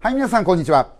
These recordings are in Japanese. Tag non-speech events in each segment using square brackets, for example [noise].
はい、皆さん、こんにちは。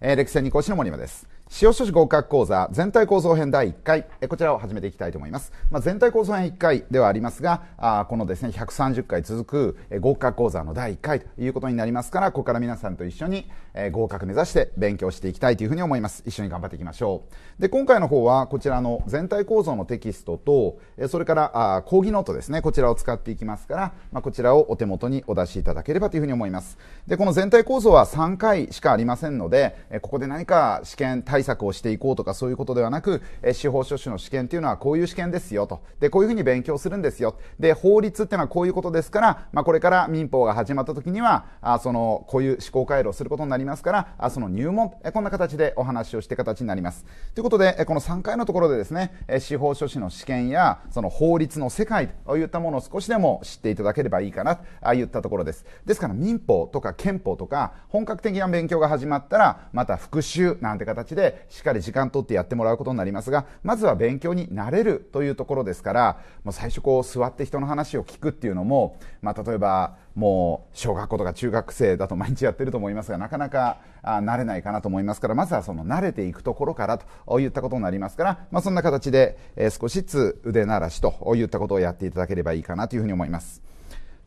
えー、歴史戦二講師の森山です。使用書士合格講座全体構造編第1回こちらを始めていきたいと思います、まあ、全体構造編1回ではありますがあこのですね130回続く合格講座の第1回ということになりますからここから皆さんと一緒に合格目指して勉強していきたいというふうに思います一緒に頑張っていきましょうで今回の方はこちらの全体構造のテキストとそれからあ講義ノートですねこちらを使っていきますから、まあ、こちらをお手元にお出しいただければというふうに思いますでこの全体構造は3回しかありませんのでここで何か試験対対策をしていこうとかそういうことではなく、え司法書士の試験っていうのはこういう試験ですよと。で、こういうふうに勉強するんですよ。で、法律ってのはこういうことですから、まあ、これから民法が始まった時には、あその、こういう思考回路をすることになりますから、あその入門、えこんな形でお話をして形になります。ということで、えこの3回のところでですね、え司法書士の試験や、その法律の世界といったものを少しでも知っていただければいいかな、あいったところです。ですから、民法とか憲法とか、本格的な勉強が始まったら、また復習なんて形で、で、しっかり時間とってやってもらうことになりますが、まずは勉強になれるというところですから、もう最初こう座って人の話を聞くっていうのも、まあ、例えば、もう小学校とか中学生だと毎日やってると思いますがなかなかあ慣れないかなと思いますからまずはその慣れていくところからといったことになりますから、まあ、そんな形で、え少しずつ腕慣らしといったことをやっていただければいいかなというふうに思います。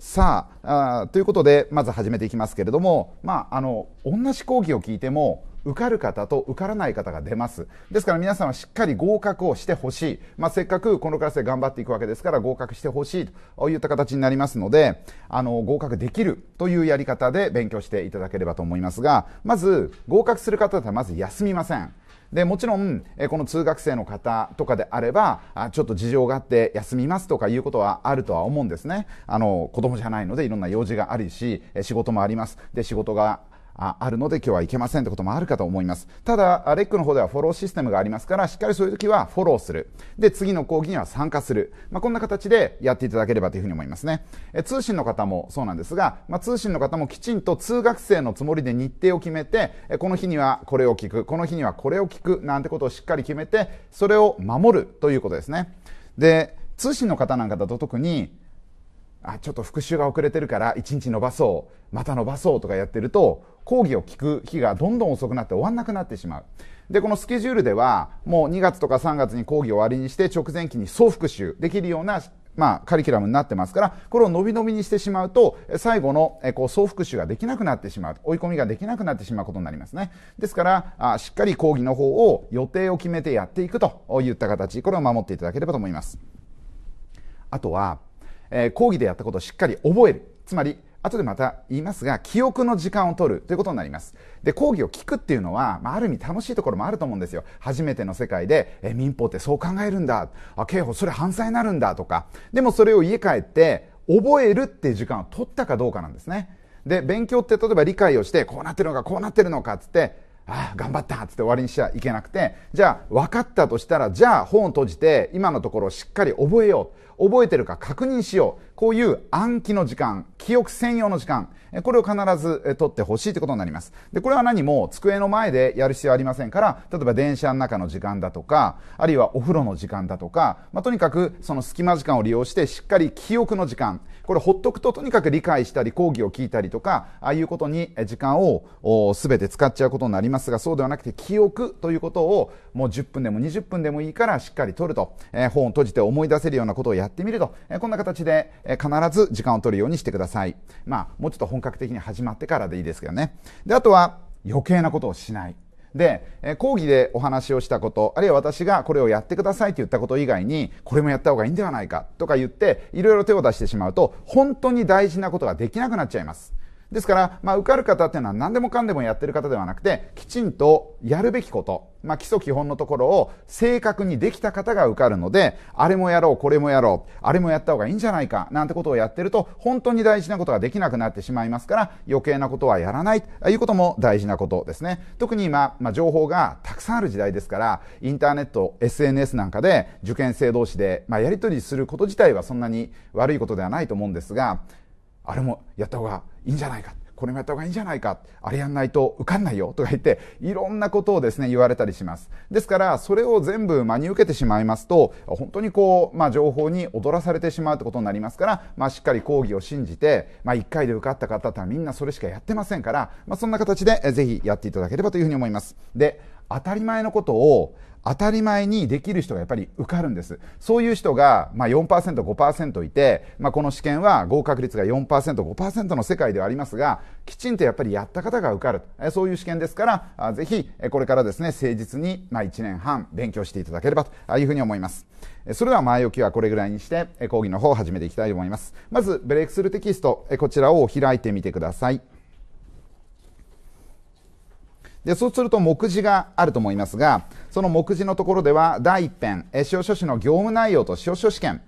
さああということでまず始めていきますけれども、まあ、あの同じ講義を聞いても受かる方と受からない方が出ますですから皆さんはしっかり合格をしてほしい、まあ、せっかくこのクラスで頑張っていくわけですから合格してほしいといった形になりますのであの合格できるというやり方で勉強していただければと思いますがまず合格する方だったらまず休みませんでもちろん、えこの通学生の方とかであればあちょっと事情があって休みますとかいうことはあるとは思うんですねあの子供じゃないのでいろんな用事があるし、え仕事もありますで仕事がああるので今日はいけませんってこともあるかと思います。ただ、レックの方ではフォローシステムがありますから、しっかりそういう時はフォローする。で、次の講義には参加する。まあ、こんな形でやっていただければというふうに思いますね。え通信の方もそうなんですが、まあ、通信の方もきちんと通学生のつもりで日程を決めて、えこの日にはこれを聞く、この日にはこれを聞く、なんてことをしっかり決めて、それを守るということですね。で、通信の方なんかだと特に、あちょっと復習が遅れてるから1日延ばそうまた延ばそうとかやってると講義を聞く日がどんどん遅くなって終わんなくなってしまうでこのスケジュールではもう2月とか3月に講義を終わりにして直前期に総復習できるようなまあ、カリキュラムになってますから、これを伸び伸びにしてしまうと、最後の、えこう、総復習ができなくなってしまう、追い込みができなくなってしまうことになりますね。ですから、あしっかり講義の方を予定を決めてやっていくといった形、これを守っていただければと思います。あとは、えー、講義でやったことをしっかり覚える。つまり、後でまた言いますが、記憶の時間を取るということになります。で、講義を聞くっていうのは、まあ、ある意味楽しいところもあると思うんですよ。初めての世界で、え、民法ってそう考えるんだ。あ、刑法それ犯罪になるんだとか。でもそれを家帰って、覚えるっていう時間を取ったかどうかなんですね。で、勉強って例えば理解をして、こうなってるのか、こうなってるのかっつって、ああ頑張ったっつって終わりにしちゃいけなくてじゃあ分かったとしたらじゃあ本を閉じて今のところをしっかり覚えよう覚えてるか確認しようこういう暗記の時間記憶専用の時間これを必ず取ってほしいということになりますでこれは何も机の前でやる必要ありませんから例えば電車の中の時間だとかあるいはお風呂の時間だとか、まあ、とにかくその隙間時間を利用してしっかり記憶の時間これほっとくととにかく理解したり講義を聞いたりとかああいうことに時間を全て使っちゃうことになりますがそうではなくて記憶ということをもう10分でも20分でもいいからしっかり取ると、えー、本を閉じて思い出せるようなことをやってみると、えー、こんな形で、えー、必ず時間を取るようにしてくださいまあもうちょっと本格的に始まってからでいいですけどねであとは余計なことをしないで、え講義でお話をしたこと、あるいは私がこれをやってくださいと言ったこと以外に、これもやった方がいいんではないかとか言って、いろいろ手を出してしまうと、本当に大事なことができなくなっちゃいます。ですから、まあ、受かる方っていうのは何でもかんでもやってる方ではなくて、きちんとやるべきこと、まあ、基礎基本のところを正確にできた方が受かるので、あれもやろう、これもやろう、あれもやった方がいいんじゃないか、なんてことをやってると、本当に大事なことができなくなってしまいますから、余計なことはやらない、ということも大事なことですね。特に今、まあ、情報がたくさんある時代ですから、インターネット、SNS なんかで受験生同士で、まあ、やりとりすること自体はそんなに悪いことではないと思うんですが、あれもやった方がいいんじゃないかこれもやった方がいいんじゃないかあれやんないと受かんないよとか言っていろんなことをですね言われたりしますですからそれを全部真に受けてしまいますと本当にこう、まあ、情報に踊らされてしまうってことになりますから、まあ、しっかり講義を信じて、まあ、1回で受かった方はみんなそれしかやってませんから、まあ、そんな形でぜひやっていただければというふうに思いますで当たり前のことを当たり前にできる人がやっぱり受かるんです。そういう人が、まあ4、5いて、まあ、この試験は合格率が 4%5% の世界ではありますが、きちんとやっぱりやった方が受かる。そういう試験ですから、ぜひこれからですね、誠実に、まあ、1年半勉強していただければというふうに思います。それでは前置きはこれぐらいにして講義の方を始めていきたいと思います。まず、ブレイクスルーテキスト、こちらを開いてみてください。でそうすると目次があると思いますがその目次のところでは第1編司法書士の業務内容と司法書士験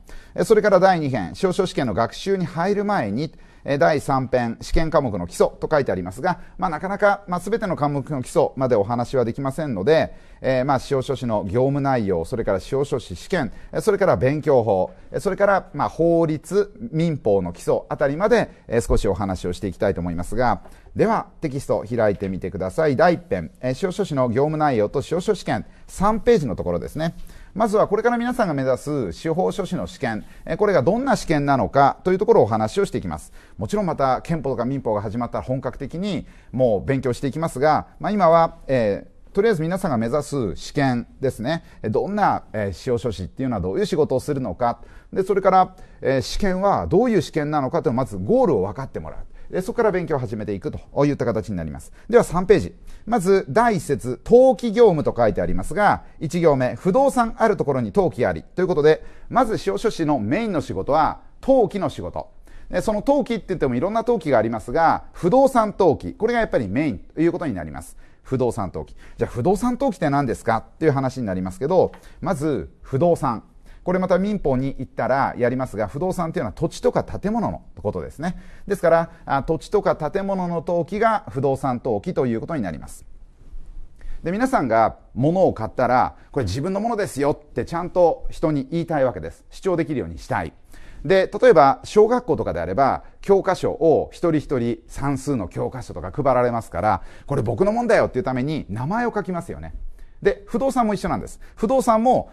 それから第2編司法書士験の学習に入る前に第3編、試験科目の基礎と書いてありますが、まあ、なかなか、まあ、全ての科目の基礎までお話はできませんので、えー、まあ、司法書士の業務内容、それから司法書士試験、それから勉強法、それから、まあ、法律、民法の基礎あたりまで、えー、少しお話をしていきたいと思いますが、では、テキストを開いてみてください。第1編、えー、司法書士の業務内容と司法書士試験、3ページのところですね。まずはこれから皆さんが目指す司法書士の試験、これがどんな試験なのかというところをお話をしていきます。もちろんまた憲法とか民法が始まったら本格的にもう勉強していきますが、まあ、今は、えーとりあえず皆さんが目指す試験ですね。どんな、えー、司法書士っていうのはどういう仕事をするのか。で、それから、えー、試験はどういう試験なのかというのをまずゴールを分かってもらう。でそこから勉強を始めていくといった形になります。では3ページ。まず、第1節、登記業務と書いてありますが、1行目、不動産あるところに登記あり。ということで、まず、司法書士のメインの仕事は、登記の仕事。その登記って言ってもいろんな登記がありますが、不動産登記。これがやっぱりメインということになります。不動産登記。じゃあ不動産登記って何ですかっていう話になりますけど、まず不動産。これまた民法に行ったらやりますが不動産というのは土地とか建物のことですねですから土地とか建物の登記が不動産登記ということになりますで皆さんが物を買ったらこれ自分のものですよってちゃんと人に言いたいわけです主張できるようにしたいで例えば小学校とかであれば教科書を一人一人算数の教科書とか配られますからこれ僕のもんだよっていうために名前を書きますよねで不動産も一緒なんです不動産も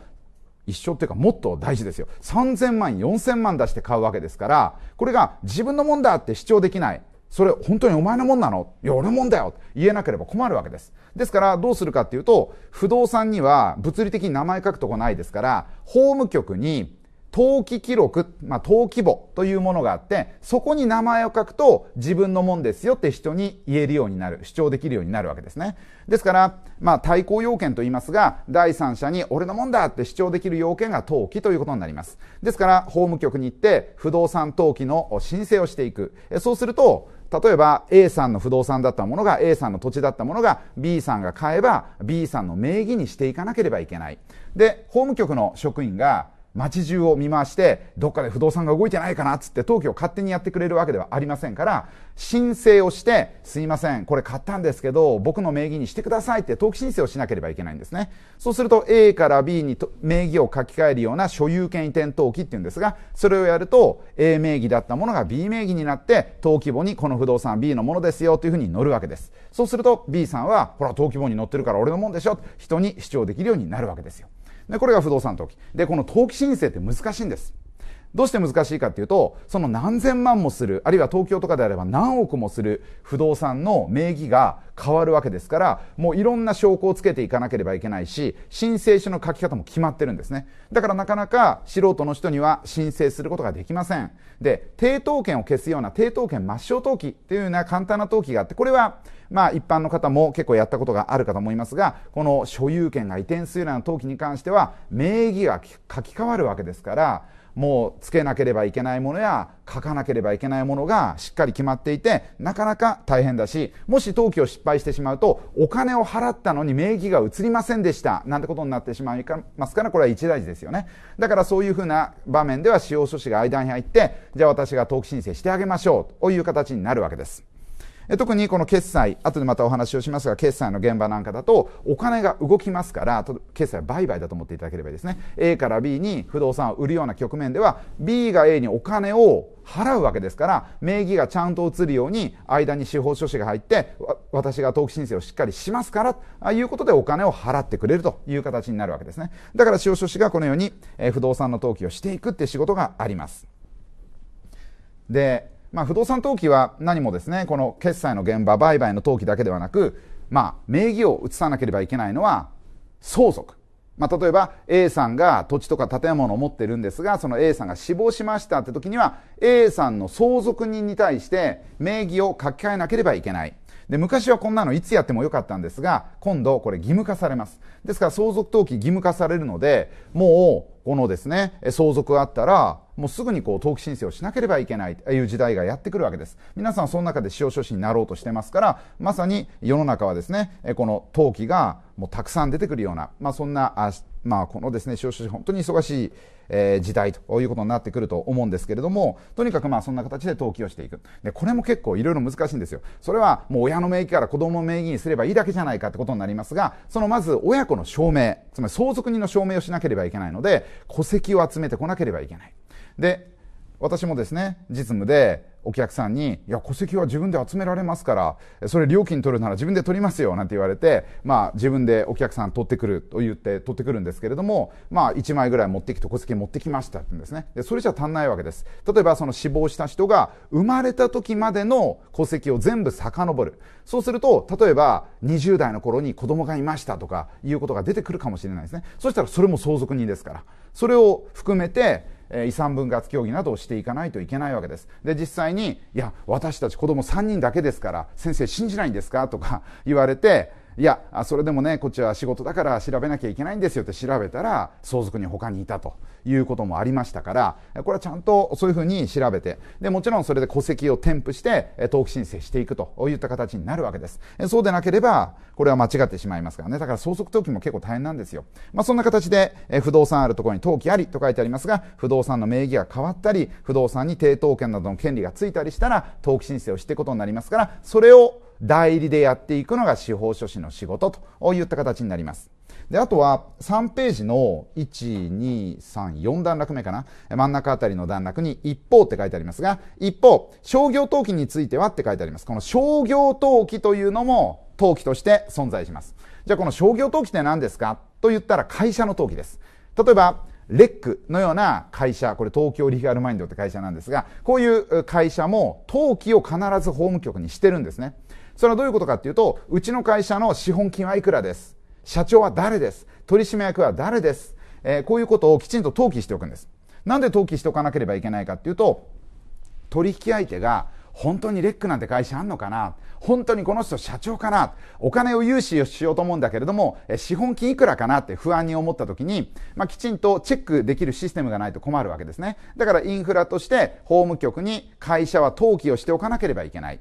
一生っていうかもっと大事ですよ。3000万、4000万出して買うわけですから、これが自分のもんだって主張できない。それ本当にお前のもんなのいや、俺のもんだよ言えなければ困るわけです。ですからどうするかっていうと、不動産には物理的に名前書くとこないですから、法務局に登記記録、まあ、登記簿というものがあって、そこに名前を書くと自分のもんですよって人に言えるようになる、主張できるようになるわけですね。ですから、まあ、対抗要件と言いますが、第三者に俺のもんだって主張できる要件が登記ということになります。ですから、法務局に行って不動産登記の申請をしていく。そうすると、例えば A さんの不動産だったものが A さんの土地だったものが B さんが買えば B さんの名義にしていかなければいけない。で、法務局の職員が街中を見回してどっかで不動産が動いてないかなっつって登記を勝手にやってくれるわけではありませんから申請をしてすいませんこれ買ったんですけど僕の名義にしてくださいって登記申請をしなければいけないんですねそうすると A から B に名義を書き換えるような所有権移転登記っていうんですがそれをやると A 名義だったものが B 名義になって登記簿にこの不動産 B のものですよというふうに載るわけですそうすると B さんはほら登記簿に載ってるから俺のもんでしょ人に主張できるようになるわけですよで、これが不動産登記。で、この登記申請って難しいんです。どうして難しいかっていうと、その何千万もする、あるいは東京とかであれば何億もする不動産の名義が変わるわけですから、もういろんな証拠をつけていかなければいけないし、申請書の書き方も決まってるんですね。だからなかなか素人の人には申請することができません。で、定等権を消すような定等権抹消登記っていうような簡単な登記があって、これはまあ一般の方も結構やったことがあるかと思いますが、この所有権が移転するような登記に関しては、名義が書き換わるわけですから、もうつけなければいけないものや書かなければいけないものがしっかり決まっていてなかなか大変だしもし登記を失敗してしまうとお金を払ったのに名義が移りませんでしたなんてことになってしまいますからこれは一大事ですよねだからそういうふうな場面では使用書士が間に入ってじゃあ私が登記申請してあげましょうという形になるわけです。特にこの決済、後でまたお話をしますが、決済の現場なんかだと、お金が動きますから、決済は売買だと思っていただければいいですね。A から B に不動産を売るような局面では、B が A にお金を払うわけですから、名義がちゃんと移るように、間に司法書士が入って、私が登記申請をしっかりしますから、ということでお金を払ってくれるという形になるわけですね。だから司法書士がこのように、え不動産の登記をしていくって仕事があります。で、まあ、不動産登記は何もですねこの決済の現場売買の登記だけではなく、まあ、名義を移さなければいけないのは相続、まあ、例えば A さんが土地とか建物を持っているんですがその A さんが死亡しましたって時には A さんの相続人に対して名義を書き換えなければいけないで昔はこんなのいつやってもよかったんですが今度これ義務化されますですから相続登記義務化されるのでもうこのですね相続があったらもうすぐにこう登記申請をしなければいけないという時代がやってくるわけです。皆さんその中で使用書士になろうとしてますから、まさに世の中はですね、この登記がもうたくさん出てくるような、まあ、そんな、あまあ、このですね、使用書士本当に忙しい、えー、時代ということになってくると思うんですけれども、とにかくまあそんな形で登記をしていく。で、これも結構いろいろ難しいんですよ。それはもう親の名義から子供の名義にすればいいだけじゃないかってことになりますが、そのまず親子の証明、つまり相続人の証明をしなければいけないので、戸籍を集めてこなければいけない。で私もですね実務でお客さんに「いや戸籍は自分で集められますからそれ料金取るなら自分で取りますよ」なんて言われて、まあ、自分でお客さん取ってくると言って取ってくるんですけれども、まあ、1枚ぐらい持ってきて戸籍持ってきましたって言うんですねでそれじゃ足んないわけです例えばその死亡した人が生まれた時までの戸籍を全部遡るそうすると例えば20代の頃に子供がいましたとかいうことが出てくるかもしれないですねそしたらそれも相続人ですからそれを含めて遺産分割協議などをしていかないといけないわけです。で、実際に、いや、私たち子供3人だけですから、先生信じないんですかとか言われて、いやそれでもねこっちは仕事だから調べなきゃいけないんですよって調べたら相続に他にいたということもありましたからこれはちゃんとそういうふうに調べてでもちろんそれで戸籍を添付して登記申請していくといった形になるわけですそうでなければこれは間違ってしまいますからねだから相続登記も結構大変なんですよ、まあ、そんな形で不動産あるところに登記ありと書いてありますが不動産の名義が変わったり不動産に抵当権などの権利がついたりしたら登記申請をしていくことになりますからそれを代理でやっていくのが司法書士の仕事といった形になります。で、あとは3ページの1、2、3、4段落目かな。真ん中あたりの段落に一方って書いてありますが、一方、商業登記についてはって書いてあります。この商業登記というのも登記として存在します。じゃあこの商業登記って何ですかと言ったら会社の登記です。例えば、レックのような会社、これ東京リフィアルマインドって会社なんですが、こういう会社も登記を必ず法務局にしてるんですね。それはどういうことかっていうと、うちの会社の資本金はいくらです。社長は誰です。取締役は誰です。えー、こういうことをきちんと登記しておくんです。なんで登記しておかなければいけないかっていうと、取引相手が本当にレックなんて会社あんのかな本当にこの人社長かなお金を融資をしようと思うんだけれども、資本金いくらかなって不安に思った時に、まあ、きちんとチェックできるシステムがないと困るわけですね。だからインフラとして法務局に会社は登記をしておかなければいけない。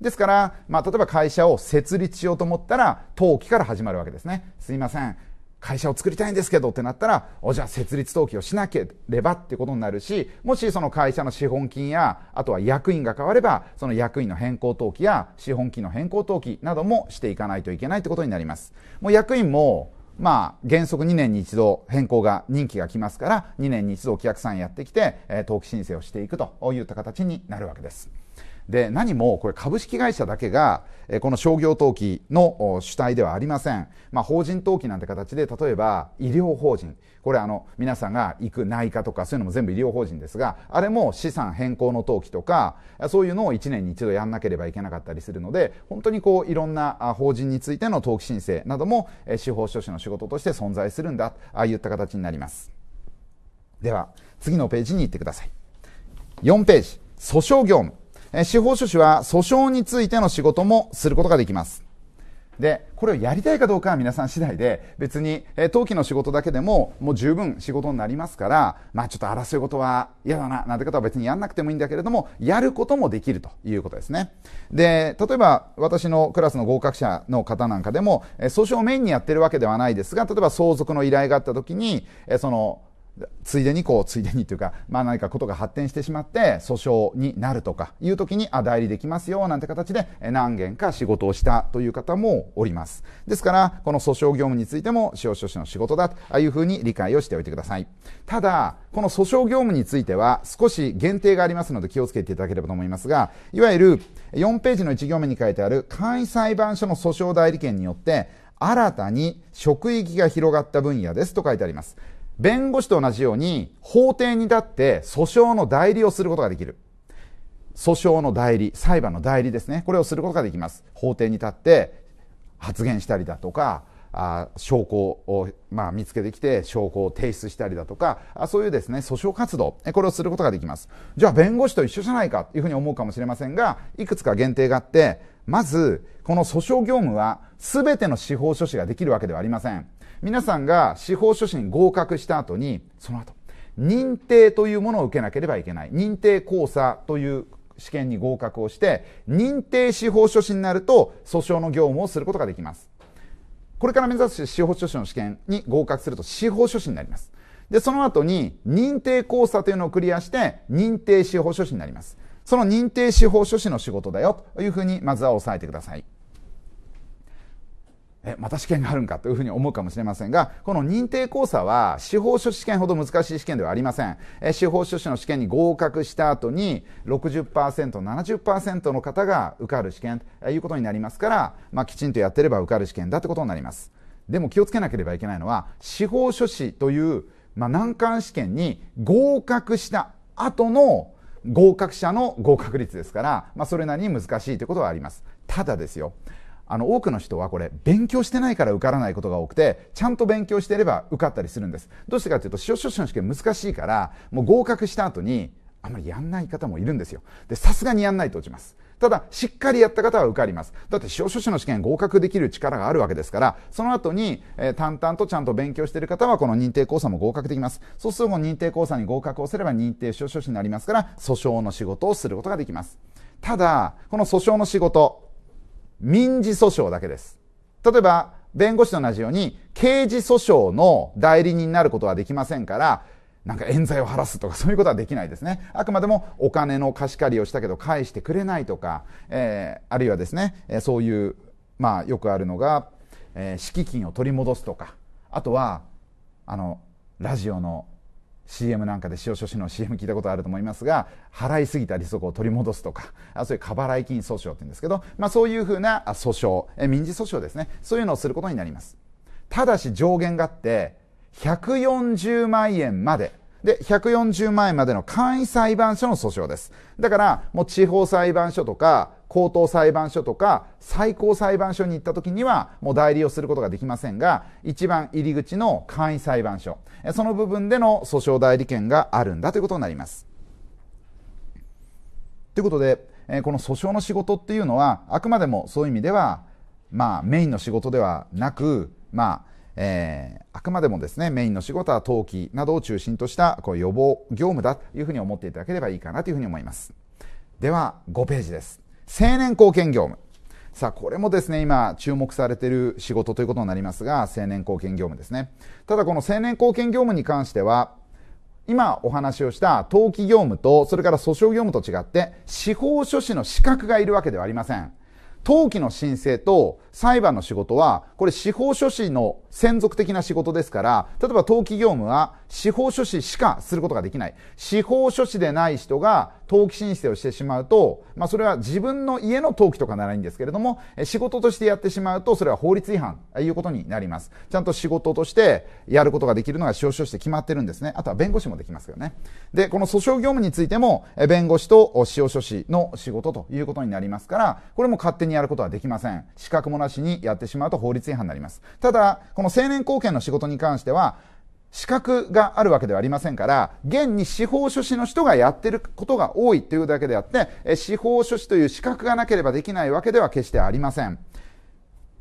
ですから、まあ、例えば会社を設立しようと思ったら、登記から始まるわけですね。すいません。会社を作りたいんですけどってなったら、おじゃあ設立登記をしなければってことになるし、もしその会社の資本金や、あとは役員が変われば、その役員の変更登記や資本金の変更登記などもしていかないといけないってことになります。もう役員も、まあ、原則2年に一度変更が、任期が来ますから、2年に一度お客さんやってきて、登記申請をしていくといった形になるわけです。で何もこれ株式会社だけがこの商業登記の主体ではありません、まあ、法人登記なんて形で例えば医療法人これあの皆さんが行く内科とかそういうのも全部医療法人ですがあれも資産変更の登記とかそういうのを1年に1度やんなければいけなかったりするので本当にこういろんな法人についての登記申請なども司法書士の仕事として存在するんだああいった形になりますでは次のページに行ってください4ページ訴訟業務司法書士は訴訟についての仕事もすることができます。で、これをやりたいかどうかは皆さん次第で、別に、え登記の仕事だけでも、もう十分仕事になりますから、まあちょっと争い事は嫌だな、なんて方は別にやんなくてもいいんだけれども、やることもできるということですね。で、例えば、私のクラスの合格者の方なんかでも、え訴訟をメインにやってるわけではないですが、例えば相続の依頼があった時に、えその、ついでにこう、ついでにというか、まあ何かことが発展してしまって、訴訟になるとかいう時に、あ、代理できますよ、なんて形で何件か仕事をしたという方もおります。ですから、この訴訟業務についても、司法書士の仕事だというふうに理解をしておいてください。ただ、この訴訟業務については、少し限定がありますので気をつけていただければと思いますが、いわゆる4ページの1行目に書いてある、簡易裁判所の訴訟代理権によって、新たに職域が広がった分野ですと書いてあります。弁護士と同じように法廷に立って訴訟の代理をすることができる。訴訟の代理、裁判の代理ですね。これをすることができます。法廷に立って発言したりだとか、あ証拠を、まあ、見つけてきて証拠を提出したりだとかあそういうですね訴訟活動これをすることができますじゃあ弁護士と一緒じゃないかというふうに思うかもしれませんがいくつか限定があってまずこの訴訟業務は全ての司法書士ができるわけではありません皆さんが司法書士に合格した後にその後認定というものを受けなければいけない認定交差という試験に合格をして認定司法書士になると訴訟の業務をすることができますこれから目指す司法書士の試験に合格すると司法書士になりますでその後に認定交差というのをクリアして認定司法書士になりますその認定司法書士の仕事だよというふうにまずは押さえてくださいえ、また試験があるんかというふうに思うかもしれませんが、この認定講座は司法書士試験ほど難しい試験ではありません。え、司法書士の試験に合格した後に60%、70%の方が受かる試験ということになりますから、まあ、きちんとやってれば受かる試験だということになります。でも気をつけなければいけないのは、司法書士という、まあ、難関試験に合格した後の合格者の合格率ですから、まあ、それなりに難しいということはあります。ただですよ、あの多くの人はこれ勉強してないから受からないことが多くてちゃんと勉強していれば受かったりするんですどうしてかというと司法書士の試験難しいからもう合格した後にあんまりやんない方もいるんですよでさすがにやんないと落ちますただしっかりやった方は受かりますだって司法書士の試験合格できる力があるわけですからその後に、えー、淡々とちゃんと勉強している方はこの認定講座も合格できますそうすると認定講座に合格をすれば認定司法書士になりますから訴訟の仕事をすることができますただこの訴訟の仕事民事訴訟だけです。例えば、弁護士と同じように、刑事訴訟の代理人になることはできませんから、なんか冤罪を晴らすとかそういうことはできないですね。あくまでもお金の貸し借りをしたけど返してくれないとか、えー、あるいはですね、えー、そういう、まあよくあるのが、えー、敷金を取り戻すとか、あとは、あの、ラジオの CM なんかで塩書士の CM 聞いたことあると思いますが払いすぎた利息を取り戻すとかそういう過払い金訴訟って言うんですけど、まあ、そういうふうな訴訟え民事訴訟ですねそういうのをすることになりますただし上限があって140万円までで140万円までの簡易裁判所の訴訟ですだからもう地方裁判所とか高等裁判所とか最高裁判所に行った時にはもう代理をすることができませんが一番入り口の簡易裁判所その部分での訴訟代理権があるんだということになります。ということでこの訴訟の仕事っていうのはあくまでもそういう意味ではまあメインの仕事ではなくまあえー、あくまでもですねメインの仕事は登記などを中心としたこう予防業務だというふうに思っていただければいいかなというふうに思いますでは5ページです青年貢献業務。さあ、これもですね、今、注目されている仕事ということになりますが、青年貢献業務ですね。ただ、この青年貢献業務に関しては、今お話をした登記業務と、それから訴訟業務と違って、司法書士の資格がいるわけではありません。登記の申請と裁判の仕事は、これ司法書士の専属的な仕事ですから、例えば登記業務は司法書士しかすることができない。司法書士でない人が登記申請をしてしまうと、まあそれは自分の家の登記とかならいいんですけれども、仕事としてやってしまうと、それは法律違反ということになります。ちゃんと仕事としてやることができるのが司法書士で決まってるんですね。あとは弁護士もできますけどね。で、この訴訟業務についても、弁護士と司法書士の仕事ということになりますから、これも勝手にやることはできません。資格もなしにやってしまうと法律違反になります。ただ、このの成年後見の仕事に関しては、資格があるわけではありませんから、現に司法書士の人がやってることが多いというだけであって、司法書士という資格がなければできないわけでは決してありません。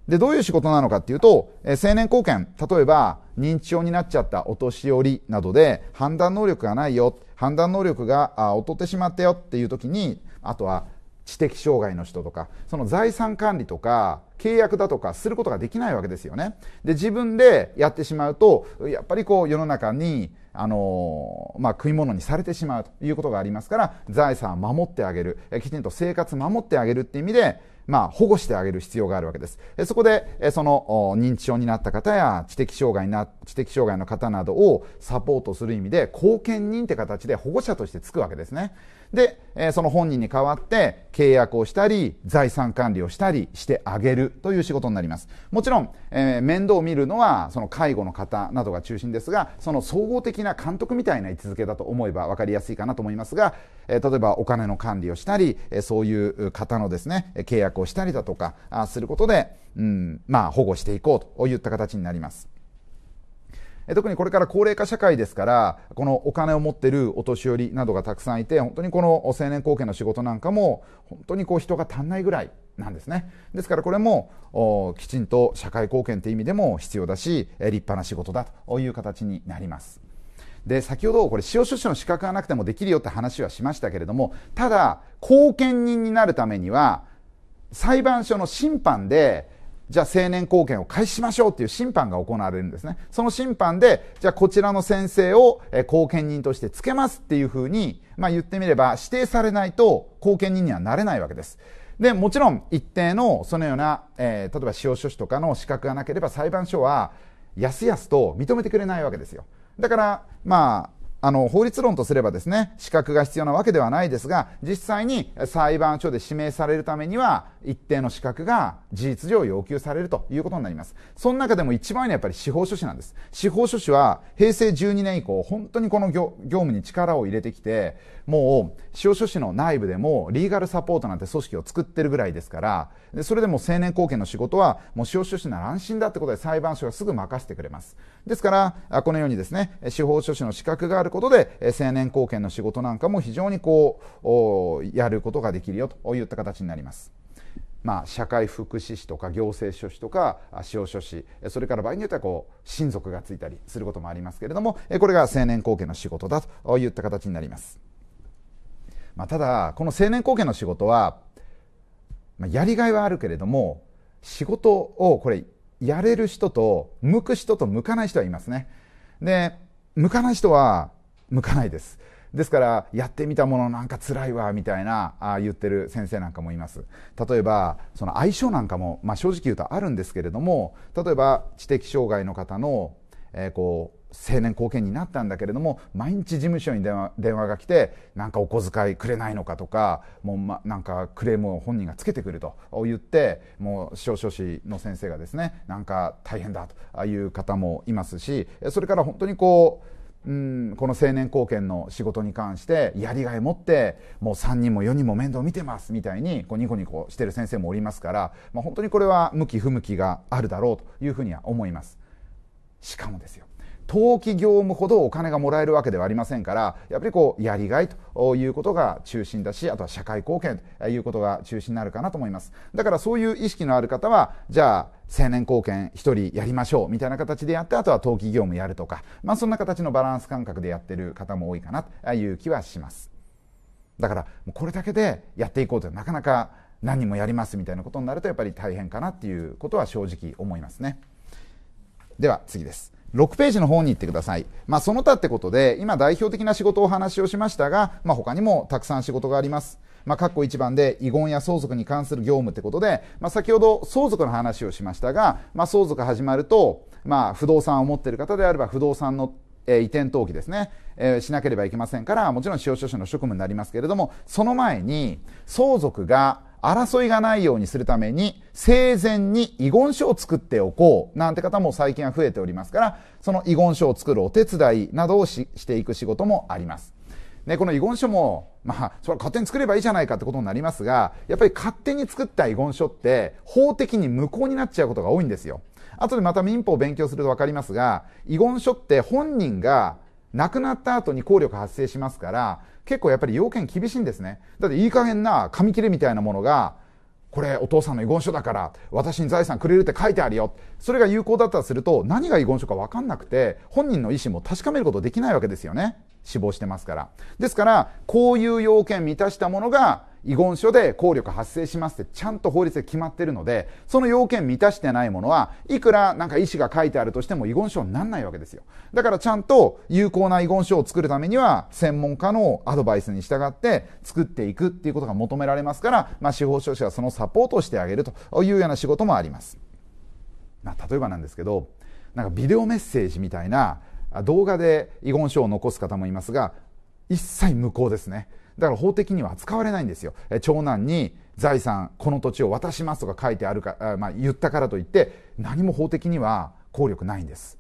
で、どういう仕事なのかっていうと、え成年後見、例えば認知症になっちゃったお年寄りなどで判断能力がないよ、判断能力があ劣ってしまったよっていう時に、あとは知的障害の人とか、その財産管理とか、契約だとかすることができないわけですよね。で、自分でやってしまうと、やっぱりこう世の中に、あのまあ、食い物にされてしまうということがありますから、財産を守ってあげる、きちんと生活守ってあげるっていう意味で、まあ、保護してあげる必要があるわけです。そこで、その認知症になった方や知的障害な、知的障害の方などをサポートする意味で、貢献人って形で保護者としてつくわけですね。で、えその本人に代わって契約をしたり、財産管理をしたりしてあげるという仕事になります。もちろん、えー、面倒を見るのは、その介護の方などが中心ですが、その総合的な監督みたいな位置づけだと思えば分かりやすいかなと思いますが、えー、例えばお金の管理をしたり、えそういう方のですね、契約をしたりだとか、あすることで、うん、まあ、保護していこうといった形になります。特にこれから高齢化社会ですから、このお金を持ってるお年寄りなどがたくさんいて、本当にこの青年後見の仕事なんかも、本当にこう人が足んないぐらいなんですね。ですからこれも、きちんと社会貢献って意味でも必要だし、立派な仕事だという形になります。で、先ほどこれ、使用書士の資格がなくてもできるよって話はしましたけれども、ただ、後見人になるためには、裁判所の審判で、じゃあ成年後見を開始しましょうっていう審判が行われるんですね。その審判で、じゃあこちらの先生を、後見人としてつけますっていうふうに、まあ言ってみれば指定されないと後見人にはなれないわけです。で、もちろん一定のそのような、えー、例えば司法書士とかの資格がなければ裁判所はやすやすと認めてくれないわけですよ。だから、まあ、あの、法律論とすればですね、資格が必要なわけではないですが、実際に裁判所で指名されるためには、一定の資格が事実上要求されるということになります。その中でも一番はやっぱり司法書士なんです。司法書士は平成12年以降、本当にこの業務に力を入れてきて、もう、司法書士の内部でも、リーガルサポートなんて組織を作ってるぐらいですから、でそれでも青年貢献の仕事は、もう司法書士なら安心だってことで裁判所がすぐ任せてくれます。ですから、このようにですね、司法書士の資格があることで、青年貢献の仕事なんかも非常にこう、やることができるよといった形になります。まあ、社会福祉士とか行政書士とか司法書士それから場合によってはこう親族がついたりすることもありますけれどもこれが青年後見の仕事だといった形になります、まあ、ただこの青年後見の仕事は、まあ、やりがいはあるけれども仕事をこれやれる人と向く人と向かない人はいますねで向かない人は向かないです。ですから、やってみたものなんか辛いわ、みたいなあ言ってる先生なんかもいます。例えば、その相性なんかも、まあ、正直言うとあるんですけれども、例えば知的障害の方の、えー、こう、青年後見になったんだけれども毎日事務所に電話電話が来てなんかお小遣いくれないのかとかもう、ま、なんかクレームを本人がつけてくると言ってもう少々士の先生がですねなんか大変だという方もいますしそれから本当にこううんこの成年貢献の仕事に関してやりがい持ってもう3人も4人も面倒見てますみたいにこうニコニコしてる先生もおりますから、まあ、本当にこれは向き不向きがあるだろうというふうには思います。しかもですよ登記業務ほどお金がもらえるわけではありませんからやっぱりこうやりがいということが中心だしあとは社会貢献ということが中心になるかなと思いますだからそういう意識のある方はじゃあ青年貢献1人やりましょうみたいな形でやってあとは登記業務やるとか、まあ、そんな形のバランス感覚でやってる方も多いかなという気はしますだからこれだけでやっていこうとなかなか何人もやりますみたいなことになるとやっぱり大変かなっていうことは正直思いますねでは次です6ページの方に行ってください。まあ、その他ってことで、今代表的な仕事をお話をしましたが、まあ、他にもたくさん仕事があります。まあ、括弧1番で遺言や相続に関する業務ってことで、まあ、先ほど相続の話をしましたが、まあ、相続始まると、まあ、不動産を持っている方であれば、不動産のえ移転登記ですね、えー、しなければいけませんから、もちろん使用書士の職務になりますけれども、その前に相続が争いがないようにするために生前に遺言書を作っておこうなんて方も最近は増えておりますからその遺言書を作るお手伝いなどをしていく仕事もあります。ね、この遺言書も、まあ、それは勝手に作ればいいじゃないかってことになりますが、やっぱり勝手に作った遺言書って法的に無効になっちゃうことが多いんですよ。後でまた民法を勉強するとわかりますが、遺言書って本人が亡くなった後に効力発生しますから、結構やっぱり要件厳しいんですね。だっていい加減な紙切れみたいなものが、これお父さんの遺言書だから私に財産くれるって書いてあるよそれが有効だったとすると何が遺言書か分かんなくて本人の意思も確かめることできないわけですよね死亡してますからですからこういう要件満たしたものが遺言書で効力発生しますってちゃんと法律で決まってるので、その要件満たしてないものは、いくらなんか意思が書いてあるとしても遺言書になんないわけですよ。だからちゃんと有効な遺言書を作るためには、専門家のアドバイスに従って作っていくっていうことが求められますから、まあ、司法書士はそのサポートをしてあげるというような仕事もあります。まあ、例えばなんですけど、なんかビデオメッセージみたいな動画で遺言書を残す方もいますが、一切無効ですね。だから法的には扱われないんですよ長男に財産この土地を渡しますとか書いてあるか、まあ、言ったからといって何も法的には効力ないんです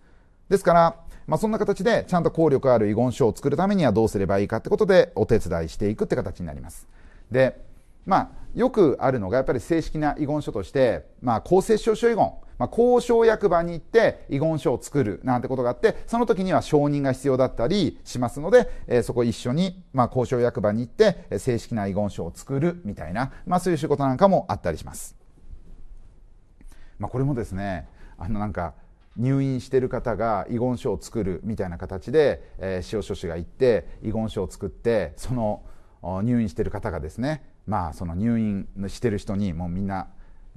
ですから、まあ、そんな形でちゃんと効力ある遺言書を作るためにはどうすればいいかってことでお手伝いしていくって形になりますでまあよくあるのがやっぱり正式な遺言書として、まあ、公正証書遺言まあ、交渉役場に行って遺言書を作るなんてことがあって、その時には承認が必要だったりしますので、えー、そこ一緒に、まあ、交渉役場に行って、え正式な遺言書を作るみたいな、まあ、そういう仕事なんかもあったりします。まあ、これもですね、あのなんか、入院してる方が遺言書を作るみたいな形で、えー、塩書士が行って遺言書を作ってその入院してる方がですねまあその入院してる人にもうみんな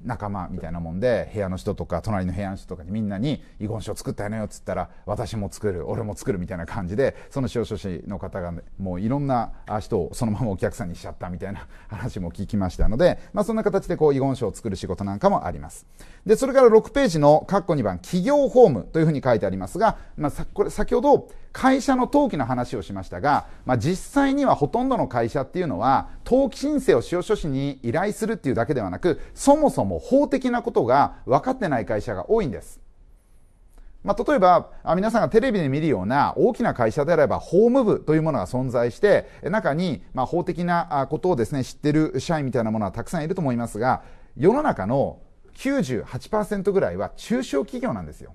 仲間みたいなもんで部屋の人とか隣の部屋の人とかにみんなに遺言書作ったよねよっつったら私も作る俺も作るみたいな感じでその司法書士の方がもういろんな人をそのままお客さんにしちゃったみたいな [laughs] 話も聞きましたので、まあ、そんな形でこう遺言書を作る仕事なんかもありますでそれから6ページの括弧2番企業法務というふうに書いてありますが、まあ、これ先ほど会社の登記の話をしましたが、まあ、実際にはほとんどの会社っていうのは登記申請を司法書士に依頼するっていうだけではなくそもそも法的なことが分かってない会社が多いんです。まあ、例えば皆さんがテレビで見るような大きな会社であれば法務部というものが存在して中にま法的なことをですね知ってる社員みたいなものはたくさんいると思いますが世の中の98%ぐらいは中小企業なんですよ。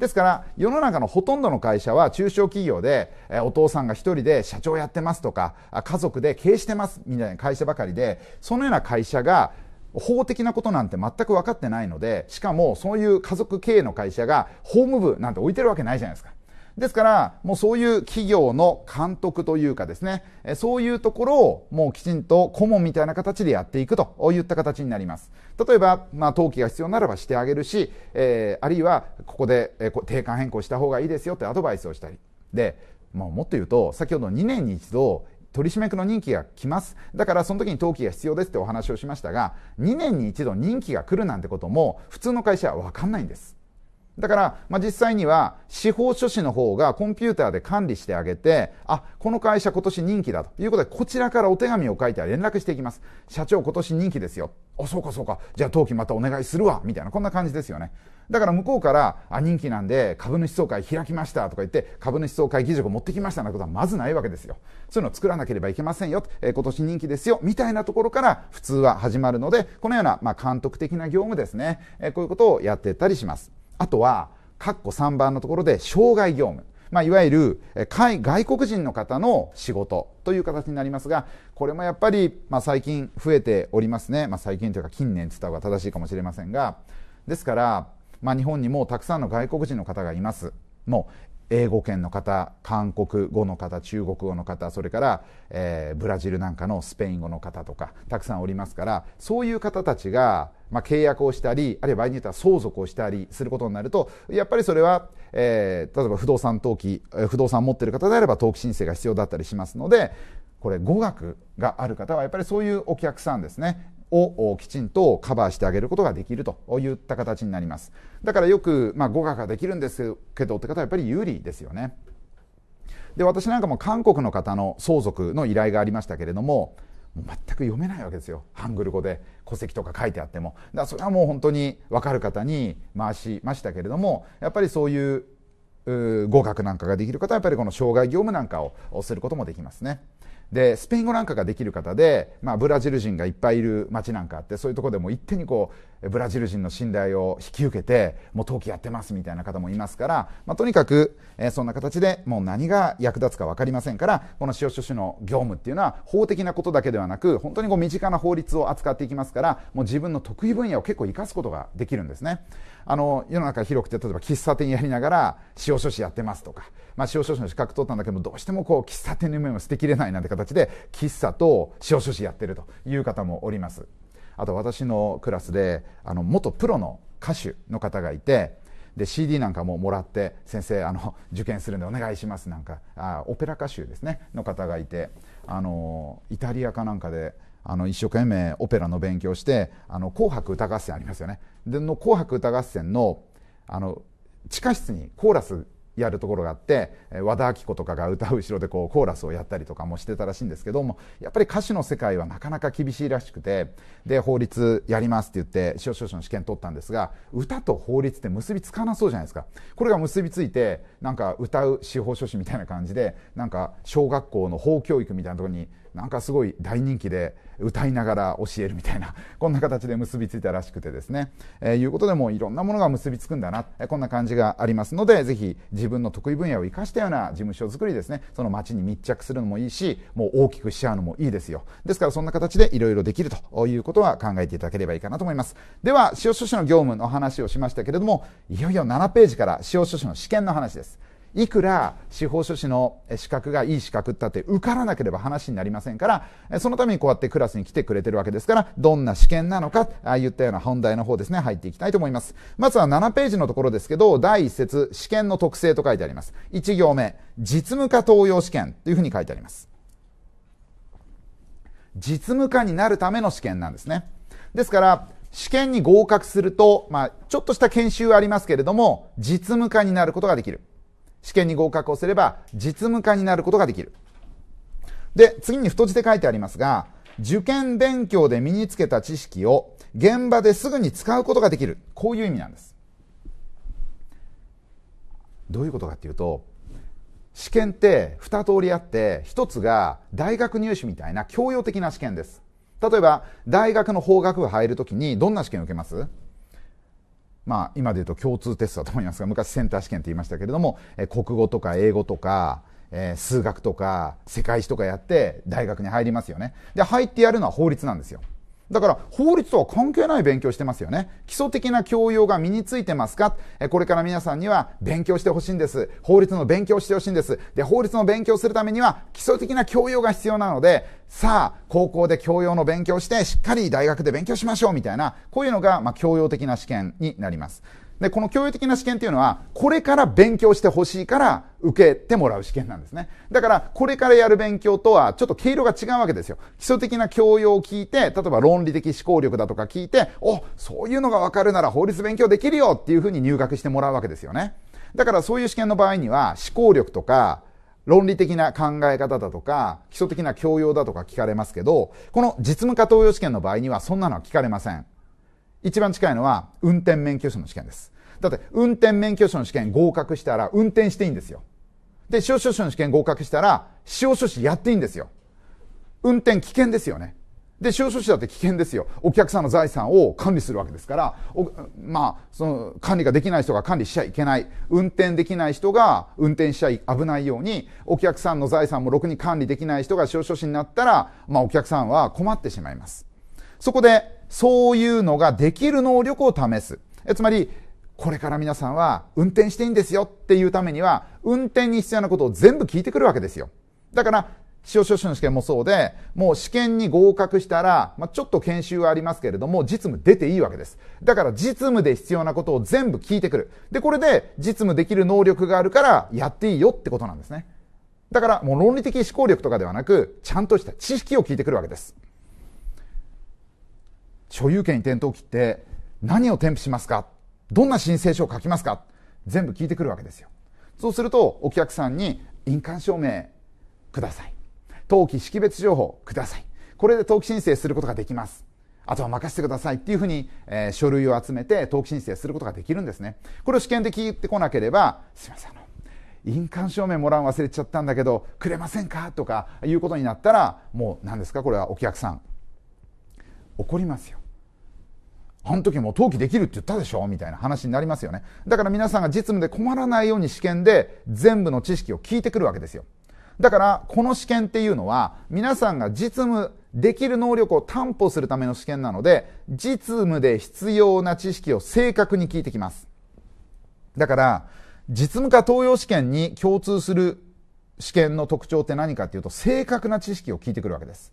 ですから世の中のほとんどの会社は中小企業でお父さんが1人で社長やってますとか家族で経営してますみたいな会社ばかりでそのような会社が法的なことなんて全く分かってないのでしかもそういう家族経営の会社が法務部なんて置いてるわけないじゃないですか。ですから、もうそういう企業の監督というかですね、そういうところをもうきちんと顧問みたいな形でやっていくといった形になります。例えば、まあ、登記が必要ならばしてあげるし、えー、あるいは、ここで、えー、定款変更した方がいいですよってアドバイスをしたり。で、まあ、もっと言うと、先ほど2年に一度、取締役の任期が来ます。だからその時に登記が必要ですってお話をしましたが、2年に一度任期が来るなんてことも普通の会社はわかんないんです。だから、まあ、実際には司法書士の方がコンピューターで管理してあげて、あ、この会社今年任期だということで、こちらからお手紙を書いて連絡していきます。社長今年任期ですよ。あ、そうかそうか。じゃあ登記またお願いするわ。みたいな、こんな感じですよね。だから向こうから、あ、任期なんで株主総会開きましたとか言って、株主総会議事を持ってきましたなんてことはまずないわけですよ。そういうのを作らなければいけませんよ。えー、今年任期ですよ。みたいなところから普通は始まるので、このような、まあ、監督的な業務ですね。えー、こういうことをやっていったりします。あとは、括弧3番のところで、障害業務。まあ、いわゆる外国人の方の仕事という形になりますが、これもやっぱり、まあ、最近増えておりますね。まあ、最近というか近年と言った方が正しいかもしれませんが、ですから、まあ、日本にもたくさんの外国人の方がいます。もう英語圏の方韓国語の方中国語の方それから、えー、ブラジルなんかのスペイン語の方とかたくさんおりますからそういう方たちが、まあ、契約をしたりあるいは場合によっては相続をしたりすることになるとやっぱりそれは、えー、例えば不動産登記不動産持ってる方であれば登記申請が必要だったりしますのでこれ語学がある方はやっぱりそういうお客さんですねをきちんとカバーしてあげることができるといった形になります。だからよく、まあ、語学ができるんですけどって方はやっぱり有利ですよね。で、私なんかも韓国の方の相続の依頼がありましたけれども、もう全く読めないわけですよ。ハングル語で戸籍とか書いてあっても。だからそれはもう本当に分かる方に回しましたけれども、やっぱりそういう語学なんかができる方はやっぱりこの障害業務なんかをすることもできますね。でスペイン語なんかができる方で、まあ、ブラジル人がいっぱいいる町なんかあってそういうとこでも一手にこうブラジル人の信頼を引き受けてもう陶器やってますみたいな方もいますから、まあ、とにかく、えー、そんな形でもう何が役立つか分かりませんからこの塩書士の業務っていうのは法的なことだけではなく本当にこう身近な法律を扱っていきますからもう自分の得意分野を結構生かすことができるんですね。あの世の中広くて例えば喫茶店やりながら塩書士やってますとかまあ、司法書士の資格取ったんだけどどうしてもこう喫茶店の夢も捨てきれないなんて形で喫茶と司法書士やってるという方もおりますあと私のクラスであの元プロの歌手の方がいてで CD なんかももらって先生あの受験するんでお願いしますなんかあオペラ歌手ですねの方がいてあのイタリアかなんかであの一生懸命オペラの勉強して「あの紅白歌合戦」ありますよねでの「紅白歌合戦の」あの地下室にコーラスやるところがあって和田アキ子とかが歌う後ろでこうコーラスをやったりとかもしてたらしいんですけどもやっぱり歌手の世界はなかなか厳しいらしくてで法律やりますって言って司法書士の試験取ったんですが歌と法律って結びつかなそうじゃないですかこれが結びついてなんか歌う司法書士みたいな感じでなんか小学校の法教育みたいなところになんかすごい大人気で。歌いながら教えるみたいなこんな形で結びついたらしくてですね、えー、いうことでもういろんなものが結びつくんだな、こんな感じがありますのでぜひ自分の得意分野を生かしたような事務所作りですねその街に密着するのもいいしもう大きくしちゃうのもいいですよですからそんな形でいろいろできるということは考えていただければいいかなと思いますでは使用書士の業務の話をしましたけれどもいよいよ7ページから使用書士の試験の話ですいくら司法書士の資格がいい資格ったって受からなければ話になりませんから、そのためにこうやってクラスに来てくれてるわけですから、どんな試験なのか、あ言ったような本題の方ですね、入っていきたいと思います。まずは7ページのところですけど、第1節、試験の特性と書いてあります。1行目、実務家登用試験というふうに書いてあります。実務家になるための試験なんですね。ですから、試験に合格すると、まあ、ちょっとした研修はありますけれども、実務家になることができる。試験に合格をすれば実務家になることができる。で、次に太字で書いてありますが、受験勉強で身につけた知識を現場ですぐに使うことができる。こういう意味なんです。どういうことかっていうと、試験って二通りあって、一つが大学入試みたいな教養的な試験です。例えば、大学の法学部入るときにどんな試験を受けますまあ、今で言うと共通テストだと思いますが昔センター試験って言いましたけれども、え国語とか英語とか、え数学とか世界史とかやって大学に入りますよねで入ってやるのは法律なんですよだから法律とは関係ない勉強してますよね。基礎的な教養が身についてますかこれから皆さんには勉強してほしいんです。法律の勉強してほしいんです。で、法律の勉強するためには基礎的な教養が必要なので、さあ、高校で教養の勉強して、しっかり大学で勉強しましょうみたいな、こういうのが、まあ、教養的な試験になります。で、この教養的な試験っていうのは、これから勉強してほしいから受けてもらう試験なんですね。だから、これからやる勉強とはちょっと経路が違うわけですよ。基礎的な教養を聞いて、例えば論理的思考力だとか聞いて、お、そういうのがわかるなら法律勉強できるよっていうふうに入学してもらうわけですよね。だからそういう試験の場合には、思考力とか、論理的な考え方だとか、基礎的な教養だとか聞かれますけど、この実務化登用試験の場合にはそんなのは聞かれません。一番近いのは運転免許証の試験です。だって運転免許証の試験合格したら運転していいんですよ。で、司法書士の試験合格したら司法書士やっていいんですよ。運転危険ですよね。で、司法書士だって危険ですよ。お客さんの財産を管理するわけですから、まあ、その管理ができない人が管理しちゃいけない。運転できない人が運転しちゃい危ないように、お客さんの財産もろくに管理できない人が司法書士になったら、まあお客さんは困ってしまいます。そこで、そういうのができる能力を試す。つまり、これから皆さんは運転していいんですよっていうためには、運転に必要なことを全部聞いてくるわけですよ。だから、司法書士の試験もそうで、もう試験に合格したら、まあ、ちょっと研修はありますけれども、実務出ていいわけです。だから実務で必要なことを全部聞いてくる。で、これで実務できる能力があるからやっていいよってことなんですね。だからもう論理的思考力とかではなく、ちゃんとした知識を聞いてくるわけです。所有権移転登記って何を添付しますかどんな申請書を書きますか全部聞いてくるわけですよ。そうすると、お客さんに印鑑証明ください。登記識別情報ください。これで登記申請することができます。あとは任せてくださいっていうふうに、えー、書類を集めて登記申請することができるんですね。これを試験で聞いてこなければ、すいません、あの、印鑑証明もらう忘れちゃったんだけど、くれませんかとかいうことになったら、もう何ですかこれはお客さん。怒りますよ。あの時も登記できるって言ったでしょみたいな話になりますよね。だから皆さんが実務で困らないように試験で全部の知識を聞いてくるわけですよ。だからこの試験っていうのは皆さんが実務できる能力を担保するための試験なので実務で必要な知識を正確に聞いてきます。だから実務家東洋試験に共通する試験の特徴って何かっていうと正確な知識を聞いてくるわけです。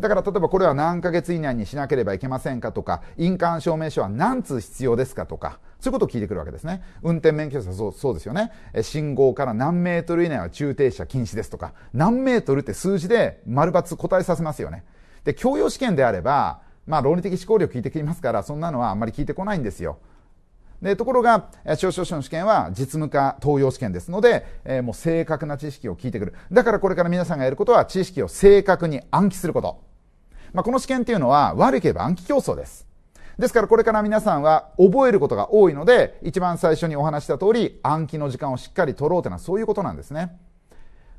だから例えばこれは何ヶ月以内にしなければいけませんかとか、印鑑証明書は何通必要ですかとか、そういうことを聞いてくるわけですね。運転免許証そうそうですよね。信号から何メートル以内は駐停車禁止ですとか、何メートルって数字で丸抜答えさせますよね。で、教養試験であれば、まあ論理的思考力聞いてきますから、そんなのはあんまり聞いてこないんですよ。でところが、少々書の試験は実務化登用試験ですので、えー、もう正確な知識を聞いてくる。だからこれから皆さんがやることは知識を正確に暗記すること。まあ、この試験っていうのは悪ければ暗記競争です。ですからこれから皆さんは覚えることが多いので、一番最初にお話した通り、暗記の時間をしっかり取ろうというのはそういうことなんですね。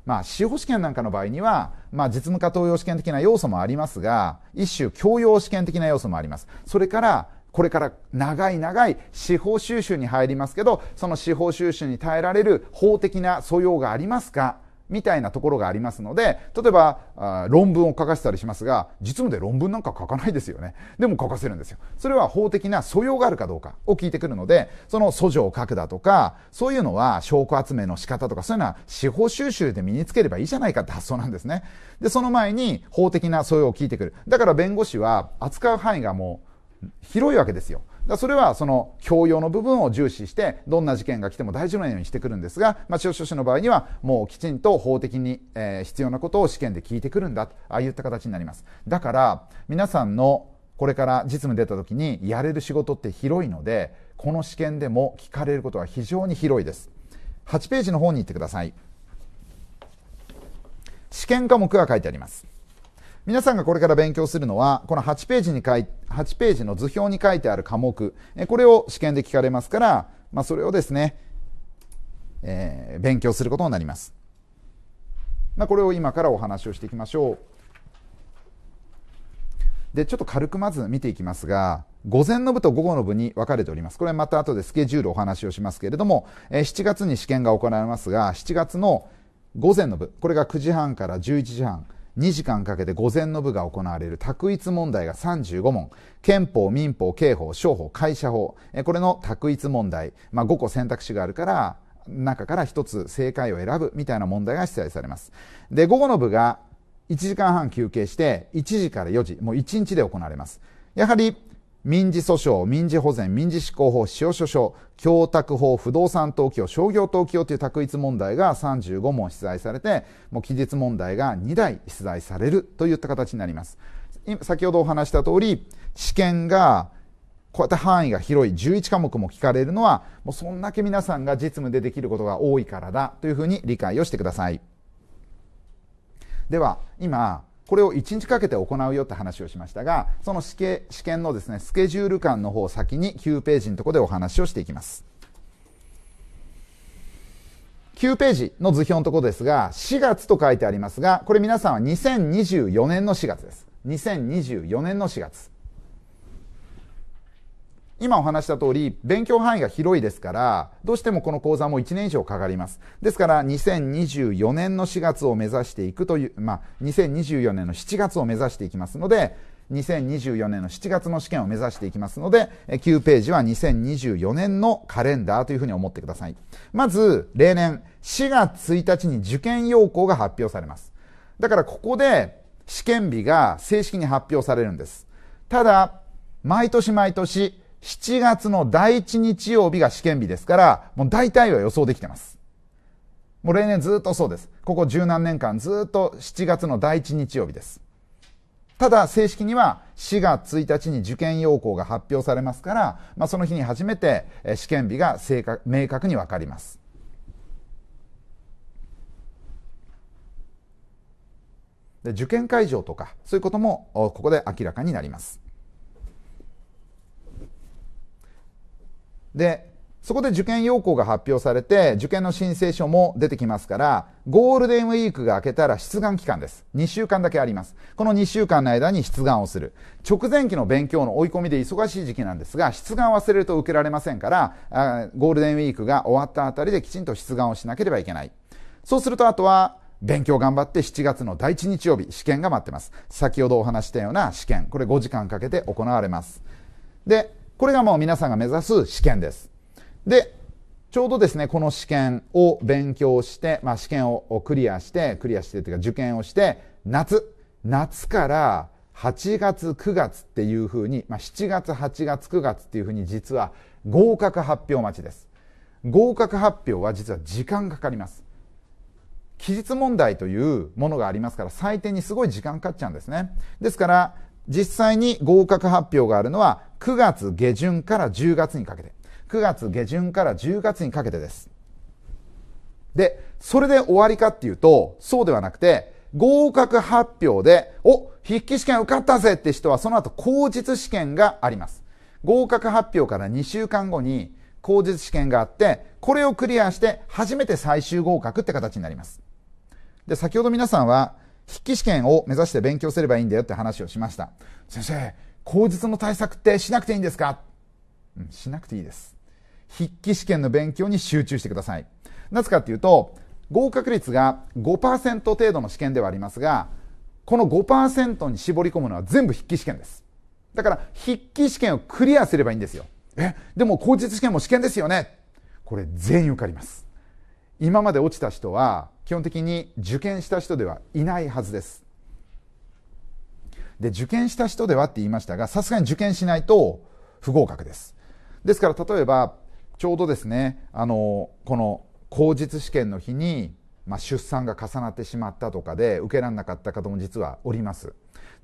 まあ、司法試験なんかの場合には、まあ、実務家登用試験的な要素もありますが、一種教養試験的な要素もあります。それから、これから長い長い司法収集に入りますけど、その司法収集に耐えられる法的な素養がありますかみたいなところがありますので、例えば論文を書かせたりしますが、実務で論文なんか書かないですよね。でも書かせるんですよ。それは法的な素養があるかどうかを聞いてくるので、その訴状を書くだとか、そういうのは証拠集めの仕方とか、そういうのは司法収集で身につければいいじゃないかって発想なんですね。で、その前に法的な素養を聞いてくる。だから弁護士は扱う範囲がもう広いわけですよ。だそれはその教養の部分を重視してどんな事件が来ても大丈夫なようにしてくるんですが、まあ、司法書士の場合にはもうきちんと法的に、えー、必要なことを試験で聞いてくるんだとああいった形になりますだから皆さんのこれから実務出た時にやれる仕事って広いのでこの試験でも聞かれることは非常に広いです8ページの方に行ってください試験科目が書いてあります皆さんがこれから勉強するのは、この8ページに書い、8ページの図表に書いてある科目、これを試験で聞かれますから、まあ、それをですね、えー、勉強することになります。まあ、これを今からお話をしていきましょう。で、ちょっと軽くまず見ていきますが、午前の部と午後の部に分かれております。これはまた後でスケジュールお話をしますけれども、え7月に試験が行われますが、7月の午前の部、これが9時半から11時半。2時間かけて午前の部が行われる択一問題が35問。憲法、民法、刑法、商法、会社法。これの択一問題。まあ、5個選択肢があるから、中から1つ正解を選ぶみたいな問題が出題されます。で、午後の部が1時間半休憩して、1時から4時、もう1日で行われます。やはり民事訴訟、民事保全、民事執行法、使用書書、供託法、不動産登記を、商業登記をという択一問題が35問出題されて、もう期日問題が2題出題されるといった形になります。先ほどお話した通り、試験がこうやって範囲が広い11科目も聞かれるのは、もうそんだけ皆さんが実務でできることが多いからだというふうに理解をしてください。では、今、これを1日かけて行うよって話をしましたが、その試験のですね、スケジュール感の方を先に9ページのところでお話をしていきます。9ページの図表のところですが、4月と書いてありますが、これ皆さんは2024年の4月です。2024年の4月。今お話した通り、勉強範囲が広いですから、どうしてもこの講座も1年以上かかります。ですから、2024年の4月を目指していくという、まあ、2024年の7月を目指していきますので、2024年の7月の試験を目指していきますので、9ページは2024年のカレンダーというふうに思ってください。まず、例年、4月1日に受験要項が発表されます。だからここで試験日が正式に発表されるんです。ただ、毎年毎年、7月の第1日曜日が試験日ですから、もう大体は予想できてます。もう例年ずっとそうです。ここ十何年間ずっと7月の第1日曜日です。ただ正式には4月1日に受験要項が発表されますから、まあ、その日に初めて試験日が正確明確に分かります。で受験会場とかそういうこともここで明らかになります。で、そこで受験要項が発表されて、受験の申請書も出てきますから、ゴールデンウィークが明けたら出願期間です。2週間だけあります。この2週間の間に出願をする。直前期の勉強の追い込みで忙しい時期なんですが、出願を忘れると受けられませんから、ゴールデンウィークが終わったあたりできちんと出願をしなければいけない。そうすると、あとは、勉強頑張って7月の第1日曜日、試験が待ってます。先ほどお話したような試験、これ5時間かけて行われます。で、これがもう皆さんが目指す試験です。で、ちょうどですね、この試験を勉強して、まあ、試験をクリアして、クリアしてというか受験をして、夏、夏から8月、9月っていうふうに、まあ、7月、8月、9月っていうふうに実は合格発表待ちです。合格発表は実は時間かかります。期日問題というものがありますから採点にすごい時間かかっちゃうんですねですから実際に合格発表があるのは9月下旬から10月にかけて9月下旬から10月にかけてですでそれで終わりかっていうとそうではなくて合格発表でお筆記試験受かったぜって人はその後口実試験があります合格発表から2週間後に口実試験があってこれをクリアして初めて最終合格って形になりますで先ほど皆さんは筆記試験を目指して勉強すればいいんだよって話をしました。先生、口述の対策ってしなくていいんですかうん、しなくていいです。筆記試験の勉強に集中してください。なぜかっていうと、合格率が5%程度の試験ではありますが、この5%に絞り込むのは全部筆記試験です。だから筆記試験をクリアすればいいんですよ。え、でも口述試験も試験ですよね。これ全員受かります。今まで落ちた人は基本的に受験した人ではいないはずですで受験した人ではって言いましたがさすがに受験しないと不合格ですですから例えばちょうどですねあのこの口実試験の日に、まあ、出産が重なってしまったとかで受けられなかった方も実はおります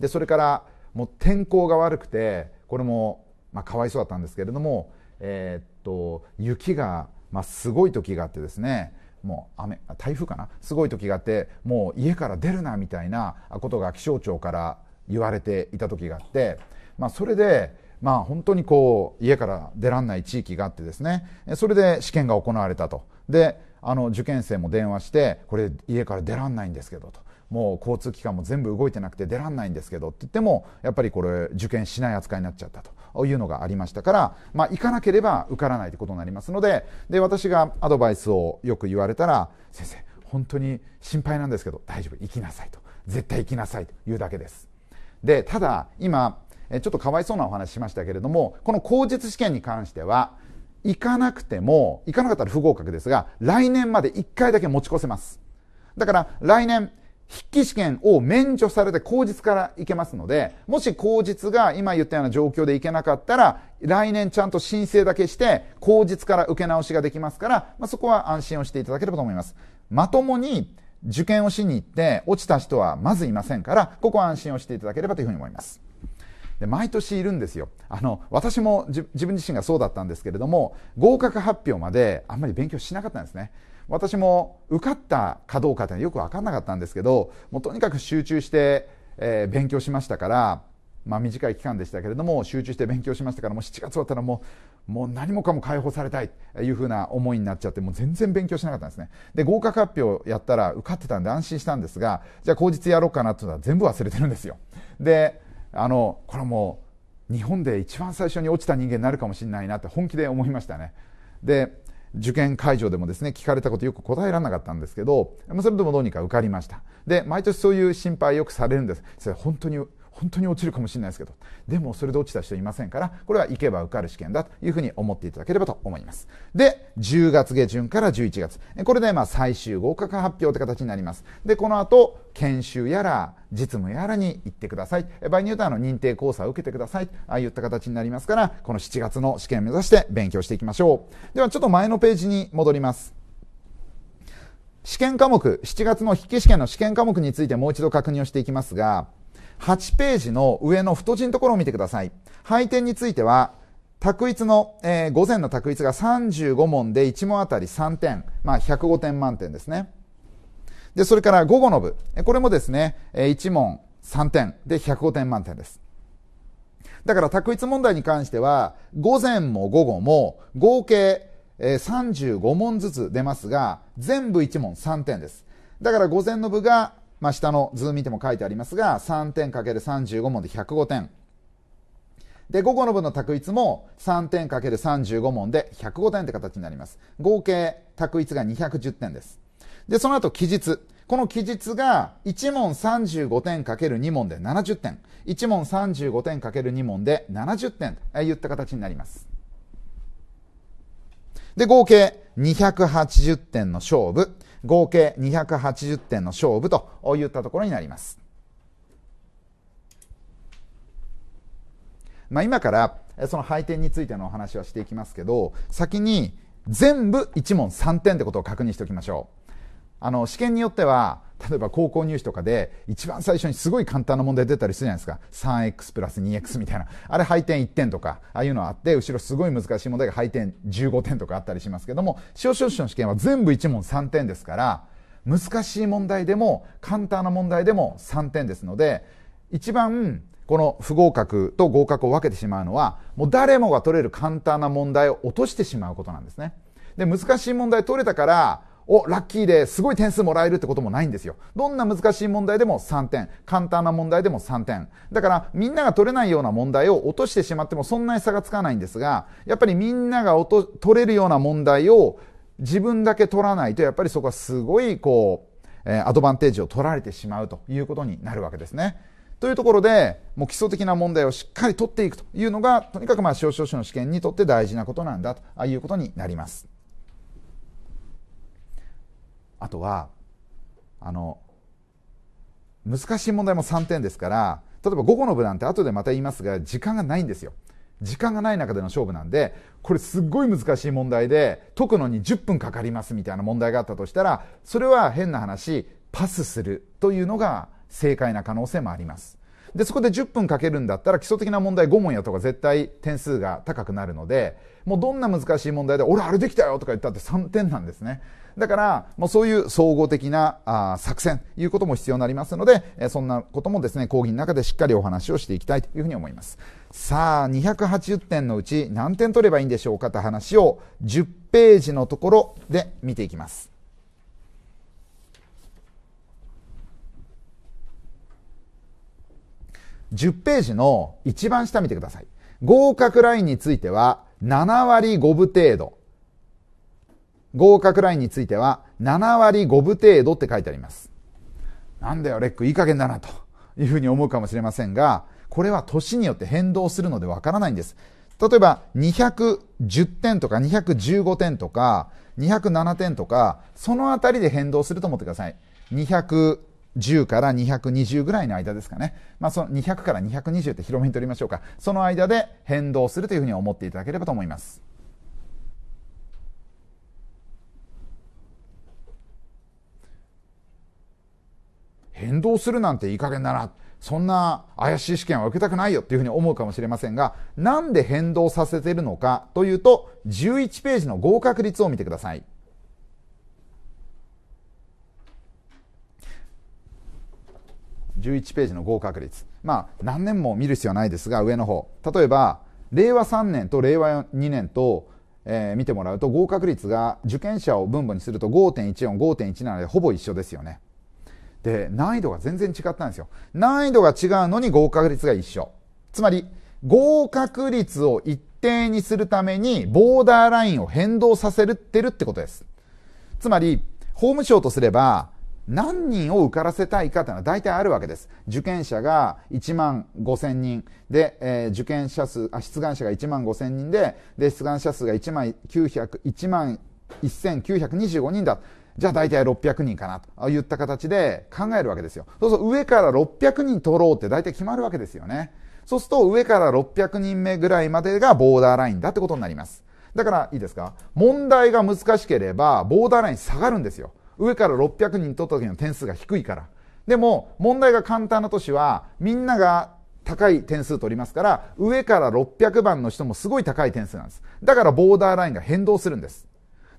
でそれからもう天候が悪くてこれも、まあ、かわいそうだったんですけれども、えー、っと雪が、まあ、すごい時があってですねもう雨台風かなすごい時があってもう家から出るなみたいなことが気象庁から言われていた時があって、まあ、それで、まあ、本当にこう家から出らんない地域があってですねそれで試験が行われたとであの受験生も電話してこれ家から出らんないんですけどと。もう交通機関も全部動いてなくて出らんないんですけどって言ってもやっぱりこれ受験しない扱いになっちゃったというのがありましたから、まあ、行かなければ受からないということになりますのでで私がアドバイスをよく言われたら「先生本当に心配なんですけど大丈夫行きなさい」と「絶対行きなさい」というだけです。でただ今ちょっとかわいそうなお話しましたけれどもこの口述試験に関しては行かなくても行かなかったら不合格ですが来年まで1回だけ持ち越せますだから来年筆記試験を免除されて口実から行けますので、もし口実が今言ったような状況で行けなかったら、来年ちゃんと申請だけして、口実から受け直しができますから、まあ、そこは安心をしていただければと思います。まともに受験をしに行って落ちた人はまずいませんから、ここは安心をしていただければというふうに思います。で毎年いるんですよあの私も自分自身がそうだったんですけれども合格発表まであんまり勉強しなかったんですね私も受かったかどうかってよく分かんなかったんですけどもうとにかく集中して、えー、勉強しましたから、まあ、短い期間でしたけれども集中して勉強しましたからもう7月終わったらもうもう何もかも解放されたいというふうな思いになっちゃってもう全然勉強しなかったんですねで合格発表やったら受かってたんで安心したんですがじゃあ口実やろうかなっていうのは全部忘れてるんですよであのこれもう日本で一番最初に落ちた人間になるかもしれないなって本気で思いましたねで受験会場でもですね、聞かれたことよく答えられなかったんですけど、それでもどうにか受かりました。で、毎年そういう心配よくされるんです。それ本当に本当に落ちるかもしれないですけど、でもそれで落ちた人いませんから、これは行けば受かる試験だというふうに思っていただければと思います。で、10月下旬から11月。これでまあ最終合格発表という形になります。で、この後、研修やら実務やらに行ってください。場合によってはあの認定講座を受けてください。ああいった形になりますから、この7月の試験を目指して勉強していきましょう。ではちょっと前のページに戻ります。試験科目、7月の筆記試験の試験科目についてもう一度確認をしていきますが、8ページの上の太字のところを見てください。配点については、卓一の、えー、午前の卓一が35問で1問あたり3点、まあ、105点満点ですね。で、それから午後の部、これもですね、1問3点で105点満点です。だから卓一問題に関しては、午前も午後も合計35問ずつ出ますが、全部1問3点です。だから午前の部がまあ、下の図見ても書いてありますが、3点 ×35 問で105点。で、午後の分の択一も3点 ×35 問で105点って形になります。合計択一が210点です。で、その後期日。この期日が1問35点 ×2 問で70点。1問35点 ×2 問で70点といった形になります。で、合計280点の勝負。合計280点の勝負といったところになります。まあ、今からその配点についてのお話はしていきますけど先に全部1問3点ってことを確認しておきましょうあの試験によっては例えば高校入試とかで一番最初にすごい簡単な問題出たりするじゃないですか 3x プラス 2x みたいなあれ配点1点とかああいうのあって後ろすごい難しい問題が配点15点とかあったりしますけども司法書士の試験は全部1問3点ですから難しい問題でも簡単な問題でも3点ですので一番この不合格と合格を分けてしまうのはもう誰もが取れる簡単な問題を落としてしまうことなんですねで難しい問題取れたからお、ラッキーですごい点数もらえるってこともないんですよ。どんな難しい問題でも3点。簡単な問題でも3点。だからみんなが取れないような問題を落としてしまってもそんなに差がつかないんですが、やっぱりみんなが落と取れるような問題を自分だけ取らないと、やっぱりそこはすごいこう、えアドバンテージを取られてしまうということになるわけですね。というところで、もう基礎的な問題をしっかり取っていくというのが、とにかくまあ、少々の試験にとって大事なことなんだということになります。あとはあの難しい問題も3点ですから例えば午後の部なんて後でまた言いますが時間がないんですよ時間がない中での勝負なんでこれすっごい難しい問題で解くのに10分かかりますみたいな問題があったとしたらそれは変な話パスするというのが正解な可能性もありますでそこで10分かけるんだったら基礎的な問題5問やとか絶対点数が高くなるのでもうどんな難しい問題で、俺あれできたよとか言ったって3点なんですね。だから、もうそういう総合的なあ作戦、いうことも必要になりますので、えそんなこともですね、講義の中でしっかりお話をしていきたいというふうに思います。さあ、280点のうち何点取ればいいんでしょうかって話を10ページのところで見ていきます。10ページの一番下見てください。合格ラインについては、7割5分程度合格ラインについては7割5分程度って書いてありますなんだよレックいい加減だなというふうに思うかもしれませんがこれは年によって変動するのでわからないんです例えば210点とか215点とか207点とかそのあたりで変動すると思ってください10から220ぐらいの間ですかね。まあ、その200から220って広めにとりましょうか。その間で変動するというふうに思っていただければと思います。変動するなんていい加減だな。そんな怪しい試験は受けたくないよっていうふうに思うかもしれませんが、なんで変動させているのかというと、11ページの合格率を見てください。11ページの合格率。まあ、何年も見る必要はないですが、上の方。例えば、令和3年と令和2年と、えー、見てもらうと合格率が受験者を分母にすると5.14、5.17でほぼ一緒ですよね。で、難易度が全然違ったんですよ。難易度が違うのに合格率が一緒。つまり、合格率を一定にするためにボーダーラインを変動させるってるってことです。つまり、法務省とすれば、何人を受からせたいかというのは大体あるわけです。受験者が1万5千人で、えー、受験者数、あ、出願者が1万5千人で、で、出願者数が1万900、1万1925人だ。じゃあ大体600人かなといった形で考えるわけですよ。そうすると上から600人取ろうって大体決まるわけですよね。そうすると上から600人目ぐらいまでがボーダーラインだってことになります。だからいいですか問題が難しければボーダーライン下がるんですよ。上から600人取った時の点数が低いから。でも、問題が簡単な年は、みんなが高い点数取りますから、上から600番の人もすごい高い点数なんです。だからボーダーラインが変動するんです。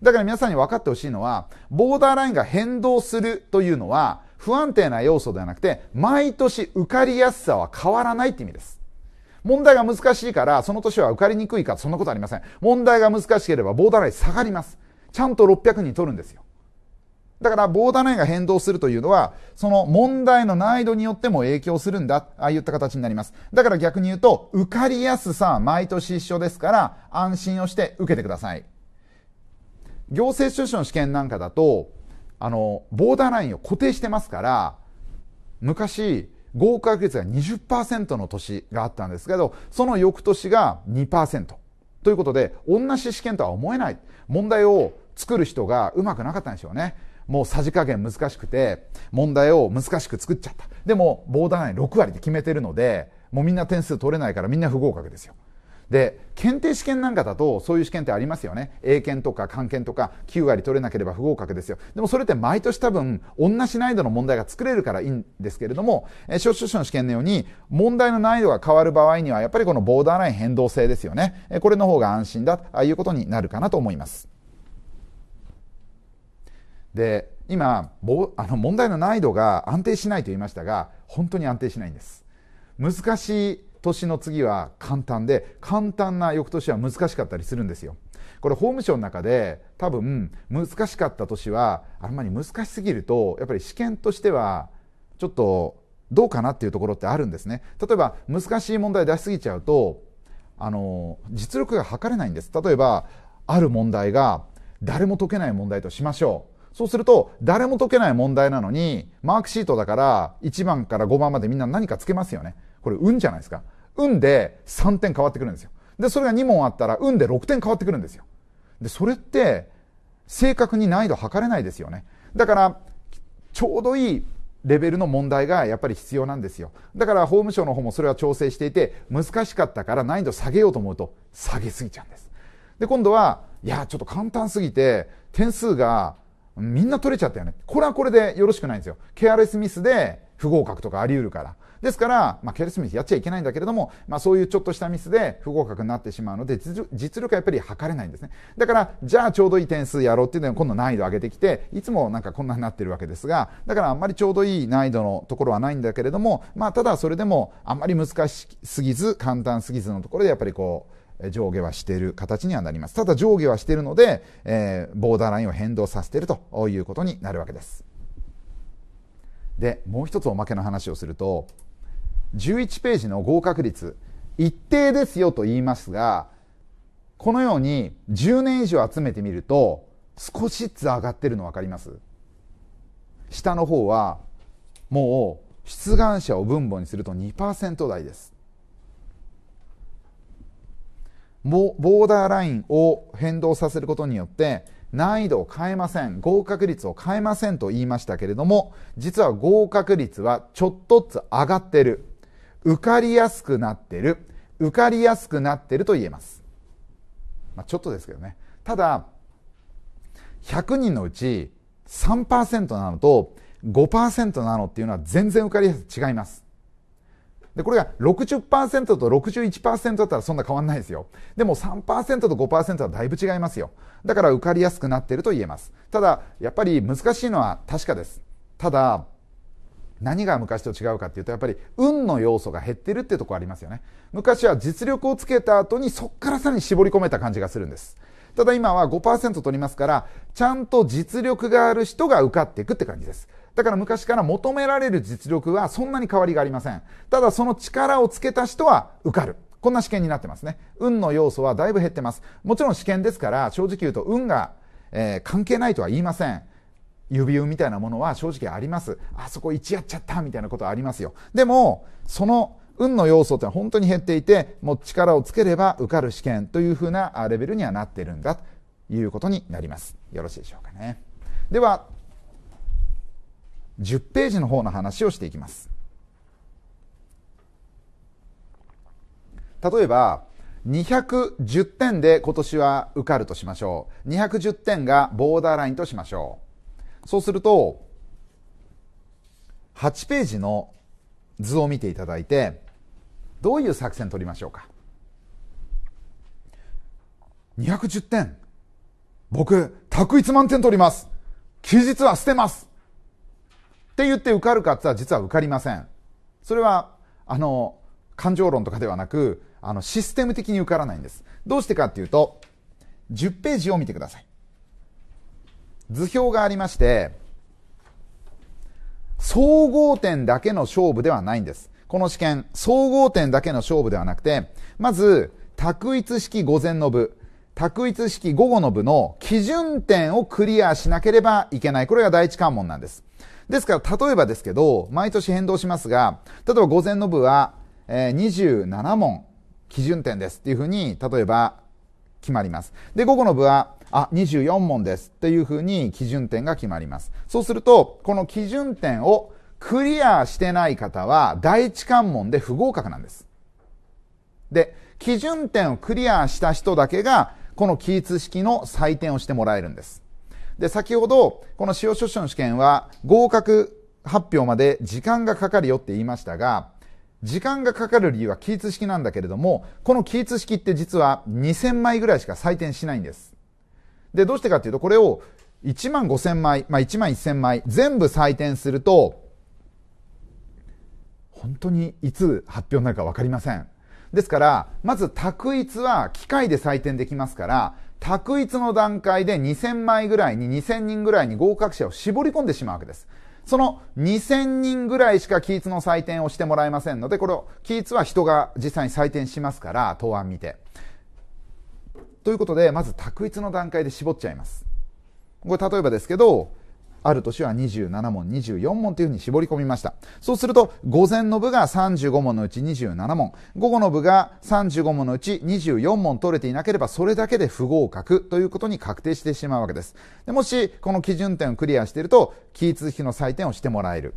だから皆さんに分かってほしいのは、ボーダーラインが変動するというのは、不安定な要素ではなくて、毎年受かりやすさは変わらないって意味です。問題が難しいから、その年は受かりにくいか、そんなことありません。問題が難しければボーダーライン下がります。ちゃんと600人取るんですよ。だからボーダーラインが変動するというのは、その問題の難易度によっても影響するんだ、ああいった形になります。だから逆に言うと、受かりやすさ、は毎年一緒ですから、安心をして受けてください。行政書士の試験なんかだと、あの、ボーダーラインを固定してますから、昔、合格率が20%の年があったんですけど、その翌年が2%。ということで、同じ試験とは思えない。問題を作る人がうまくなかったんでしょうね。もうさじ加減難しくて、問題を難しく作っちゃった。でも、ボーダーライン6割で決めてるので、もうみんな点数取れないからみんな不合格ですよ。で、検定試験なんかだとそういう試験ってありますよね。英検とか漢検とか9割取れなければ不合格ですよ。でもそれって毎年多分同じ難易度の問題が作れるからいいんですけれども、えー、小中の試験のように問題の難易度が変わる場合にはやっぱりこのボーダーライン変動性ですよね。えー、これの方が安心だということになるかなと思います。で今あの問題の難易度が安定しないと言いましたが本当に安定しないんです難しい年の次は簡単で簡単な翌年は難しかったりするんですよこれ法務省の中で多分難しかった年はあんまり難しすぎるとやっぱり試験としてはちょっとどうかなっていうところってあるんですね例えば難しい問題出しすぎちゃうとあの実力が測れないんです例えばある問題が誰も解けない問題としましょうそうすると、誰も解けない問題なのに、マークシートだから、1番から5番までみんな何かつけますよね。これ、運じゃないですか。運で3点変わってくるんですよ。で、それが2問あったら、運で6点変わってくるんですよ。で、それって、正確に難易度測れないですよね。だから、ちょうどいいレベルの問題がやっぱり必要なんですよ。だから法務省の方もそれは調整していて、難しかったから難易度下げようと思うと、下げすぎちゃうんです。で、今度は、いや、ちょっと簡単すぎて、点数がみんな取れちゃったよね。これはこれでよろしくないんですよ。ケアレスミスで不合格とかあり得るから。ですから、まあ、ケアレスミスやっちゃいけないんだけれども、まあ、そういうちょっとしたミスで不合格になってしまうので、実力はやっぱり測れないんですね。だから、じゃあちょうどいい点数やろうっていうのは今度難易度上げてきて、いつもなんかこんなになってるわけですが、だからあんまりちょうどいい難易度のところはないんだけれども、まあ、ただそれでもあんまり難しすぎず、簡単すぎずのところでやっぱりこう、上下はしている形にはなります。ただ上下はしているので、えー、ボーダーラインを変動させているということになるわけです。で、もう一つおまけの話をすると、11ページの合格率、一定ですよと言いますが、このように10年以上集めてみると、少しずつ上がっているの分かります下の方は、もう出願者を分母にすると2%台です。ボーダーラインを変動させることによって難易度を変えません合格率を変えませんと言いましたけれども実は合格率はちょっとずつ上がってる受かりやすくなってる受かりやすくなってると言えます、まあ、ちょっとですけどねただ100人のうち3%なのと5%なのっていうのは全然受かりやすく違いますで、これが60%と61%だったらそんな変わんないですよ。でも3%と5%はだいぶ違いますよ。だから受かりやすくなっていると言えます。ただ、やっぱり難しいのは確かです。ただ、何が昔と違うかっていうとやっぱり運の要素が減ってるってとこありますよね昔は実力をつけた後にそっからさらに絞り込めた感じがするんですただ今は5%取りますからちゃんと実力がある人が受かっていくって感じですだから昔から求められる実力はそんなに変わりがありません。ただその力をつけた人は受かる。こんな試験になってますね。運の要素はだいぶ減ってます。もちろん試験ですから、正直言うと運が、えー、関係ないとは言いません。指運みたいなものは正直あります。あそこ1やっちゃったみたいなことありますよ。でも、その運の要素ってのは本当に減っていて、もう力をつければ受かる試験というふうなレベルにはなってるんだということになります。よろしいでしょうかね。では、10ページの方の話をしていきます。例えば、210点で今年は受かるとしましょう。210点がボーダーラインとしましょう。そうすると、8ページの図を見ていただいて、どういう作戦取りましょうか。210点。僕、択一満点取ります。休日は捨てます。って言って受かるかって言ったら実は受かりません。それは、あの、感情論とかではなく、あの、システム的に受からないんです。どうしてかっていうと、10ページを見てください。図表がありまして、総合点だけの勝負ではないんです。この試験、総合点だけの勝負ではなくて、まず、択一式午前の部、択一式午後の部の基準点をクリアしなければいけない。これが第一関門なんです。ですから、例えばですけど、毎年変動しますが、例えば午前の部は、えー、27問基準点ですっていうふうに、例えば決まります。で、午後の部は、あ、24問ですっていうふうに基準点が決まります。そうすると、この基準点をクリアしてない方は、第一関門で不合格なんです。で、基準点をクリアした人だけが、この記述式の採点をしてもらえるんです。で、先ほど、この司法書士の試験は合格発表まで時間がかかるよって言いましたが、時間がかかる理由は記述式なんだけれども、この記述式って実は2000枚ぐらいしか採点しないんです。で、どうしてかっていうと、これを1万5000枚、まあ1万1000枚、全部採点すると、本当にいつ発表になるかわかりません。ですから、まず択一は機械で採点できますから、択一の段階で2000枚ぐらいに、2000人ぐらいに合格者を絞り込んでしまうわけです。その2000人ぐらいしか規律の採点をしてもらえませんので、これを、キは人が実際に採点しますから、答案見て。ということで、まず択一の段階で絞っちゃいます。これ例えばですけど、ある年は27問、24問というふうに絞り込みました。そうすると、午前の部が35問のうち27問、午後の部が35問のうち24問取れていなければ、それだけで不合格ということに確定してしまうわけです。でもし、この基準点をクリアしていると、キー通式の採点をしてもらえる。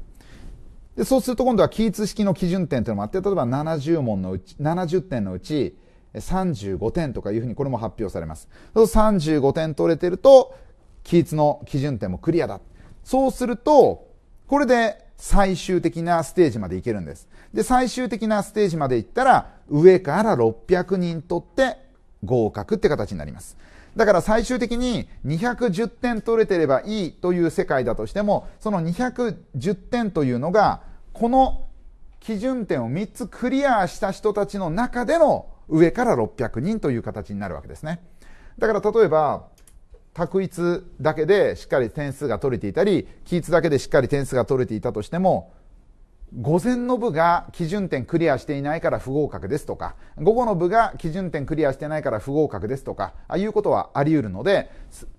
でそうすると今度は記述式の基準点というのもあって、例えば70問のうち、70点のうち、35点とかいうふうにこれも発表されます。35点取れてると、記述の基準点もクリアだそうすると、これで最終的なステージまで行けるんです。で、最終的なステージまで行ったら、上から600人取って合格って形になります。だから最終的に210点取れてればいいという世界だとしても、その210点というのが、この基準点を3つクリアした人たちの中での上から600人という形になるわけですね。だから例えば、択一だけでしっかり点数が取れていたり期一だけでしっかり点数が取れていたとしても午前の部が基準点クリアしていないから不合格ですとか午後の部が基準点クリアしてないから不合格ですとかあいうことはあり得るので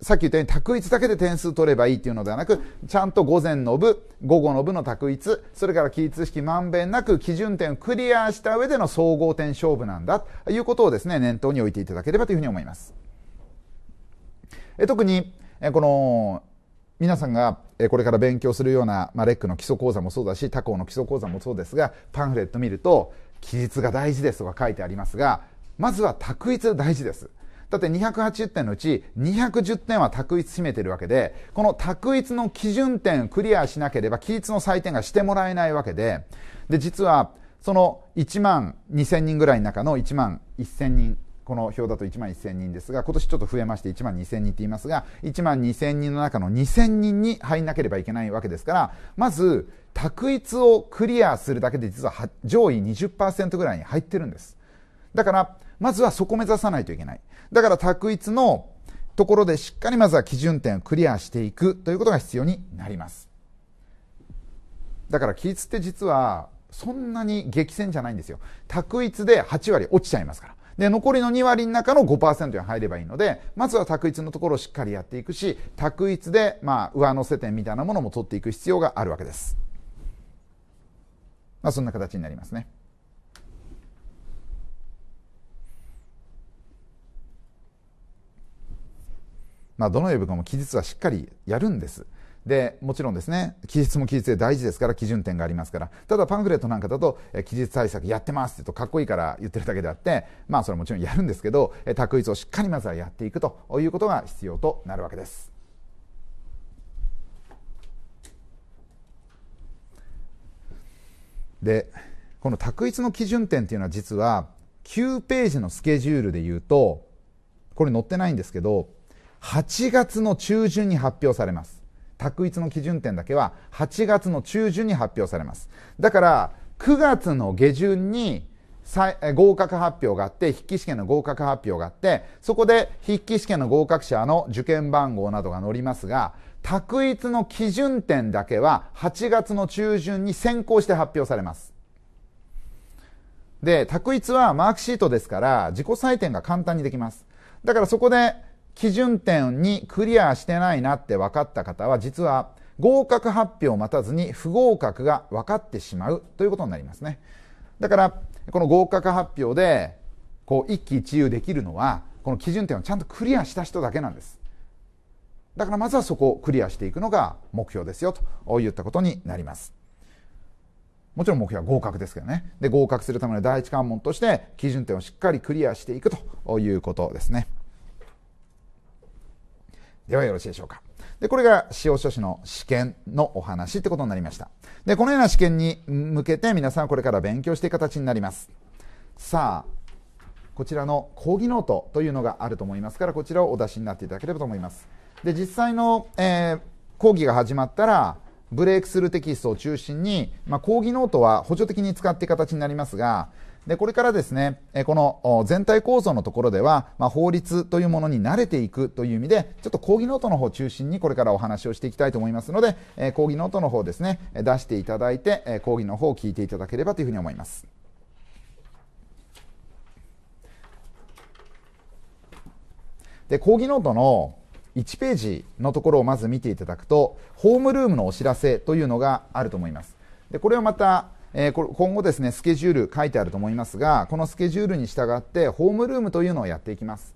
さっき言ったように択一だけで点数取ればいいっていうのではなくちゃんと午前の部午後の部の択一それから記述式まんべんなく基準点をクリアした上での総合点勝負なんだということをですね念頭に置いていただければというふうに思います。特に、この、皆さんがこれから勉強するような、まあ、レックの基礎講座もそうだし他校の基礎講座もそうですがパンフレット見ると記述が大事ですとか書いてありますがまずは択一が大事ですだって280点のうち210点は択一占めてるわけでこの択一の基準点クリアしなければ記述の採点がしてもらえないわけでで実はその1万2000人ぐらいの中の1万1000人この表だと1万1000人ですが、今年ちょっと増えまして1万2000人って言いますが、1万2000人の中の2000人に入らなければいけないわけですから、まず、択一をクリアするだけで実は上位20%ぐらいに入ってるんです。だから、まずはそこ目指さないといけない。だから択一のところでしっかりまずは基準点をクリアしていくということが必要になります。だから規律って実はそんなに激戦じゃないんですよ。択一で8割落ちちゃいますから。で、残りの2割の中の5%に入ればいいので、まずは択一のところをしっかりやっていくし、択一で、まあ、上乗せ点みたいなものも取っていく必要があるわけです。まあ、そんな形になりますね。まあ、どの呼ぶかも期日はしっかりやるんです。でもちろんですね期日も期日で大事ですから基準点がありますからただパンフレットなんかだと、え期日対策やってますってとかっこいいから言ってるだけであってまあそれもちろんやるんですけど、え択一をしっかりまずはやっていくということが必要となるわけです。でこの択一の基準点っていうのは実は9ページのスケジュールでいうとこれ載ってないんですけど8月の中旬に発表されます択一の基準点だけは8月の中旬に発表されます。だから9月の下旬に合格発表があって筆記試験の合格発表があってそこで筆記試験の合格者の受験番号などが載りますが択一の基準点だけは8月の中旬に先行して発表されますで択一はマークシートですから自己採点が簡単にできますだからそこで基準点にクリアしてないなって分かった方は実は合格発表を待たずに不合格が分かってしまうということになりますねだからこの合格発表でこう一喜一憂できるのはこの基準点をちゃんとクリアした人だけなんですだからまずはそこをクリアしていくのが目標ですよといったことになりますもちろん目標は合格ですけどねで合格するための第一関門として基準点をしっかりクリアしていくということですねではよろしいでしょうか。で、これが司法書士の試験のお話ってことになりました。で、このような試験に向けて皆さんこれから勉強していく形になります。さあ、こちらの講義ノートというのがあると思いますから、こちらをお出しになっていただければと思います。で、実際の、えー、講義が始まったら、ブレイクスルーテキストを中心に、まあ、講義ノートは補助的に使っていく形になりますが、で、これからですね、この全体構造のところでは、まあ、法律というものに慣れていくという意味で、ちょっと講義ノートの方を中心にこれからお話をしていきたいと思いますので、え講義ノートの方ですね、出していただいて、講義の方を聞いていただければというふうに思います。で、講義ノートの1ページのところをまず見ていただくと、ホームルームのお知らせというのがあると思います。で、これはまた、えー、これ今後ですね、スケジュール書いてあると思いますが、このスケジュールに従ってホームルームというのをやっていきます。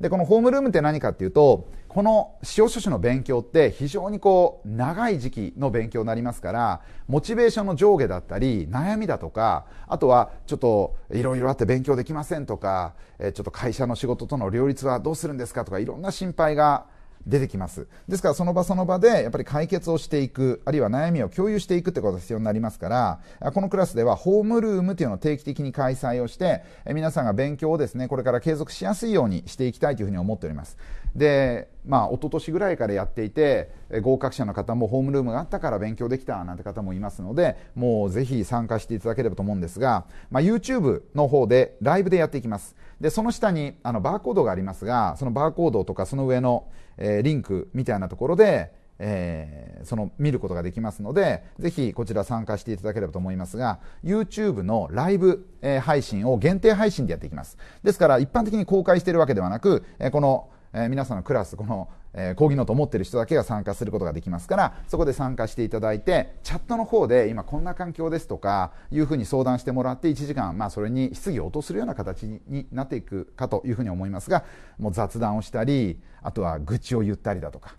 で、このホームルームって何かっていうと、この使用書士の勉強って非常にこう、長い時期の勉強になりますから、モチベーションの上下だったり、悩みだとか、あとはちょっといろいろあって勉強できませんとか、えー、ちょっと会社の仕事との両立はどうするんですかとか、いろんな心配が出てきます。ですからその場その場でやっぱり解決をしていく、あるいは悩みを共有していくってことが必要になりますから、このクラスではホームルームというのを定期的に開催をして、皆さんが勉強をですね、これから継続しやすいようにしていきたいというふうに思っております。で、まあ、一昨年ぐらいからやっていて、合格者の方もホームルームがあったから勉強できたなんて方もいますので、もうぜひ参加していただければと思うんですが、まあ、YouTube の方でライブでやっていきます。でその下にあのバーコードがありますがそのバーコードとかその上の、えー、リンクみたいなところで、えー、その見ることができますのでぜひこちら参加していただければと思いますが YouTube のライブ、えー、配信を限定配信でやっていきますですから一般的に公開しているわけではなく、えこのえ皆さんのクラス、このえー、講義のと思ってる人だけが参加することができますから、そこで参加していただいて、チャットの方で今こんな環境ですとか、いうふうに相談してもらって1時間、まあそれに質疑を落とするような形になっていくかというふうに思いますが、もう雑談をしたり、あとは愚痴を言ったりだとか、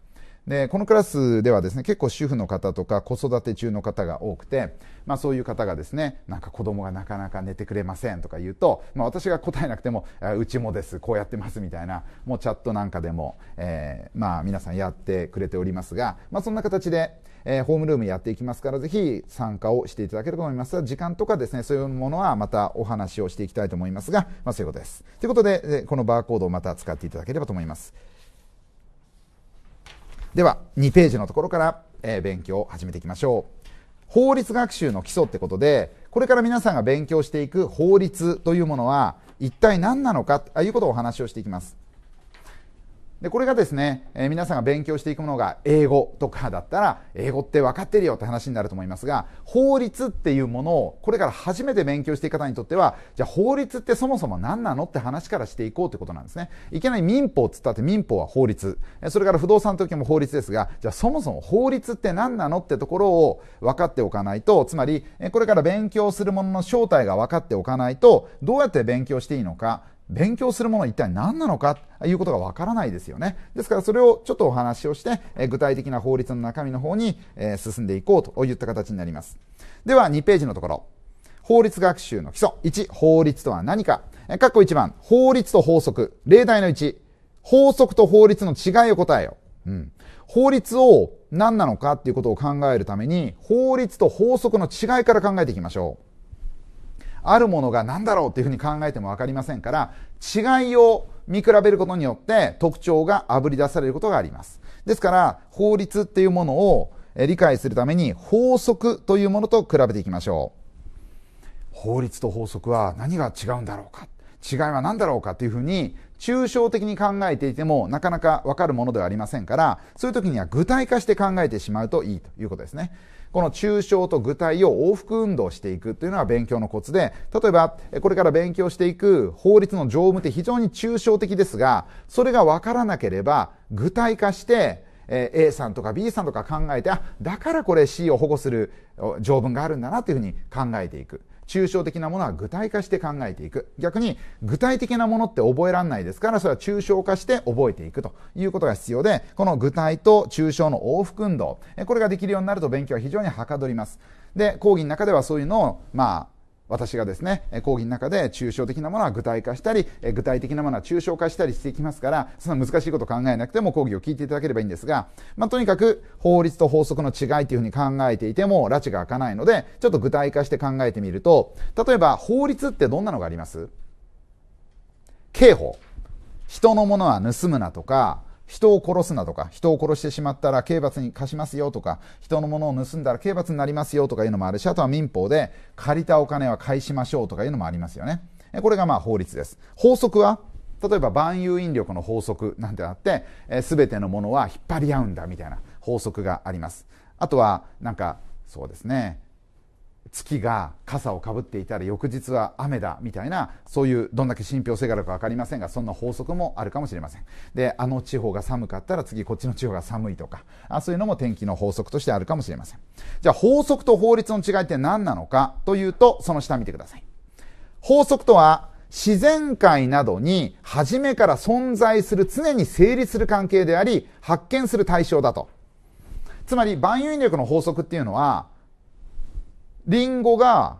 で、このクラスではですね、結構主婦の方とか子育て中の方が多くて、まあそういう方がですね、なんか子供がなかなか寝てくれませんとか言うと、まあ私が答えなくても、うちもです、こうやってますみたいな、もうチャットなんかでも、えー、まあ皆さんやってくれておりますが、まあそんな形で、えー、ホームルームやっていきますから、ぜひ参加をしていただければと思います。時間とかですね、そういうものはまたお話をしていきたいと思いますが、まあそういうことです。ということで、このバーコードをまた使っていただければと思います。では2ページのところから、えー、勉強を始めていきましょう法律学習の基礎ってことでこれから皆さんが勉強していく法律というものは一体何なのかということをお話をしていきますでこれがですね、えー、皆さんが勉強していくものが英語とかだったら英語って分かってるよって話になると思いますが法律っていうものをこれから初めて勉強していく方にとってはじゃあ法律ってそもそも何なのって話からしていこうってことなんですねいきなり民法っつったって民法は法律それから不動産の時も法律ですがじゃあそもそも法律って何なのってところを分かっておかないとつまりこれから勉強するものの正体が分かっておかないとどうやって勉強していいのか勉強するものは一体何なのかということがわからないですよね。ですからそれをちょっとお話をして、具体的な法律の中身の方に、進んでいこうといった形になります。では2ページのところ。法律学習の基礎。1、法律とは何か。括弧1番、法律と法則。例題の1、法則と法律の違いを答えよう。うん。法律を何なのかっていうことを考えるために、法律と法則の違いから考えていきましょう。あるものが何だろうっていうふうに考えても分かりませんから違いを見比べることによって特徴があぶり出されることがありますですから法律っていうものを理解するために法則というものと比べていきましょう法律と法則は何が違うんだろうか違いは何だろうかというふうに抽象的に考えていてもなかなかわかるものではありませんからそういう時には具体化して考えてしまうといいということですねこの抽象と具体を往復運動していくというのが勉強のコツで、例えば、これから勉強していく法律の条務って非常に抽象的ですが、それがわからなければ具体化して、え A さんとか B さんとか考えて、あ、だからこれ C を保護する条文があるんだなというふうに考えていく。抽象的なものは具体化して考えていく。逆に具体的なものって覚えらんないですから、それは抽象化して覚えていくということが必要で、この具体と抽象の往復運動、これができるようになると勉強は非常にはかどります。で、講義の中ではそういうのを、まあ、私がですね、講義の中で抽象的なものは具体化したり、具体的なものは抽象化したりしていきますから、そんな難しいこと考えなくても講義を聞いていただければいいんですが、まあ、とにかく法律と法則の違いというふうに考えていても、拉致が開かないので、ちょっと具体化して考えてみると、例えば法律ってどんなのがあります刑法。人のものは盗むなとか、人を殺すなとか、人を殺してしまったら刑罰に課しますよとか、人のものを盗んだら刑罰になりますよとかいうのもあるし、あとは民法で借りたお金は返しましょうとかいうのもありますよね。これがまあ法律です。法則は例えば万有引力の法則なんてあって、えべ全てのものは引っ張り合うんだみたいな法則があります。あとは、なんか、そうですね、月が傘をかぶっていたら翌日は雨だみたいなそういうどんだけ信憑性があるか分かりませんがそんな法則もあるかもしれませんであの地方が寒かったら次こっちの地方が寒いとかあそういうのも天気の法則としてあるかもしれませんじゃあ法則と法律の違いって何なのかというとその下見てください法則とは自然界などに初めから存在する常に成立する関係であり発見する対象だとつまり万有引力の法則っていうのはリンゴが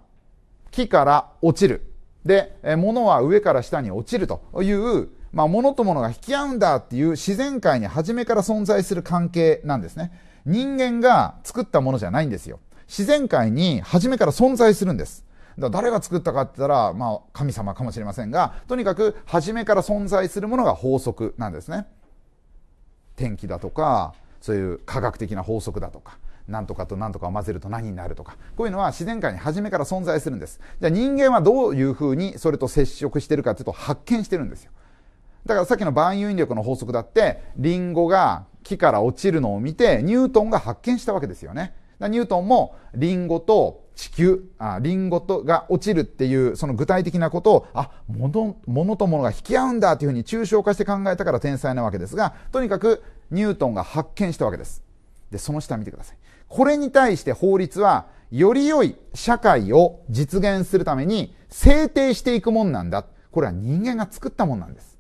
木から落ちる。で、物は上から下に落ちるという、まあ、物と物が引き合うんだっていう自然界に初めから存在する関係なんですね。人間が作ったものじゃないんですよ。自然界に初めから存在するんです。だ誰が作ったかって言ったら、まあ、神様かもしれませんが、とにかく初めから存在するものが法則なんですね。天気だとか、そういう科学的な法則だとか、何とかと何とかを混ぜると何になるとかこういうのは自然界に初めから存在するんですじゃあ人間はどういうふうにそれと接触してるかというと発見してるんですよだからさっきの万有引力の法則だってリンゴが木から落ちるのを見てニュートンが発見したわけですよねニュートンもリンゴと地球あリンゴとが落ちるっていうその具体的なことをあも物と物が引き合うんだというふうに抽象化して考えたから天才なわけですがとにかくニュートンが発見したわけですでその下見てくださいこれに対して法律は、より良い社会を実現するために制定していくもんなんだ。これは人間が作ったもんなんです。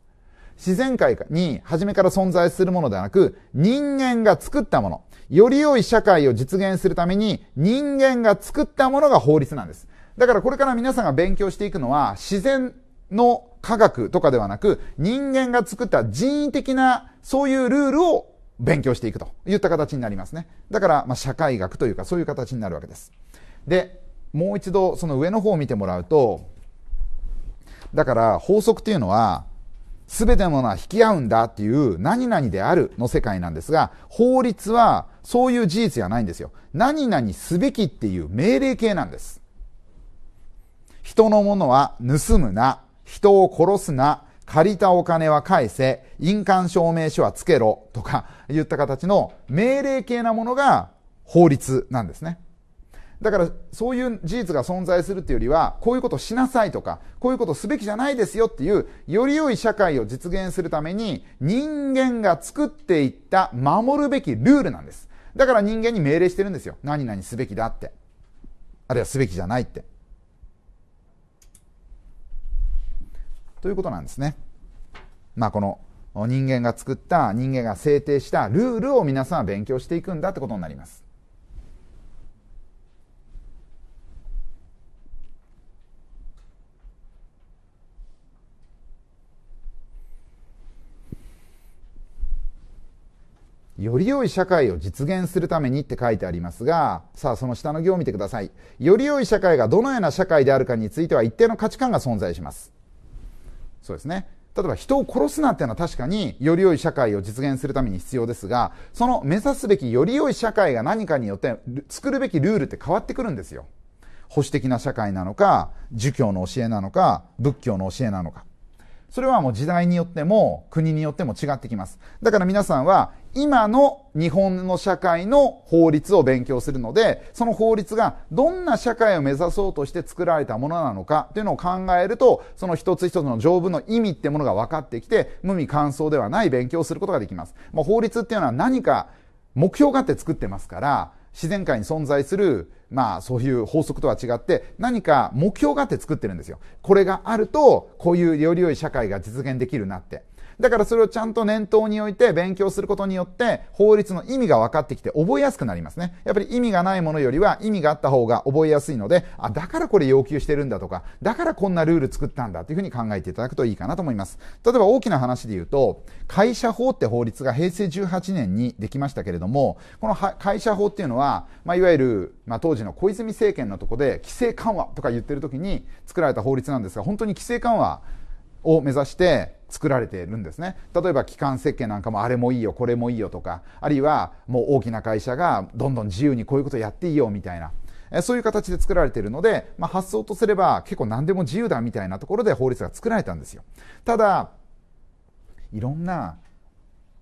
自然界に初めから存在するものではなく、人間が作ったもの。より良い社会を実現するために人間が作ったものが法律なんです。だからこれから皆さんが勉強していくのは自然の科学とかではなく人間が作った人為的なそういうルールを勉強していくといった形になりますね。だから、まあ、社会学というかそういう形になるわけです。で、もう一度その上の方を見てもらうと、だから法則というのは、すべてのものは引き合うんだっていう何々であるの世界なんですが、法律はそういう事実じゃないんですよ。何々すべきっていう命令形なんです。人のものは盗むな、人を殺すな、借りたお金は返せ、印鑑証明書はつけろとか言った形の命令系なものが法律なんですね。だからそういう事実が存在するっていうよりは、こういうことしなさいとか、こういうことすべきじゃないですよっていう、より良い社会を実現するために、人間が作っていった守るべきルールなんです。だから人間に命令してるんですよ。何々すべきだって。あるいはすべきじゃないって。ということなんですね。まあこの人間が作った人間が制定したルールを皆さんは勉強していくんだってことになります。より良い社会を実現するためにって書いてありますが、さあその下の行を見てください。より良い社会がどのような社会であるかについては一定の価値観が存在します。そうですね。例えば人を殺すなんていうのは確かにより良い社会を実現するために必要ですが、その目指すべきより良い社会が何かによって作るべきルールって変わってくるんですよ。保守的な社会なのか、儒教の教えなのか、仏教の教えなのか。それはもう時代によっても国によっても違ってきます。だから皆さんは今の日本の社会の法律を勉強するので、その法律がどんな社会を目指そうとして作られたものなのかというのを考えると、その一つ一つの条文の意味ってものが分かってきて、無味乾燥ではない勉強をすることができます。ま法律っていうのは何か目標があって作ってますから、自然界に存在する、まあそういう法則とは違って、何か目標があって作ってるんですよ。これがあると、こういうより良い社会が実現できるなって。だからそれをちゃんと念頭に置いて勉強することによって法律の意味が分かってきて覚えやすくなりますね。やっぱり意味がないものよりは意味があった方が覚えやすいので、あ、だからこれ要求してるんだとか、だからこんなルール作ったんだというふうに考えていただくといいかなと思います。例えば大きな話で言うと、会社法って法律が平成18年にできましたけれども、この会社法っていうのは、まあ、いわゆる、まあ、当時の小泉政権のとこで規制緩和とか言ってる時に作られた法律なんですが、本当に規制緩和を目指して、作られているんですね例えば基幹設計なんかもあれもいいよこれもいいよとかあるいはもう大きな会社がどんどん自由にこういうことやっていいよみたいなそういう形で作られているので、まあ、発想とすれば結構何でも自由だみたいなところで法律が作られたんですよただいろんな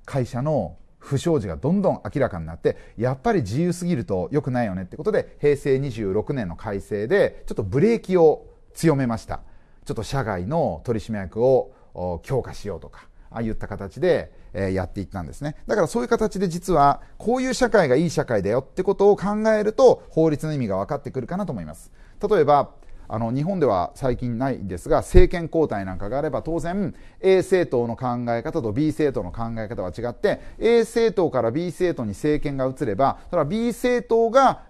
会社の不祥事がどんどん明らかになってやっぱり自由すぎると良くないよねってことで平成26年の改正でちょっとブレーキを強めましたちょっと社外の取締役を強化しようとか、ああいった形で、えやっていったんですね。だからそういう形で実は、こういう社会がいい社会だよってことを考えると、法律の意味が分かってくるかなと思います。例えば、あの日本では最近ないんですが政権交代なんかがあれば当然 A 政党の考え方と B 政党の考え方は違って A 政党から B 政党に政権が移ればそれは B 政党が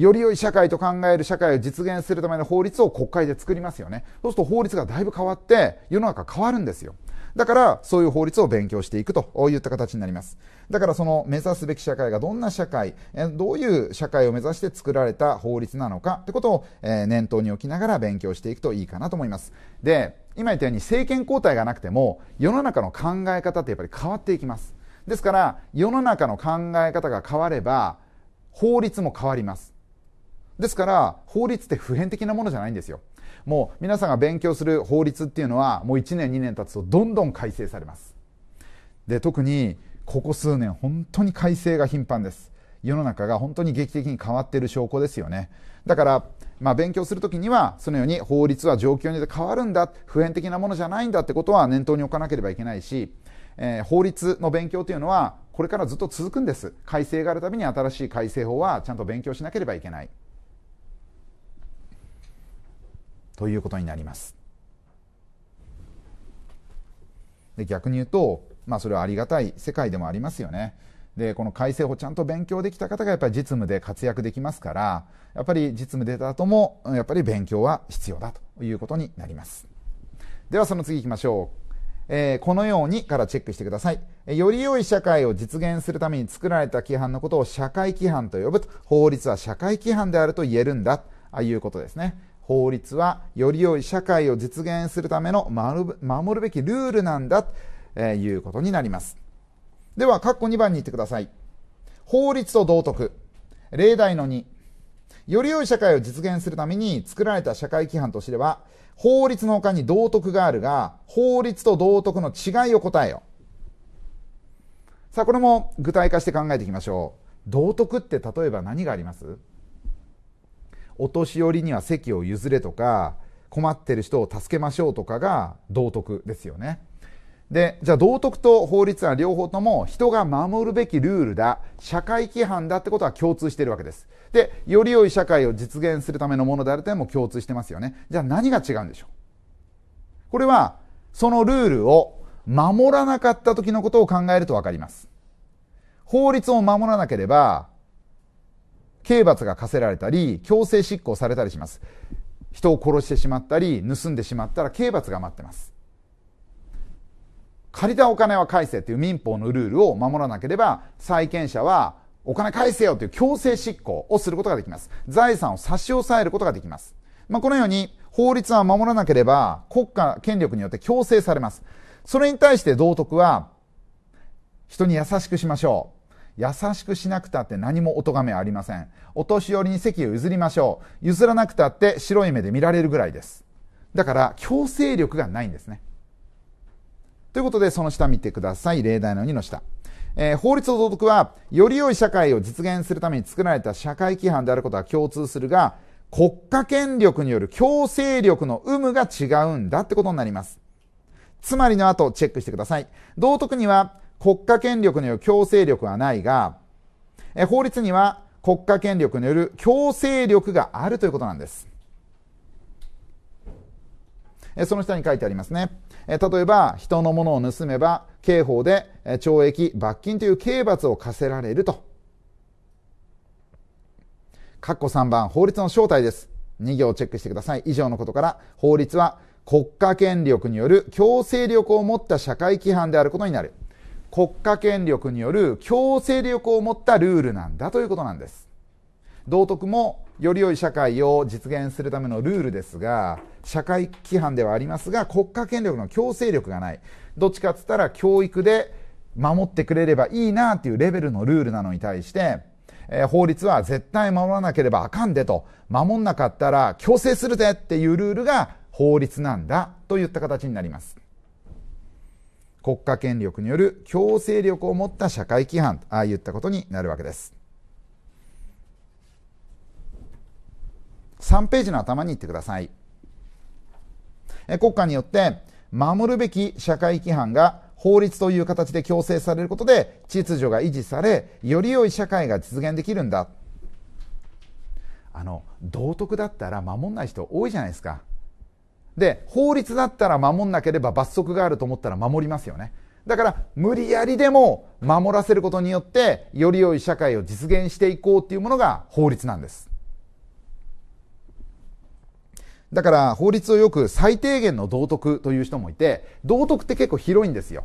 より良い社会と考える社会を実現するための法律を国会で作りますよね。そうすると法律がだいぶ変わって、世の中変わるんですよ。だから、そういう法律を勉強していくといった形になります。だから、その目指すべき社会がどんな社会、どういう社会を目指して作られた法律なのかってことを念頭に置きながら勉強していくといいかなと思います。で、今言ったように政権交代がなくても、世の中の考え方ってやっぱり変わっていきます。ですから、世の中の考え方が変われば、法律も変わります。ですから法律って普遍的なものじゃないんですよもう皆さんが勉強する法律っていうのはもう1年2年経つとどんどん改正されますで特にここ数年本当に改正が頻繁です世の中が本当に劇的に変わっている証拠ですよねだから、まあ、勉強するときにはそのように法律は状況によって変わるんだ普遍的なものじゃないんだってことは念頭に置かなければいけないし、えー、法律の勉強というのはこれからずっと続くんです改正があるたびに新しい改正法はちゃんと勉強しなければいけないということになります。で逆に言うと、まあ、それはありがたい世界でもありますよね。でこの改正法ちゃんと勉強できた方がやっぱり実務で活躍できますからやっぱり実務出た後もやっぱり勉強は必要だということになりますではその次いきましょう、えー、このようにからチェックしてくださいより良い社会を実現するために作られた規範のことを社会規範と呼ぶと法律は社会規範であると言えるんだということですね法律はより良い社会を実現するための守るべきルールなんだということになります。では、括弧2番に言ってください。法律と道徳。例題の2。より良い社会を実現するために作られた社会規範としては、法律の他に道徳があるが、法律と道徳の違いを答えよ。さあ、これも具体化して考えていきましょう。道徳って例えば何がありますお年寄りには席を譲れとか困ってる人を助けましょうとかが道徳ですよねでじゃあ道徳と法律は両方とも人が守るべきルールだ社会規範だってことは共通しているわけですでより良い社会を実現するためのものである点も共通してますよねじゃあ何が違うんでしょうこれはそのルールを守らなかった時のことを考えると分かります法律を守らなければ刑罰が課せられたり、強制執行されたりします。人を殺してしまったり、盗んでしまったら刑罰が待ってます。借りたお金は返せという民法のルールを守らなければ、債権者はお金返せよという強制執行をすることができます。財産を差し押さえることができます。まあ、このように法律は守らなければ国家権力によって強制されます。それに対して道徳は人に優しくしましょう。優しくしなくたって何もお咎めありません。お年寄りに席を譲りましょう。譲らなくたって白い目で見られるぐらいです。だから強制力がないんですね。ということで、その下見てください。例題の2の下。えー、法律の道徳は、より良い社会を実現するために作られた社会規範であることは共通するが、国家権力による強制力の有無が違うんだってことになります。つまりの後、チェックしてください。道徳には、国家権力による強制力はないが、え法律には国家権力による強制力があるということなんです。えその下に書いてありますね。え例えば、人のものを盗めば、刑法で懲役、罰金という刑罰を課せられると。括弧3番、法律の正体です。2行チェックしてください。以上のことから、法律は国家権力による強制力を持った社会規範であることになる。国家権力による強制力を持ったルールなんだということなんです道徳もより良い社会を実現するためのルールですが社会規範ではありますが国家権力の強制力がないどっちかっつったら教育で守ってくれればいいなっていうレベルのルールなのに対してえ法律は絶対守らなければあかんでと、守んなかったら強制するぜっていうルールが法律なんだといった形になります。国家権力による強制力を持った社会規範とああいったことになるわけです3ページの頭にいってくださいえ国家によって守るべき社会規範が法律という形で強制されることで秩序が維持されより良い社会が実現できるんだあの道徳だったら守んない人多いじゃないですかで、法律だったら守んなければ罰則があると思ったら守りますよね。だから、無理やりでも守らせることによって、より良い社会を実現していこうっていうものが法律なんです。だから法律をよく最低限の道徳という人もいて、道徳って結構広いんですよ。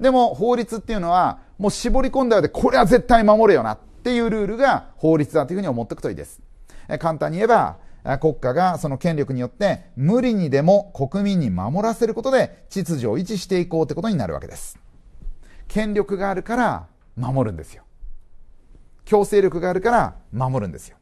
でも法律っていうのはもう絞り込んだようでこれは絶対守れよなっていうルールが法律だというふうに思っておくといいです。簡単に言えば国家がその権力によって無理にでも国民に守らせることで秩序を維持していこうってことになるわけです。権力があるから守るんですよ。強制力があるから守るんですよ。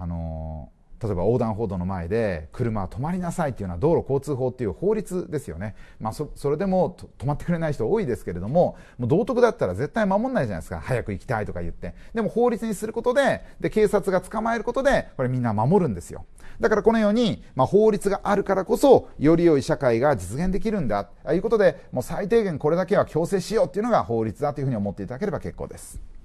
あのー例えば横断歩道の前で車は止まりなさいというのは道路交通法という法律ですよね、まあ、それでも止まってくれない人多いですけれどももう道徳だったら絶対守らないじゃないですか早く行きたいとか言ってでも法律にすることでで警察が捕まえることでこれみんな守るんですよだからこのように、まあ、法律があるからこそより良い社会が実現できるんだということでもう最低限これだけは強制しようというのが法律だというふうに思っていただければ結構です。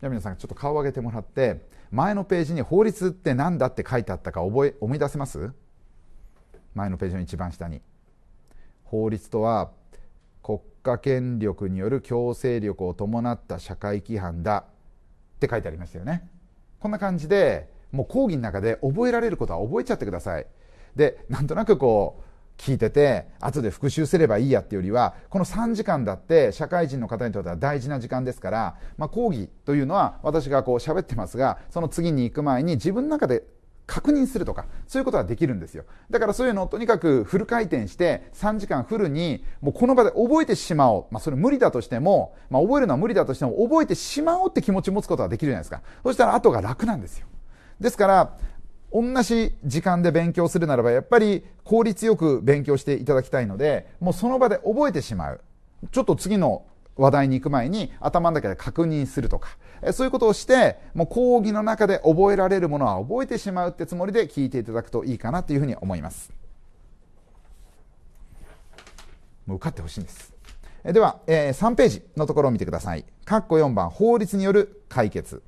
じゃあ皆さんちょっと顔を上げてもらって前のページに法律って何だって書いてあったか覚え思い出せます前のページの一番下に法律とは国家権力による強制力を伴った社会規範だって書いてありましたよねこんな感じでもう講義の中で覚えられることは覚えちゃってくださいでなんとなくこう聞いてて後で復習すればいいやってよりはこの3時間だって社会人の方にとっては大事な時間ですから、まあ、講義というのは私がこう喋ってますがその次に行く前に自分の中で確認するとか、そういうことができるんですよ。だからそういうのをとにかくフル回転して、3時間フルに、もうこの場で覚えてしまおう。まあそれ無理だとしても、まあ覚えるのは無理だとしても、覚えてしまおうって気持ちを持つことができるじゃないですか。そしたら後が楽なんですよ。ですから、同じ時間で勉強するならばやっぱり効率よく勉強していただきたいのでもうその場で覚えてしまうちょっと次の話題に行く前に頭の中で確認するとかそういうことをしてもう講義の中で覚えられるものは覚えてしまうってつもりで聞いていただくといいかなというふうに思いますもう受かってほしいんですでは、え3ページのところを見てください。括弧4番、法律による解決。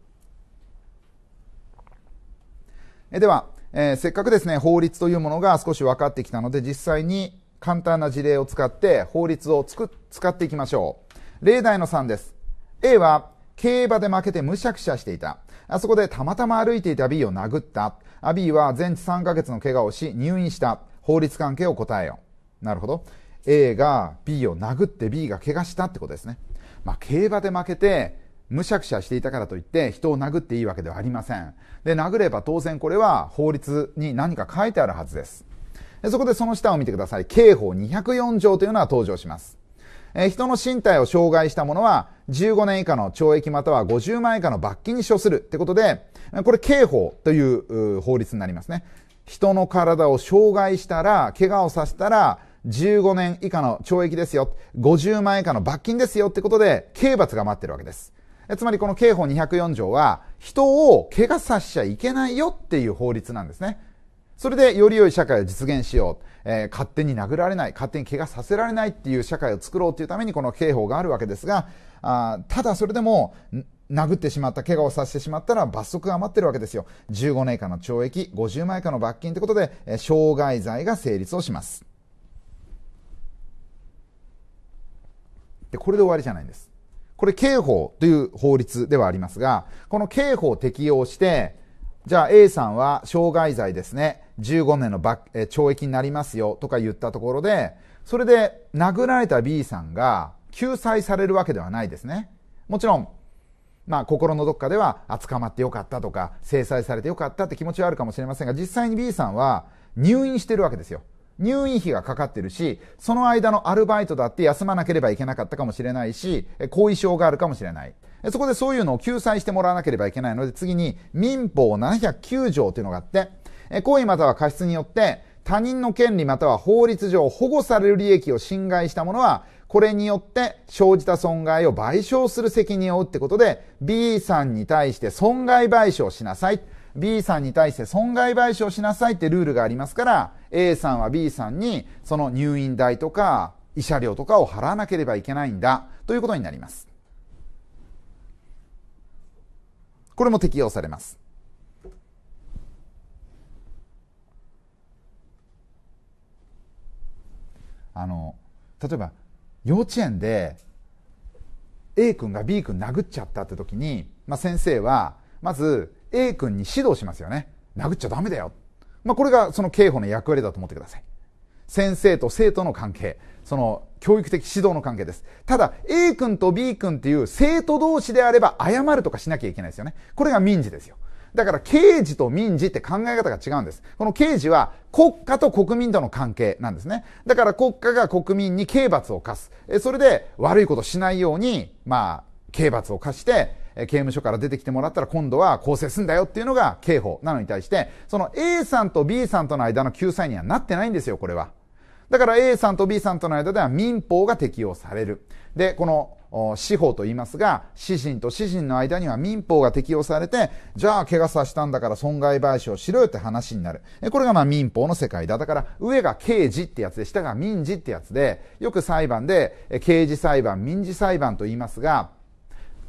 えでは、えー、せっかくですね、法律というものが少し分かってきたので、実際に簡単な事例を使って法律をつく使っていきましょう。例題の3です。A は、競馬で負けてむしゃくしゃしていた。あそこでたまたま歩いていた B を殴った。B は全治3ヶ月の怪我をし入院した。法律関係を答えよう。なるほど。A が B を殴って B が怪我したってことですね。まあ、競馬で負けてむしゃくしゃしていたからといって人を殴っていいわけではありません。で、殴れば当然これは法律に何か書いてあるはずです。でそこでその下を見てください。刑法204条というのは登場します。えー、人の身体を障害した者は15年以下の懲役または50万円以下の罰金に処するってことで、これ刑法という法律になりますね。人の体を障害したら、怪我をさせたら、15年以下の懲役ですよ、50万円以下の罰金ですよってことで、刑罰が待ってるわけです。つまりこの刑法204条は、人を怪我させちゃいけないよっていう法律なんですね。それでより良い社会を実現しよう。えー、勝手に殴られない、勝手に怪我させられないっていう社会を作ろうっていうためにこの刑法があるわけですが、あただそれでも、殴ってしまった、怪我をさせてしまったら罰則が余ってるわけですよ。15年以下の懲役、50万以下の罰金ということで、えー、傷害罪が成立をします。で、これで終わりじゃないんです。これ刑法という法律ではありますが、この刑法を適用して、じゃあ A さんは傷害罪ですね、15年の罰え懲役になりますよとか言ったところで、それで殴られた B さんが救済されるわけではないですね。もちろん、まあ心のどっかでは、あ、捕まってよかったとか、制裁されてよかったって気持ちはあるかもしれませんが、実際に B さんは入院してるわけですよ。入院費がかかってるし、その間のアルバイトだって休まなければいけなかったかもしれないし、後遺症があるかもしれない。そこでそういうのを救済してもらわなければいけないので、次に民法709条というのがあって、行為または過失によって、他人の権利または法律上保護される利益を侵害した者は、これによって生じた損害を賠償する責任を負うってことで、B さんに対して損害賠償しなさい。B さんに対して損害賠償しなさいってルールがありますから、A さんは B さんにその入院代とか慰謝料とかを払わなければいけないんだということになります。これも適用されます。あの例えば幼稚園で A 君が B 君殴っちゃったって時に、まあ、先生はまず A 君に指導しますよね殴っちゃダメだよまあ、これがその刑法の役割だと思ってください。先生と生徒の関係、その教育的指導の関係です。ただ、A 君と B 君っていう生徒同士であれば謝るとかしなきゃいけないですよね。これが民事ですよ。だから刑事と民事って考え方が違うんです。この刑事は国家と国民との関係なんですね。だから国家が国民に刑罰を課す。それで悪いことしないように、まあ、刑罰を課して、刑務所から出てきてもらったら今度は更生すんだよっていうのが刑法なのに対して、その A さんと B さんとの間の救済にはなってないんですよ、これは。だから A さんと B さんとの間では民法が適用される。で、この司法と言いますが、指人と指人の間には民法が適用されて、じゃあ怪我させたんだから損害賠償しろよって話になる。これがまあ民法の世界だ。だから上が刑事ってやつで、下が民事ってやつで、よく裁判で刑事裁判、民事裁判と言いますが、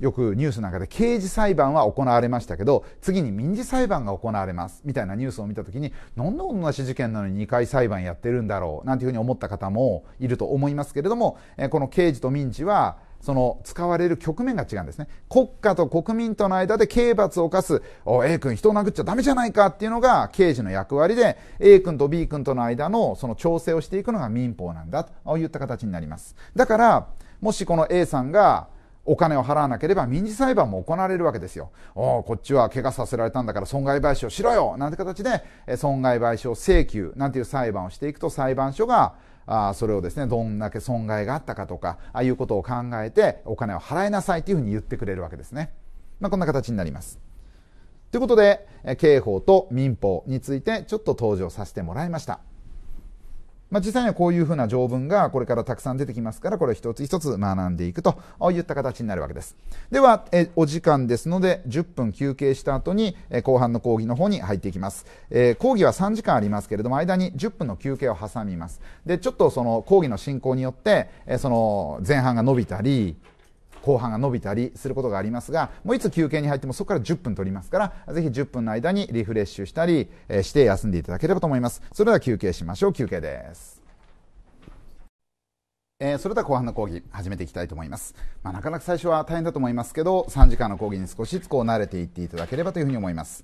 よくニュースなんかで刑事裁判は行われましたけど次に民事裁判が行われますみたいなニュースを見た時に何で同じ事件なのに2回裁判やってるんだろうなんていうふうに思った方もいると思いますけれども、この刑事と民事はその使われる局面が違うんですね。国家と国民との間で刑罰を犯す、A 君人を殴っちゃダメじゃないかっていうのが刑事の役割で、A 君と B 君との間のその調整をしていくのが民法なんだといった形になります。だから、もしこの A さんが、お金を払わなければ民事裁判も行われるわけですよ。おこっちは怪我させられたんだから損害賠償しろよなんて形で、え損害賠償請求なんていう裁判をしていくと裁判所が、あそれをですね、どんだけ損害があったかとか、ああいうことを考えてお金を払いなさいというふうに言ってくれるわけですね。まあ、こんな形になります。ということで、刑法と民法についてちょっと登場させてもらいました。まあ、実際にはこういうふうな条文がこれからたくさん出てきますから、これを一つ一つ学んでいくといった形になるわけです。では、えお時間ですので、10分休憩した後に、え後半の講義の方に入っていきます、えー、講義は3時間ありますけれども、間に10分の休憩を挟みます。で、ちょっとその講義の進行によって、えその前半が伸びたり、後半が伸びたりすることがありますがもういつ休憩に入ってもそこから10分取りますからぜひ10分の間にリフレッシュしたり、えして休んでいただければと思いますそれでは休憩しましょう休憩ですえー、それでは後半の講義始めていきたいと思います、まあ、なかなか最初は大変だと思いますけど3時間の講義に少しずつこう慣れていっていただければというふうに思います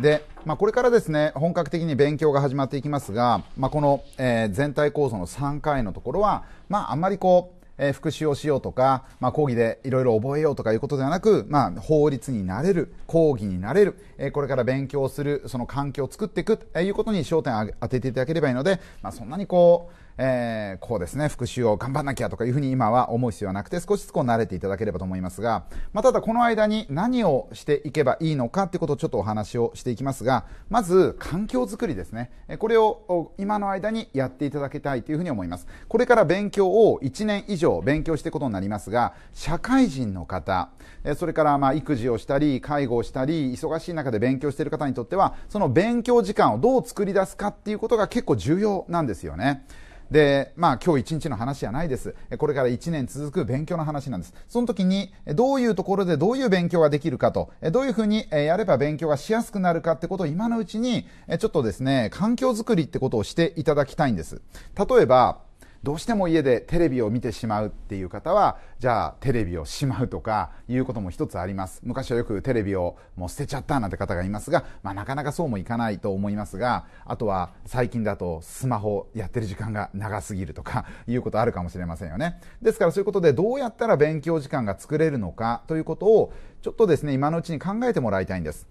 で、まあ、これからですね本格的に勉強が始まっていきますが、まあ、この、えー、全体構造の3回のところは、まあ、あんまりこうえー、復習をしようとか、まあ、講義でいろいろ覚えようとかいうことではなく、まあ、法律になれる、講義になれる、えー、これから勉強する、その環境を作っていくということに焦点を当てていただければいいので、まあ、そんなにこう、えー、こうですね、復習を頑張んなきゃとかいうふうに今は思う必要はなくて、少しずつこう慣れていただければと思いますが、まあ、ただこの間に何をしていけばいいのかってことをちょっとお話をしていきますが、まず環境づくりですね。これを今の間にやっていただきたいというふうに思います。これから勉強を1年以上勉強していくことになりますが、社会人の方、それからまあ育児をしたり、介護をしたり、忙しい中で勉強している方にとっては、その勉強時間をどう作り出すかっていうことが結構重要なんですよね。で、まあ今日一日の話じゃないです。これから1年続く勉強の話なんです。その時に、どういうところでどういう勉強ができるかと、どういうふうにやれば勉強がしやすくなるかってことを今のうちに、ちょっとですね、環境づくりってことをしていただきたいんです。例えば、どうしても家でテレビを見てしまうっていう方はじゃあテレビをしまうとかいうことも一つあります昔はよくテレビをもう捨てちゃったなんて方がいますが、まあ、なかなかそうもいかないと思いますがあとは最近だとスマホやってる時間が長すぎるとかいうことあるかもしれませんよねですからそういうことでどうやったら勉強時間が作れるのかということをちょっとですね今のうちに考えてもらいたいんです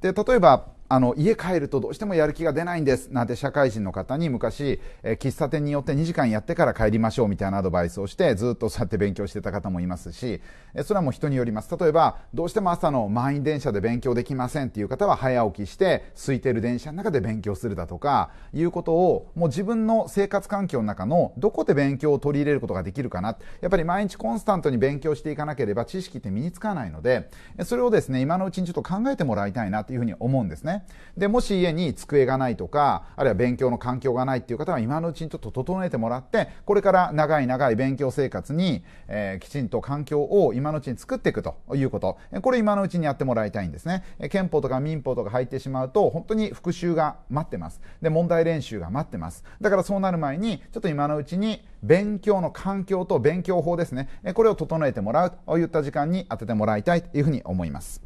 で例えばあの家帰るとどうしてもやる気が出ないんですなんて社会人の方に昔、えー、喫茶店によって2時間やってから帰りましょうみたいなアドバイスをしてずっとそうやって勉強してた方もいますし、えー、それはもう人によります例えばどうしても朝の満員電車で勉強できませんっていう方は早起きして空いてる電車の中で勉強するだとかいうことをもう自分の生活環境の中のどこで勉強を取り入れることができるかなやっぱり毎日コンスタントに勉強していかなければ知識って身につかないのでそれをですね今のうちにちょっと考えてもらいたいなというふうに思うんですね。で、もし家に机がないとか、あるいは勉強の環境がないっていう方は今のうちにちょっと整えてもらって、これから長い長い勉強生活に、えー、きちんと環境を今のうちに作っていくということ。これ今のうちにやってもらいたいんですね。憲法とか民法とか入ってしまうと、本当に復習が待ってます。で、問題練習が待ってます。だからそうなる前に、ちょっと今のうちに勉強の環境と勉強法ですね。これを整えてもらうといった時間に当ててもらいたいというふうに思います。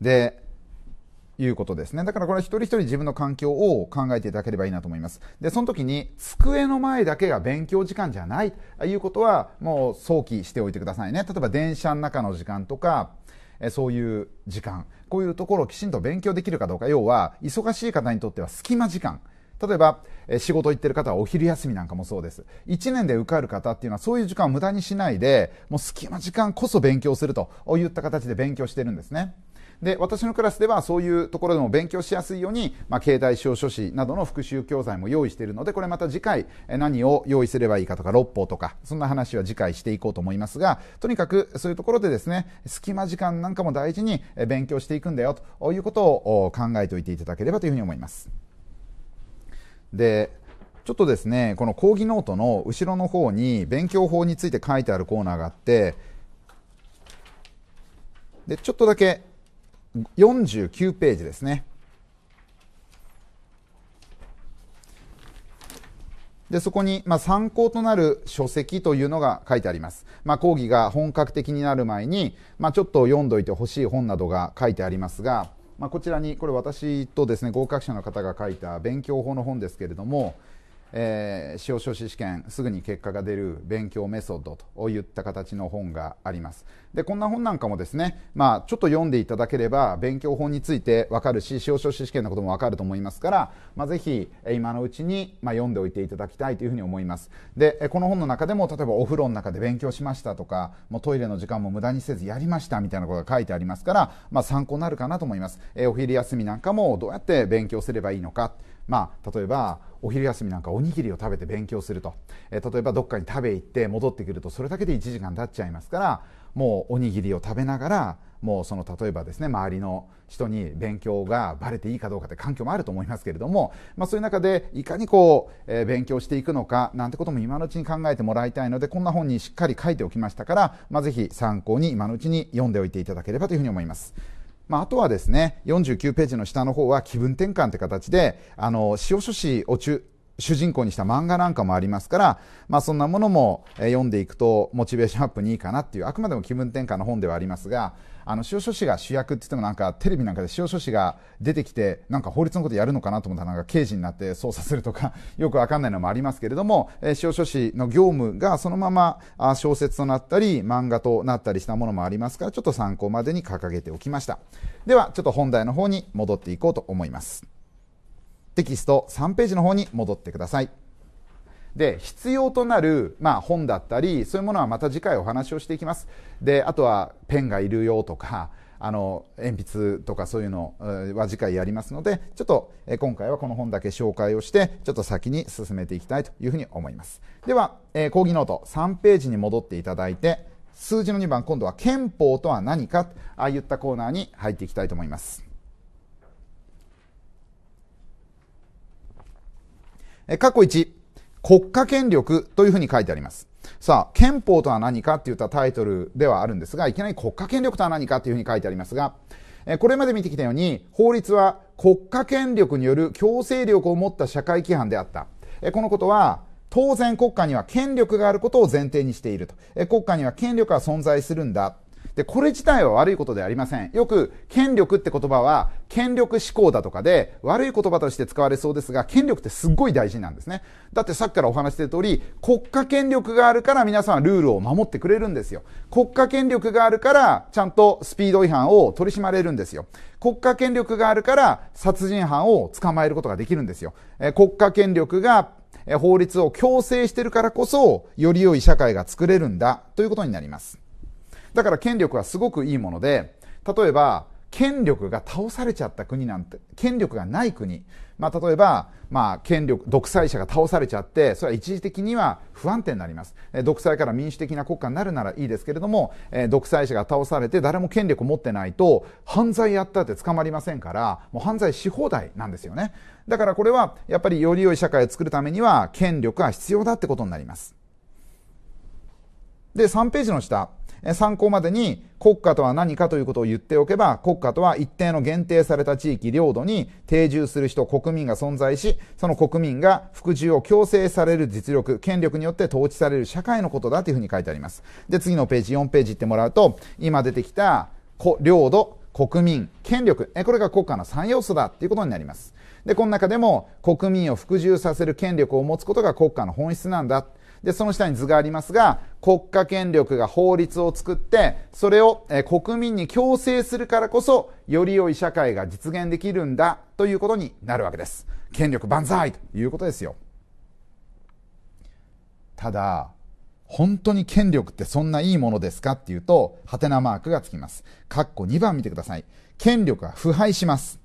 で、いうことですね。だからこれは一人一人自分の環境を考えていただければいいなと思います。で、その時に机の前だけが勉強時間じゃないということはもう想起しておいてくださいね。例えば電車の中の時間とか、えそういう時間。こういうところをきちんと勉強できるかどうか。要は、忙しい方にとっては隙間時間。例えば、え仕事行ってる方はお昼休みなんかもそうです。1年で受かる方っていうのはそういう時間を無駄にしないで、もう隙間時間こそ勉強するといった形で勉強してるんですね。で、私のクラスではそういうところでも勉強しやすいように、まあ、携帯小書士などの復習教材も用意しているので、これまた次回何を用意すればいいかとか、六法とか、そんな話は次回していこうと思いますが、とにかくそういうところでですね、隙間時間なんかも大事に勉強していくんだよということを考えておいていただければというふうに思います。で、ちょっとですね、この講義ノートの後ろの方に勉強法について書いてあるコーナーがあって、で、ちょっとだけ49ページですね。でそこに、まあ、参考となる書籍というのが書いてあります、まあ、講義が本格的になる前に、まあ、ちょっと読んどいてほしい本などが書いてありますが、まあ、こちらにこれ私とですね合格者の方が書いた勉強法の本ですけれども、えー、司法書士試験すぐに結果が出る勉強メソッドといった形の本がありますでこんな本なんかもですね、まあ、ちょっと読んでいただければ勉強法について分かるし司法書士試験のことも分かると思いますから、まあ、ぜひ今のうちに、まあ、読んでおいていただきたいというふうに思いますでこの本の中でも例えばお風呂の中で勉強しましたとかもうトイレの時間も無駄にせずやりましたみたいなことが書いてありますから、まあ、参考になるかなと思います、えー、お昼休みなんかもどうやって勉強すればいいのかまあ、例えばお昼休みなんかおにぎりを食べて勉強すると、えー、例えばどっかに食べ行って戻ってくるとそれだけで1時間経っちゃいますからもうおにぎりを食べながらもうその例えばですね周りの人に勉強がバレていいかどうかって環境もあると思いますけれども、まあ、そういう中でいかにこう、えー、勉強していくのかなんてことも今のうちに考えてもらいたいのでこんな本にしっかり書いておきましたから、まあ、ぜひ参考に今のうちに読んでおいていただければというふうに思います。まあ、あとはですね、49ページの下の方は気分転換って形で、あの、塩書士を中、主人公にした漫画なんかもありますから、まあそんなものも読んでいくとモチベーションアップにいいかなっていう、あくまでも気分転換の本ではありますが、あの塩書士が主役って言ってもなんかテレビなんかで塩書士が出てきてなんか法律のことやるのかなと思ったらなんか刑事になって捜査するとかよくわかんないのもありますけれども、えー、塩書士の業務がそのままあ小説となったり漫画となったりしたものもありますからちょっと参考までに掲げておきましたではちょっと本題の方に戻っていこうと思いますテキスト3ページの方に戻ってくださいで必要となる、まあ、本だったりそういうものはまた次回お話をしていきますであとはペンがいるよとかあの鉛筆とかそういうのは次回やりますのでちょっと今回はこの本だけ紹介をしてちょっと先に進めていきたいというふうに思いますでは、えー、講義ノート3ページに戻っていただいて数字の2番今度は憲法とは何かああいったコーナーに入っていきたいと思います過去1国家権力というふうに書いてあります。さあ、憲法とは何かって言ったタイトルではあるんですが、いきなり国家権力とは何かっていうふうに書いてありますが、これまで見てきたように、法律は国家権力による強制力を持った社会規範であった。このことは、当然国家には権力があることを前提にしていると。国家には権力が存在するんだ。で、これ自体は悪いことではありません。よく、権力って言葉は、権力志向だとかで、悪い言葉として使われそうですが、権力ってすっごい大事なんですね。だってさっきからお話してる通り、国家権力があるから皆さんルールを守ってくれるんですよ。国家権力があるから、ちゃんとスピード違反を取り締まれるんですよ。国家権力があるから、殺人犯を捕まえることができるんですよ。え国家権力が法律を強制してるからこそ、より良い社会が作れるんだということになります。だから権力はすごくいいもので、例えば、権力が倒されちゃった国なんて、権力がない国。まあ、例えば、まあ、権力、独裁者が倒されちゃって、それは一時的には不安定になります。え独裁から民主的な国家になるならいいですけれども、え独裁者が倒されて誰も権力を持ってないと、犯罪やったって捕まりませんから、もう犯罪し放題なんですよね。だからこれは、やっぱりより良い社会を作るためには、権力が必要だってことになります。で、3ページの下。参考までに国家とは何かということを言っておけば、国家とは一定の限定された地域、領土に定住する人、国民が存在し、その国民が服従を強制される実力、権力によって統治される社会のことだというふうに書いてあります。で、次のページ、4ページ行ってもらうと、今出てきた、領土、国民、権力、これが国家の3要素だということになります。で、この中でも国民を服従させる権力を持つことが国家の本質なんだ。で、その下に図がありますが、国家権力が法律を作って、それを国民に強制するからこそ、より良い社会が実現できるんだということになるわけです。権力万歳ということですよ。ただ、本当に権力ってそんないいものですかっていうと、ハテナマークがつきます。カッコ2番見てください。権力は腐敗します。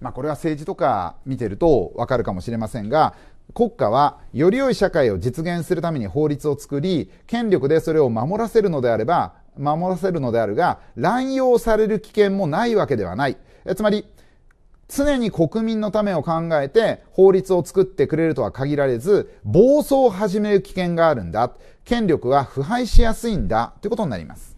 まあこれは政治とか見てるとわかるかもしれませんが、国家はより良い社会を実現するために法律を作り、権力でそれを守らせるのであれば、守らせるのであるが、乱用される危険もないわけではない。つまり、常に国民のためを考えて法律を作ってくれるとは限られず、暴走を始める危険があるんだ。権力は腐敗しやすいんだ。ということになります。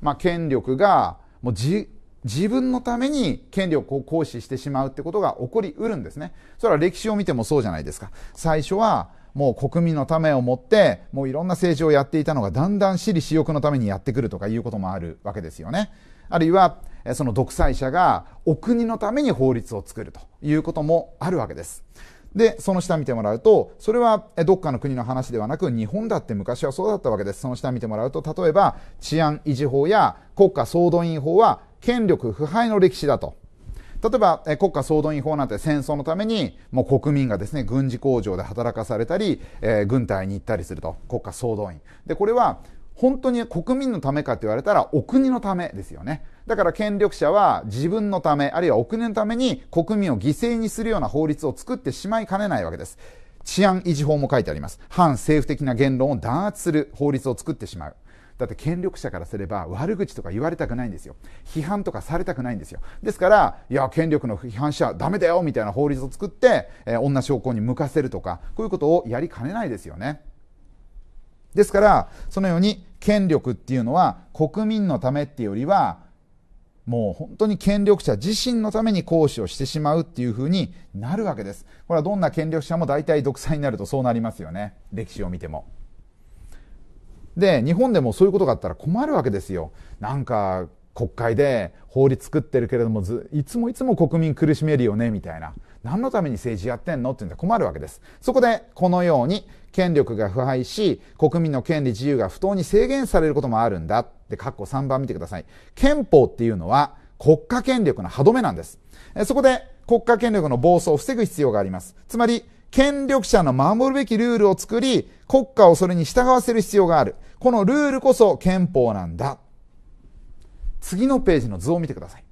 まあ、権力が、もうじ、自分のために権力を行使してしまうってことが起こりうるんですね。それは歴史を見てもそうじゃないですか。最初はもう国民のためをもって、もういろんな政治をやっていたのがだんだん私利私欲のためにやってくるとかいうこともあるわけですよね。あるいは、その独裁者がお国のために法律を作るということもあるわけです。で、その下見てもらうと、それはどっかの国の話ではなく、日本だって昔はそうだったわけです。その下見てもらうと、例えば治安維持法や国家総動員法は権力腐敗の歴史だと。例えば、国家総動員法なんて戦争のために、もう国民がですね、軍事工場で働かされたり、えー、軍隊に行ったりすると。国家総動員。で、これは、本当に国民のためかって言われたら、お国のためですよね。だから権力者は自分のため、あるいはお国のために国民を犠牲にするような法律を作ってしまいかねないわけです。治安維持法も書いてあります。反政府的な言論を弾圧する法律を作ってしまう。だって権力者からすれば悪口とか言われたくないんですよ批判とかされたくないんですよですからいや権力の批判者ダメだよみたいな法律を作って、えー、女将校に向かせるとかこういうことをやりかねないですよねですからそのように権力っていうのは国民のためっていうよりはもう本当に権力者自身のために行使をしてしまうっていうふうになるわけです。これはどんな権力者も大体独裁になるとそうなりますよね。歴史を見ても。で、日本でもそういうことがあったら困るわけですよ。なんか、国会で法律作ってるけれどもいつもいつも国民苦しめるよねみたいな何のために政治やってんのって言うんで困るわけですそこでこのように権力が腐敗し国民の権利自由が不当に制限されることもあるんだって括弧3番見てください憲法っていうのは国家権力の歯止めなんですそこで国家権力の暴走を防ぐ必要がありますつまり権力者の守るべきルールを作り、国家をそれに従わせる必要がある。このルールこそ憲法なんだ。次のページの図を見てください。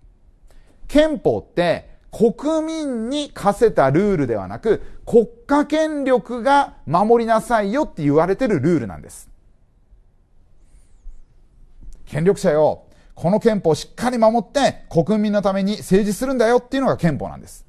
憲法って国民に課せたルールではなく、国家権力が守りなさいよって言われてるルールなんです。権力者よ、この憲法をしっかり守って国民のために政治するんだよっていうのが憲法なんです。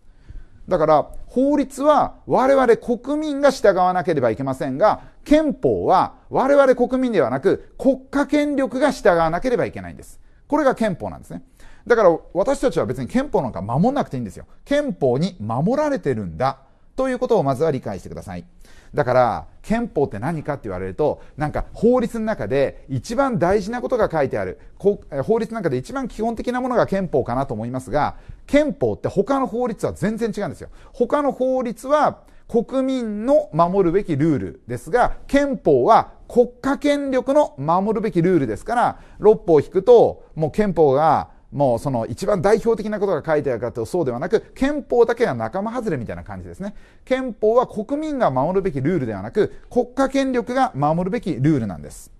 だから法律は我々国民が従わなければいけませんが、憲法は我々国民ではなく国家権力が従わなければいけないんです。これが憲法なんですね。だから私たちは別に憲法なんか守らなくていいんですよ。憲法に守られてるんだということをまずは理解してください。だから憲法って何かって言われるとなんか法律の中で一番大事なことが書いてある法律の中で一番基本的なものが憲法かなと思いますが憲法って他の法律は全然違うんですよ他の法律は国民の守るべきルールですが憲法は国家権力の守るべきルールですから六法を引くともう憲法がもうその一番代表的なことが書いてあるかというとそうではなく、憲法だけが仲間外れみたいな感じですね。憲法は国民が守るべきルールではなく、国家権力が守るべきルールなんです。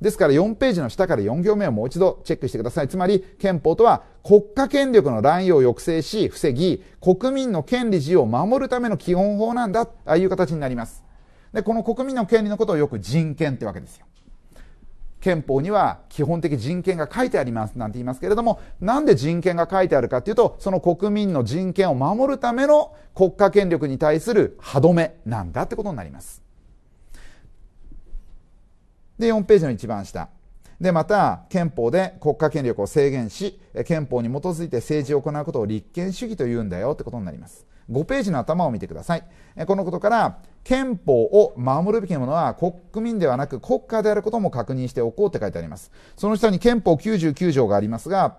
ですから4ページの下から4行目をもう一度チェックしてください。つまり憲法とは国家権力の乱用を抑制し、防ぎ、国民の権利自由を守るための基本法なんだ、という形になります。で、この国民の権利のことをよく人権ってわけですよ。憲法には基本的人権が書いてありますなんて言いますけれども、なんで人権が書いてあるかっていうと、その国民の人権を守るための国家権力に対する歯止めなんだってことになります。で、4ページの一番下。で、また、憲法で国家権力を制限し、憲法に基づいて政治を行うことを立憲主義というんだよってことになります。5ページの頭を見てください。このことから、憲法を守るべきものは国民ではなく国家であることも確認しておこうって書いてあります。その下に憲法99条がありますが、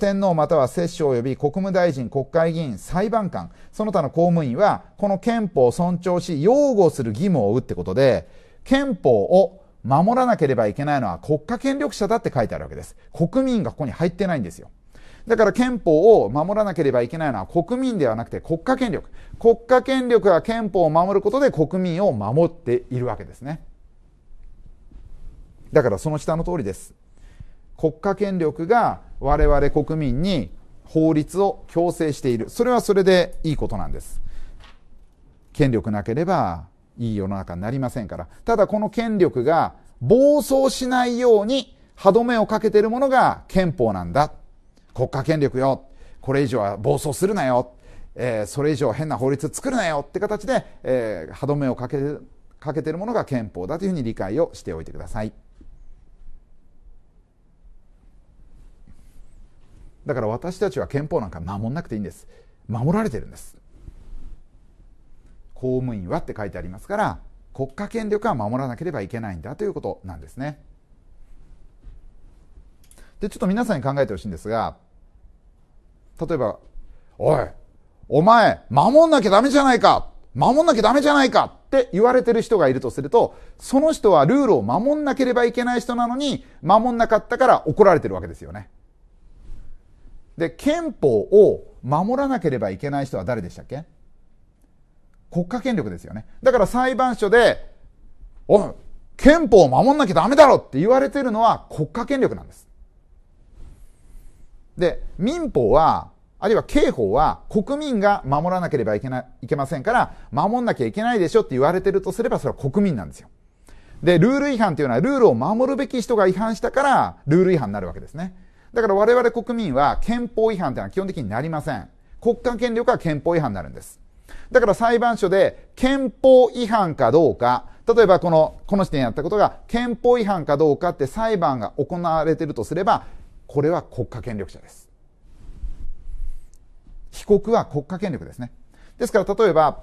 天皇または摂政及び国務大臣、国会議員、裁判官、その他の公務員は、この憲法を尊重し、擁護する義務を負うってことで、憲法を守らなければいけないのは国家権力者だって書いてあるわけです。国民がここに入ってないんですよ。だから憲法を守らなければいけないのは国民ではなくて国家権力。国家権力が憲法を守ることで国民を守っているわけですね。だからその下の通りです。国家権力が我々国民に法律を強制している。それはそれでいいことなんです。権力なければいい世の中になりませんから。ただこの権力が暴走しないように歯止めをかけているものが憲法なんだ国家権力よこれ以上は暴走するなよ、えー、それ以上変な法律作るなよって形で、えー、歯止めをかけかけてるものが憲法だというふうに理解をしておいてください。だから私たちは憲法なんか守んなくていいんです。守られてるんです。公務員はって書いてありますから国家権力は守らなければいけないんだということなんですね。でちょっと皆さんに考えてほしいんですが例えば、おい、お前、守んなきゃダメじゃないか守んなきゃダメじゃないかって言われてる人がいるとすると、その人はルールを守んなければいけない人なのに、守んなかったから怒られてるわけですよね。で、憲法を守らなければいけない人は誰でしたっけ国家権力ですよね。だから裁判所で、おい、憲法を守んなきゃダメだろって言われてるのは国家権力なんです。で、民法は、あるいは刑法は国民が守らなければいけない、いけませんから、守んなきゃいけないでしょって言われてるとすれば、それは国民なんですよ。で、ルール違反というのは、ルールを守るべき人が違反したから、ルール違反になるわけですね。だから我々国民は憲法違反というのは基本的になりません。国家権力は憲法違反になるんです。だから裁判所で憲法違反かどうか、例えばこの、この時点やったことが憲法違反かどうかって裁判が行われているとすれば、これは国家権力者です被告は国家権力ですねですから例えば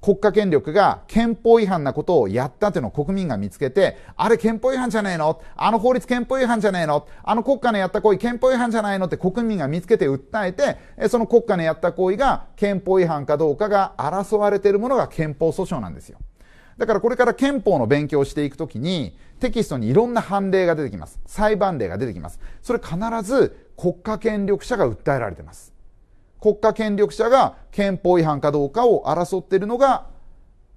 国家権力が憲法違反なことをやったというのを国民が見つけて、あれ憲法違反じゃねえのあの法律憲法違反じゃねえのあの国家のやった行為憲法違反じゃないのって国民が見つけて訴えて、その国家のやった行為が憲法違反かどうかが争われているものが憲法訴訟なんですよ。だからこれから憲法の勉強をしていくときに、テキストにいろんな判例が出てきます。裁判例が出てきます。それ必ず国家権力者が訴えられています。国家権力者が憲法違反かどうかを争っているのが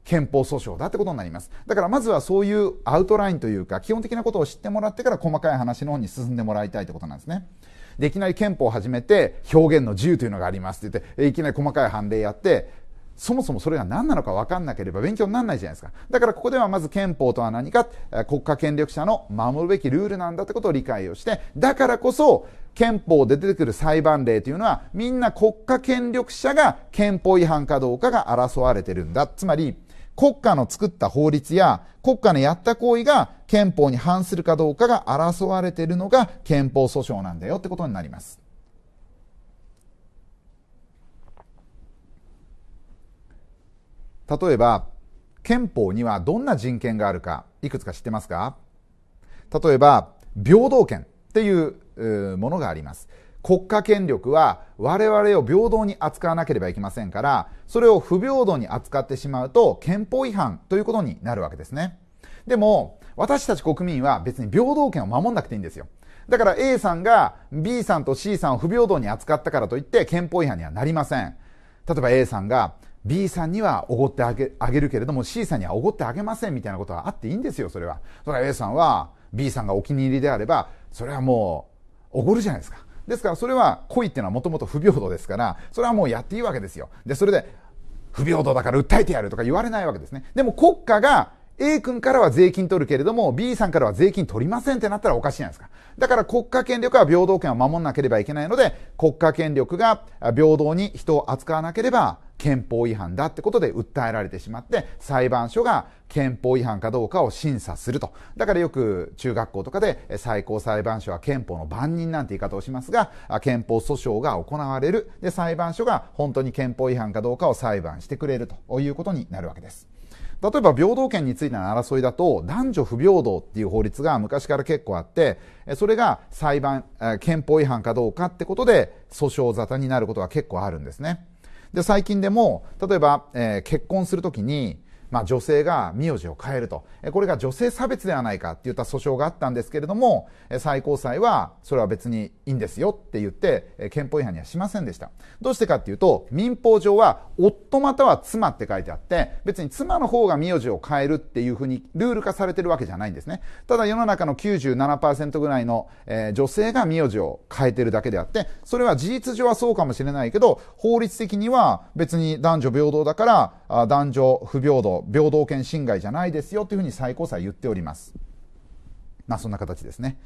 憲法訴訟だってことになります。だからまずはそういうアウトラインというか、基本的なことを知ってもらってから細かい話の方に進んでもらいたいってことなんですね。で、いきなり憲法を始めて、表現の自由というのがありますって言って、いきなり細かい判例やって、そもそもそれが何なのか分かんなければ勉強にならないじゃないですか。だからここではまず憲法とは何か、国家権力者の守るべきルールなんだってことを理解をして、だからこそ、憲法で出てくる裁判例というのは、みんな国家権力者が憲法違反かどうかが争われてるんだ。つまり、国家の作った法律や国家のやった行為が憲法に反するかどうかが争われているのが憲法訴訟なんだよってことになります。例えば、憲法にはどんな人権があるか、いくつか知ってますか例えば、平等権っていうものがあります。国家権力は我々を平等に扱わなければいけませんから、それを不平等に扱ってしまうと憲法違反ということになるわけですね。でも、私たち国民は別に平等権を守んなくていいんですよ。だから A さんが B さんと C さんを不平等に扱ったからといって憲法違反にはなりません。例えば A さんが B さんにはおごってあげあげるけれども C さんにはおごってあげませんみたいなことはあっていいんですよそれはそれは A さんは B さんがお気に入りであればそれはもうおごるじゃないですかですからそれは恋っていうのはもともと不平等ですからそれはもうやっていいわけですよでそれで不平等だから訴えてやるとか言われないわけですねでも国家が A 君からは税金取るけれども B さんからは税金取りませんってなったらおかしいじゃないですかだから国家権力は平等権を守らなければいけないので、国家権力が平等に人を扱わなければ憲法違反だってことで訴えられてしまって、裁判所が憲法違反かどうかを審査すると。だからよく中学校とかで最高裁判所は憲法の番人なんて言い方をしますが、憲法訴訟が行われる。で、裁判所が本当に憲法違反かどうかを裁判してくれるということになるわけです。例えば平等権についての争いだと男女不平等っていう法律が昔から結構あってそれが裁判憲法違反かどうかってことで訴訟沙汰になることが結構あるんですねで最近でも例えば、えー、結婚するときにまあ、女性が名字を変えると、これが女性差別ではないかっていった訴訟があったんですけれども、最高裁はそれは別にいいんですよって言って、憲法違反にはしませんでした。どうしてかっていうと、民法上は夫または妻って書いてあって、別に妻の方が名字を変えるっていうふうにルール化されてるわけじゃないんですね。ただ世の中の97%ぐらいの、え女性が名字を変えてるだけであって、それは事実上はそうかもしれないけど、法律的には別に男女平等だから、あ男女不平等平等権侵害じゃないですよというふうに最高裁言っております。まあそんな形ですね。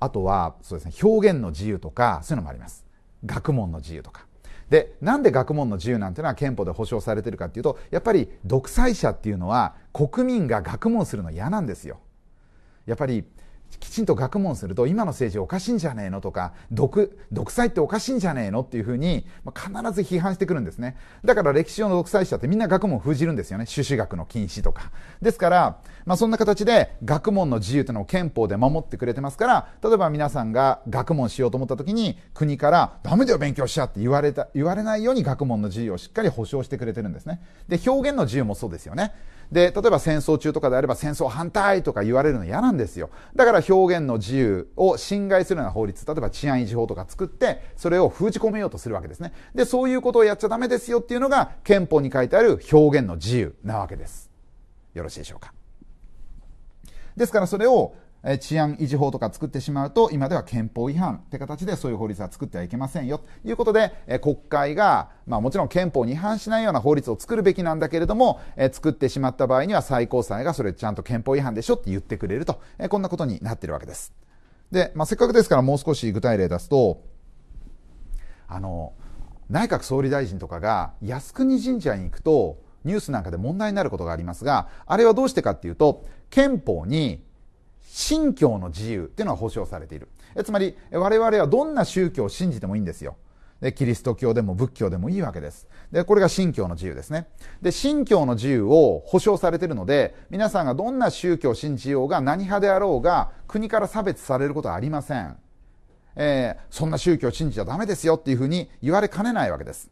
あとはそうですね表現の自由とかそういうのもあります。学問の自由とか。でなんで学問の自由なんていうのは憲法で保障されてるかっていうとやっぱり独裁者っていうのは国民が学問するの嫌なんですよ。やっぱりきちんと学問すると今の政治おかしいんじゃねえのとか独裁っておかしいんじゃねえのっていうふうに、必ず批判してくるんですねだから歴史上の独裁者ってみんな学問を封じるんですよね朱子学の禁止とかですから、まあ、そんな形で学問の自由というのを憲法で守ってくれてますから例えば皆さんが学問しようと思った時に国から「ダメだよ勉強しちゃ」って言われた言われないように学問の自由をしっかり保障してくれてるんですねで表現の自由もそうですよねで、例えば戦争中とかであれば戦争反対とか言われるの嫌なんですよ。だから表現の自由を侵害するような法律、例えば治安維持法とか作って、それを封じ込めようとするわけですね。で、そういうことをやっちゃダメですよっていうのが憲法に書いてある表現の自由なわけです。よろしいでしょうか。ですからそれを治安維持法とか作ってしまうと、今では憲法違反って形でそういう法律は作ってはいけませんよ。ということで、国会が、まあもちろん憲法に違反しないような法律を作るべきなんだけれども、作ってしまった場合には最高裁がそれちゃんと憲法違反でしょって言ってくれると、こんなことになってるわけです。で、まあせっかくですからもう少し具体例出すと、あの、内閣総理大臣とかが靖国神社に行くと、ニュースなんかで問題になることがありますが、あれはどうしてかっていうと、憲法に信教の自由っていうのは保障されている。つまり、我々はどんな宗教を信じてもいいんですよ。で、キリスト教でも仏教でもいいわけです。で、これが信教の自由ですね。で、信教の自由を保障されているので、皆さんがどんな宗教を信じようが、何派であろうが、国から差別されることはありません。えー、そんな宗教を信じちゃダメですよっていうふうに言われかねないわけです。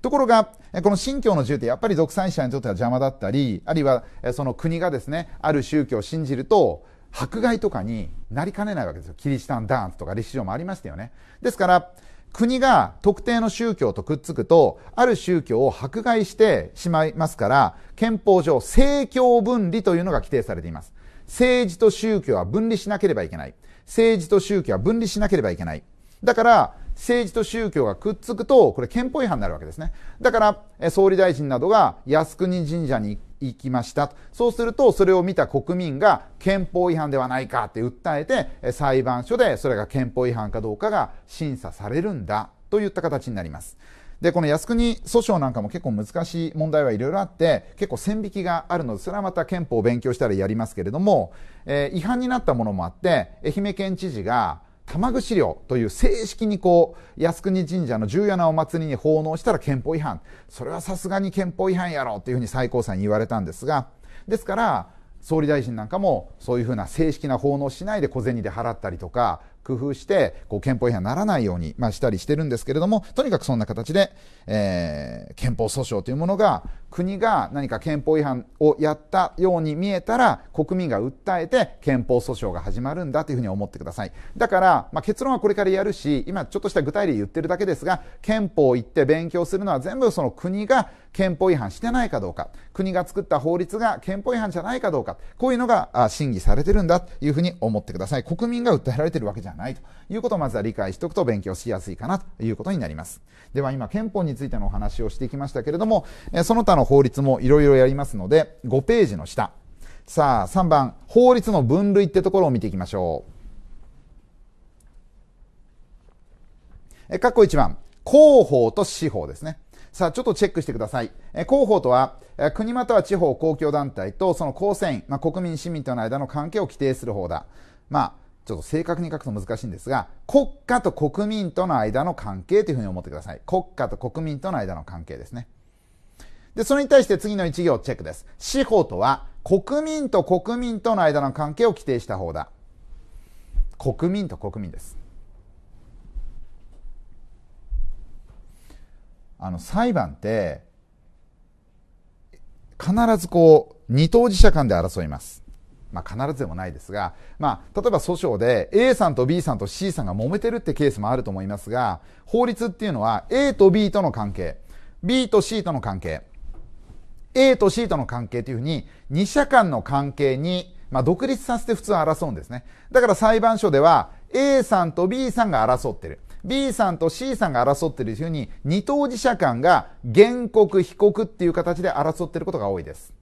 ところが、この信教の自由ってやっぱり独裁者にとっては邪魔だったり、あるいはその国がですね、ある宗教を信じると、迫害とかになりかねないわけですよ。キリシタンダンスとか歴史上もありましたよね。ですから、国が特定の宗教とくっつくと、ある宗教を迫害してしまいますから、憲法上、政教分離というのが規定されています。政治と宗教は分離しなければいけない。政治と宗教は分離しなければいけない。だから、政治と宗教がくっつくと、これ憲法違反になるわけですね。だから、総理大臣などが靖国神社に行って行きましたそうするとそれを見た国民が憲法違反ではないかって訴えて裁判所でそれが憲法違反かどうかが審査されるんだといった形になります。で、この靖国訴訟なんかも結構難しい問題はいろいろあって、結構線引きがあるので、それはまた憲法を勉強したらやりますけれども、えー、違反になったものもあって、愛媛県知事が、玉串料という正式にこう靖国神社の重要なお祭りに奉納したら憲法違反それはさすがに憲法違反やろというふうに最高裁に言われたんですがですから総理大臣なんかもそういうふうな正式な奉納しないで小銭で払ったりとか工夫して、こう憲法違反にならないように、まあ、したりしてるんですけれども、とにかくそんな形で、えー、憲法訴訟というものが、国が何か憲法違反をやったように見えたら、国民が訴えて憲法訴訟が始まるんだというふうに思ってください。だから、まあ、結論はこれからやるし、今ちょっとした具体例言ってるだけですが、憲法を言って勉強するのは全部その国が憲法違反してないかどうか、国が作った法律が憲法違反じゃないかどうか、こういうのがあ、審議されてるんだというふうに思ってください。国民が訴えられてるわけじゃゃないということをまずは理解しておくと勉強しやすいかなということになります。では今憲法についてのお話をしてきましたけれども、その他の法律もいろいろやりますので、5ページの下。さあ、3番、法律の分類ってところを見ていきましょう。え、括弧1番、広報と司法ですね。さあ、ちょっとチェックしてください。え広報とは、え国または地方公共団体とその公選、まあ、国民市民との間の関係を規定する法だ。まあ、ちょっと正確に書くと難しいんですが、国家と国民との間の関係というふうに思ってください。国家と国民との間の関係ですね。で、それに対して次の一行チェックです。司法とは、国民と国民との間の関係を規定した方だ。国民と国民です。あの、裁判って、必ずこう、二当事者間で争います。まあ、必ずでもないですが、まあ、例えば訴訟で A さんと B さんと C さんが揉めてるってケースもあると思いますが、法律っていうのは A と B との関係、B と C との関係、A と C との関係というふうに、2者間の関係に、まあ、独立させて普通は争うんですね。だから裁判所では A さんと B さんが争ってる。B さんと C さんが争ってるというふうに、二当事者間が原告、被告っていう形で争ってることが多いです。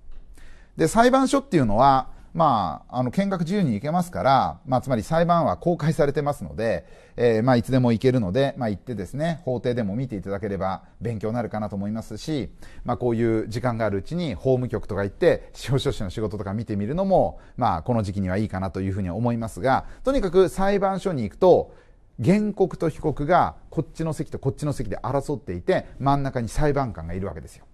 で、裁判所っていうのは、まあ、あの見学自由に行けますから、まあ、つまり裁判は公開されてますので、えー、まあ、いつでも行けるので、まあ、行ってですね法廷でも見ていただければ勉強になるかなと思いますし、まあ、こういう時間があるうちに法務局とか行って司法書士の仕事とか見てみるのも、まあ、この時期にはいいかなというふうに思いますがとにかく裁判所に行くと原告と被告がこっちの席とこっちの席で争っていて真ん中に裁判官がいるわけですよ。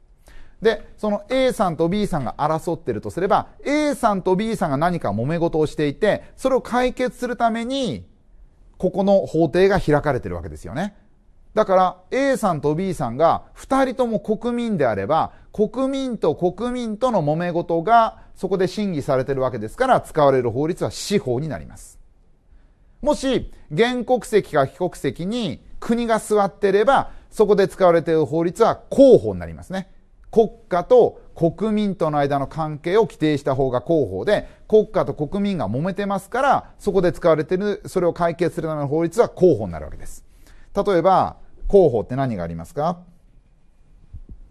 で、その A さんと B さんが争ってるとすれば、A さんと B さんが何か揉め事をしていて、それを解決するために、ここの法廷が開かれてるわけですよね。だから A さんと B さんが2人とも国民であれば、国民と国民との揉め事がそこで審議されてるわけですから、使われる法律は司法になります。もし、原告席か被告席に国が座ってれば、そこで使われている法律は広報になりますね。国家と国民との間の関係を規定した方が広報で、国家と国民が揉めてますから、そこで使われている、それを解決するための法律は広報になるわけです。例えば、広報って何がありますか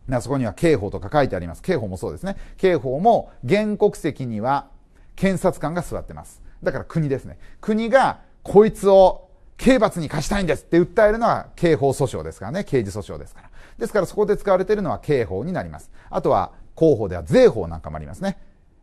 なそこには刑法とか書いてあります。刑法もそうですね。刑法も原告席には検察官が座ってます。だから国ですね。国がこいつを刑罰に貸したいんですって訴えるのは刑法訴訟ですからね。刑事訴訟ですから。ですからそこで使われているのは刑法になります。あとは広報では税法なんかもありますね。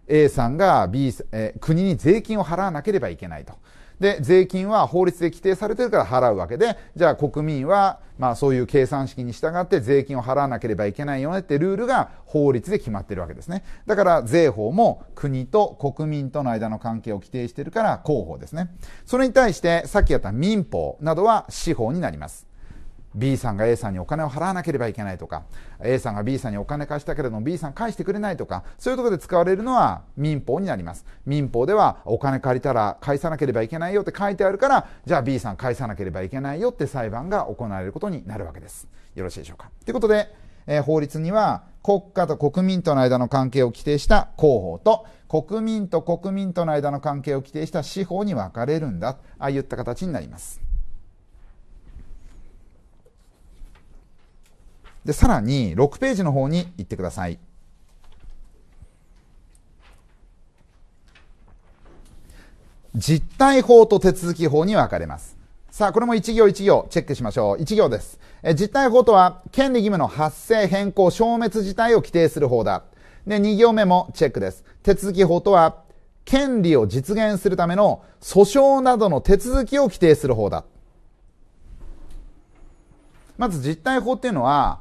A さんが B、えー、国に税金を払わなければいけないと。で、税金は法律で規定されてるから払うわけで、じゃあ国民は、まあそういう計算式に従って税金を払わなければいけないよねってルールが法律で決まってるわけですね。だから税法も国と国民との間の関係を規定してるから広報ですね。それに対して、さっきやった民法などは司法になります。B さんが A さんにお金を払わなければいけないとか A さんが B さんにお金貸したけれども B さん返してくれないとかそういうところで使われるのは民法になります民法ではお金借りたら返さなければいけないよって書いてあるからじゃあ B さん返さなければいけないよって裁判が行われることになるわけですよろしいでしょうかということで、えー、法律には国家と国民との間の関係を規定した広報と国民と国民との間の関係を規定した司法に分かれるんだああいった形になりますで、さらに6ページの方に行ってください。実態法と手続き法に分かれます。さあ、これも1行1行チェックしましょう。1行です。え実態法とは、権利義務の発生、変更、消滅自体を規定する法だ。で、2行目もチェックです。手続き法とは、権利を実現するための訴訟などの手続きを規定する法だ。まず実態法っていうのは、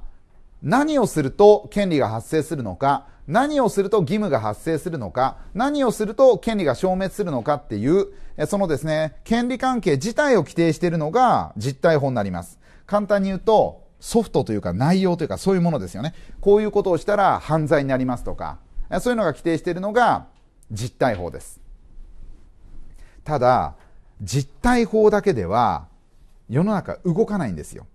何をすると権利が発生するのか、何をすると義務が発生するのか、何をすると権利が消滅するのかっていう、そのですね、権利関係自体を規定しているのが実態法になります。簡単に言うと、ソフトというか内容というかそういうものですよね。こういうことをしたら犯罪になりますとか、そういうのが規定しているのが実態法です。ただ、実態法だけでは世の中動かないんですよ。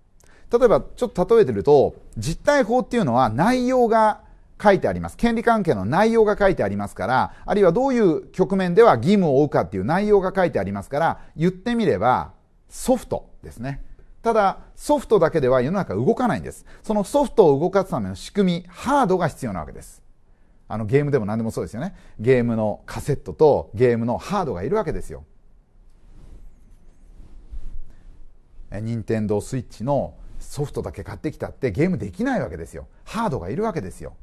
例えばちょっと例えてると実態法っていうのは内容が書いてあります。権利関係の内容が書いてありますから、あるいはどういう局面では義務を負うかっていう内容が書いてありますから、言ってみればソフトですね。ただ、ソフトだけでは世の中動かないんです。そのソフトを動かすための仕組み、ハードが必要なわけです。あのゲームでも何でもそうですよね。ゲームのカセットとゲームのハードがいるわけですよ。任天堂スイッチのソフトだけ買ってきたってゲームできないわけですよハードがいるわけですよ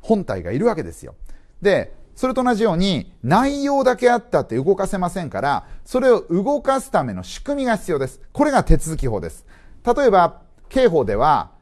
本体がいるわけですよでそれと同じように内容だけあったって動かせませんからそれを動かすための仕組みが必要ですこれが手続き法です例えば刑法では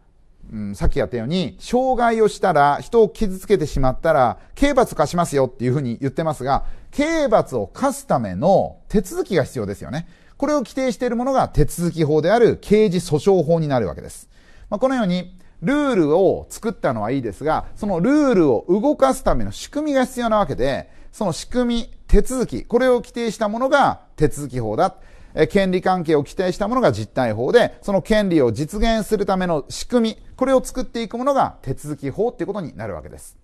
うん、さっきやったように、障害をしたら、人を傷つけてしまったら、刑罰を科しますよっていうふうに言ってますが、刑罰を課すための手続きが必要ですよね。これを規定しているものが手続き法である刑事訴訟法になるわけです。まあ、このように、ルールを作ったのはいいですが、そのルールを動かすための仕組みが必要なわけで、その仕組み、手続き、これを規定したものが手続き法だ。え、権利関係を規定したものが実態法で、その権利を実現するための仕組み、これを作っていくものが手続き法っていうことになるわけです。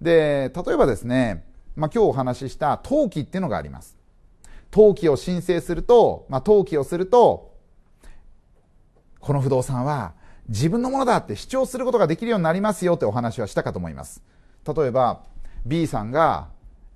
で、例えばですね、まあ、今日お話しした登記っていうのがあります。登記を申請すると、まあ、登記をすると、この不動産は自分のものだって主張することができるようになりますよってお話はしたかと思います。例えば、B さんが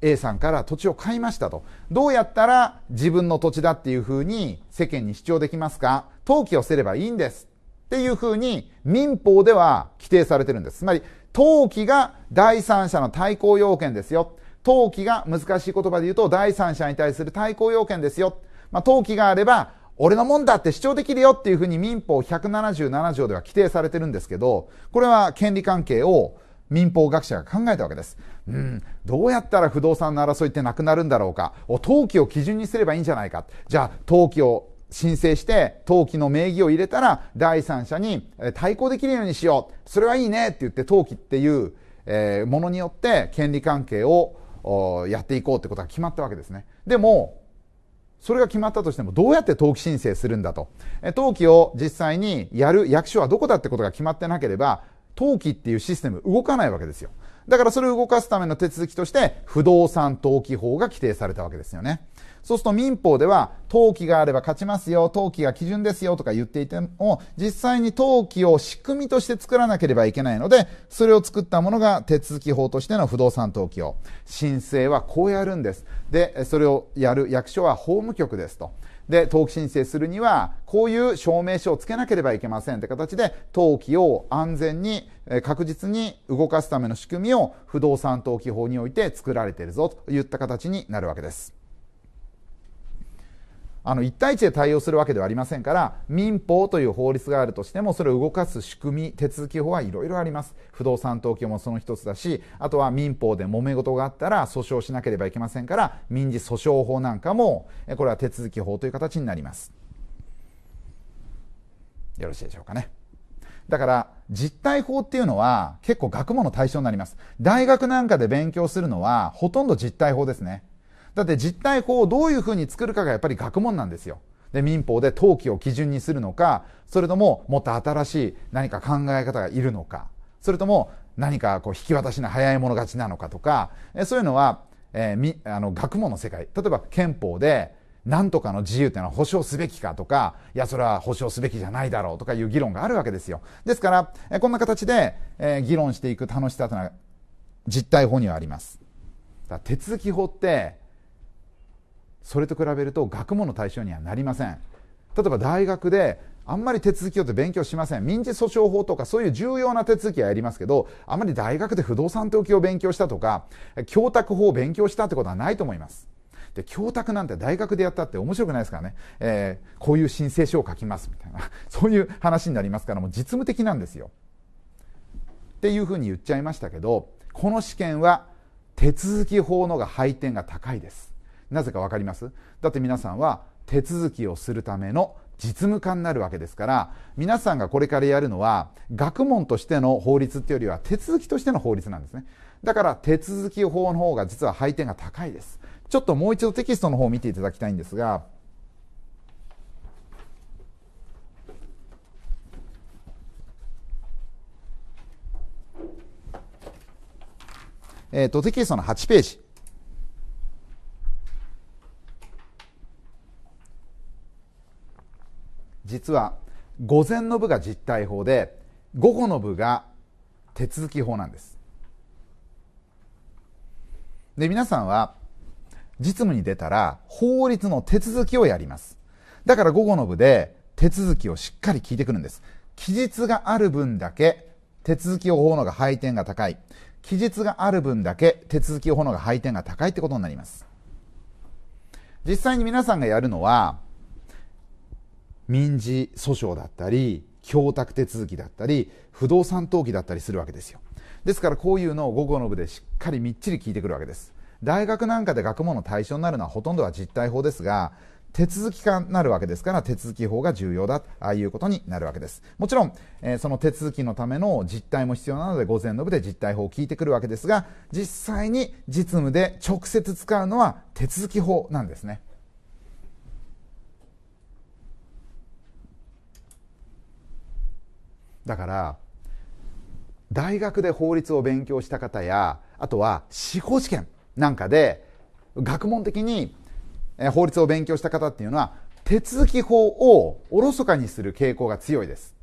A さんから土地を買いましたと。どうやったら自分の土地だっていうふうに世間に主張できますか登記をすればいいんです。っていうふうに民法では規定されてるんです。つまり、登記が第三者の対抗要件ですよ。登記が難しい言葉で言うと、第三者に対する対抗要件ですよ。まあ、登記があれば、俺のもんだって主張できるよっていうふうに民法177条では規定されてるんですけど、これは権利関係を民法学者が考えたわけです。うん、どうやったら不動産の争いってなくなるんだろうか。お、登記を基準にすればいいんじゃないか。じゃあ、登記を申請して、登記の名義を入れたら、第三者に対抗できるようにしよう。それはいいねって言って、登記っていう、えー、ものによって権利関係をやっていこうってことが決まったわけですね。でも、それが決まったとしても、どうやって登記申請するんだと。登記を実際にやる役所はどこだってことが決まってなければ、登記っていうシステム動かないわけですよ。だからそれを動かすための手続きとして、不動産登記法が規定されたわけですよね。そうすると民法では、登記があれば勝ちますよ、登記が基準ですよとか言っていても、実際に登記を仕組みとして作らなければいけないので、それを作ったものが手続き法としての不動産登記を。申請はこうやるんです。で、それをやる役所は法務局ですと。で、登記申請するには、こういう証明書をつけなければいけませんって形で、登記を安全に、確実に動かすための仕組みを不動産登記法において作られているぞといった形になるわけです。あの、1対1で対応するわけではありませんから、民法という法律があるとしても、それを動かす仕組み、手続き法はいろいろあります。不動産登記もその一つだし、あとは民法で揉め事があったら訴訟しなければいけませんから、民事訴訟法なんかも、これは手続き法という形になります。よろしいでしょうかね。だから、実体法っていうのは結構学問の対象になります。大学なんかで勉強するのは、ほとんど実体法ですね。だって実態法をどういうふうに作るかがやっぱり学問なんですよ。で民法で登記を基準にするのかそれとももっと新しい何か考え方がいるのかそれとも何かこう引き渡しの早い者勝ちなのかとかそういうのは、えー、みあの学問の世界例えば憲法で何とかの自由というのは保障すべきかとかいやそれは保障すべきじゃないだろうとかいう議論があるわけですよですから、えこんな形で、えー、議論していく楽しさというのは実態法にはあります手続き法ってそれと比べると学問の対象にはなりません例えば大学であんまり手続きをって勉強しません民事訴訟法とかそういう重要な手続きはやりますけどあまり大学で不動産登記を勉強したとか供託法を勉強したってことはないと思いますで教託なんて大学でやったって面白くないですからね、えー、こういう申請書を書きますみたいな [laughs] そういう話になりますからもう実務的なんですよ。っていうふうに言っちゃいましたけどこの試験は手続き法のが配点が高いです。なぜかわかりますだって皆さんは手続きをするための実務家になるわけですから皆さんがこれからやるのは学問としての法律っていうよりは手続きとしての法律なんですねだから手続き法の方が実は配点が高いですちょっともう一度テキストの方を見ていただきたいんですがえーと、とテキストの8ページ実は午前の部が実態法で午後の部が手続き法なんですで皆さんは実務に出たら法律の手続きをやりますだから午後の部で手続きをしっかり聞いてくるんです期日がある分だけ手続き法のが配点が高い期日がある分だけ手続き法のが配点が高いってことになります実際に皆さんがやるのは民事訴訟だったり供託手続きだったり不動産登記だったりするわけですよですからこういうのを午後の部でしっかりみっちり聞いてくるわけです大学なんかで学問の対象になるのはほとんどは実態法ですが手続き化になるわけですから手続き法が重要だああいうことになるわけですもちろん、えー、その手続きのための実態も必要なので午前の部で実態法を聞いてくるわけですが実際に実務で直接使うのは手続き法なんですねだから大学で法律を勉強した方やあとは司法試験なんかで学問的に法律を勉強した方っていうのは手続き法をおろそかにする傾向が強いです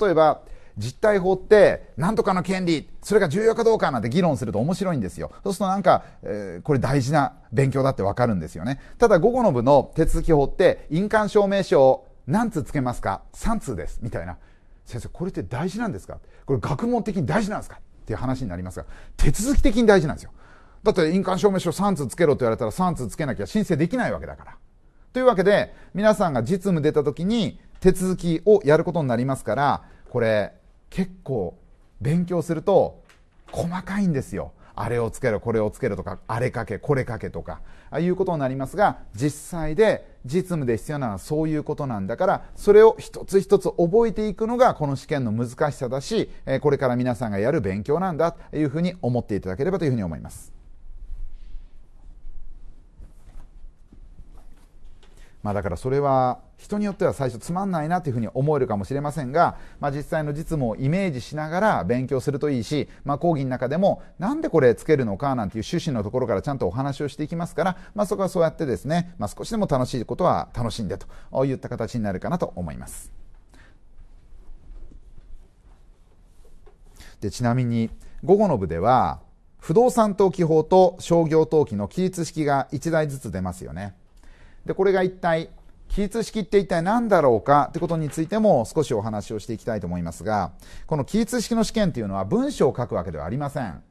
例えば実態法って何とかの権利それが重要かどうかなんて議論すると面白いんですよそうするとなんか、えー、これ大事な勉強だってわかるんですよねただ午後の部の手続き法って印鑑証明書を何通つけますか3通ですみたいな先生これって大事なんですかこれ学問的に大事なんですかっていう話になりますが手続き的に大事なんですよだって印鑑証明書3通つけろと言われたら3通つけなきゃ申請できないわけだからというわけで皆さんが実務出た時に手続きをやることになりますからこれ結構勉強すると細かいんですよあれをつけろこれをつけろとかあれかけこれかけとかあいうことになりますが実際で実務で必要なのはそういうことなんだからそれを一つ一つ覚えていくのがこの試験の難しさだしこれから皆さんがやる勉強なんだというふうに思っていただければというふうに思います。まあ、だからそれは人によっては最初つまんないなというふうに思えるかもしれませんが、まあ、実際の実務をイメージしながら勉強するといいし、まあ、講義の中でもなんでこれつけるのかなんていう趣旨のところからちゃんとお話をしていきますから、まあ、そこはそうやってですね、まあ、少しでも楽しいことは楽しんでといった形になるかなと思います。でちなみに午後の部では不動産登記法と商業登記の記述式が1台ずつ出ますよね。でこれが一体起立式って一体何だろうかってことについても少しお話をしていきたいと思いますがこの起立式の試験っていうのは文章を書くわけではありません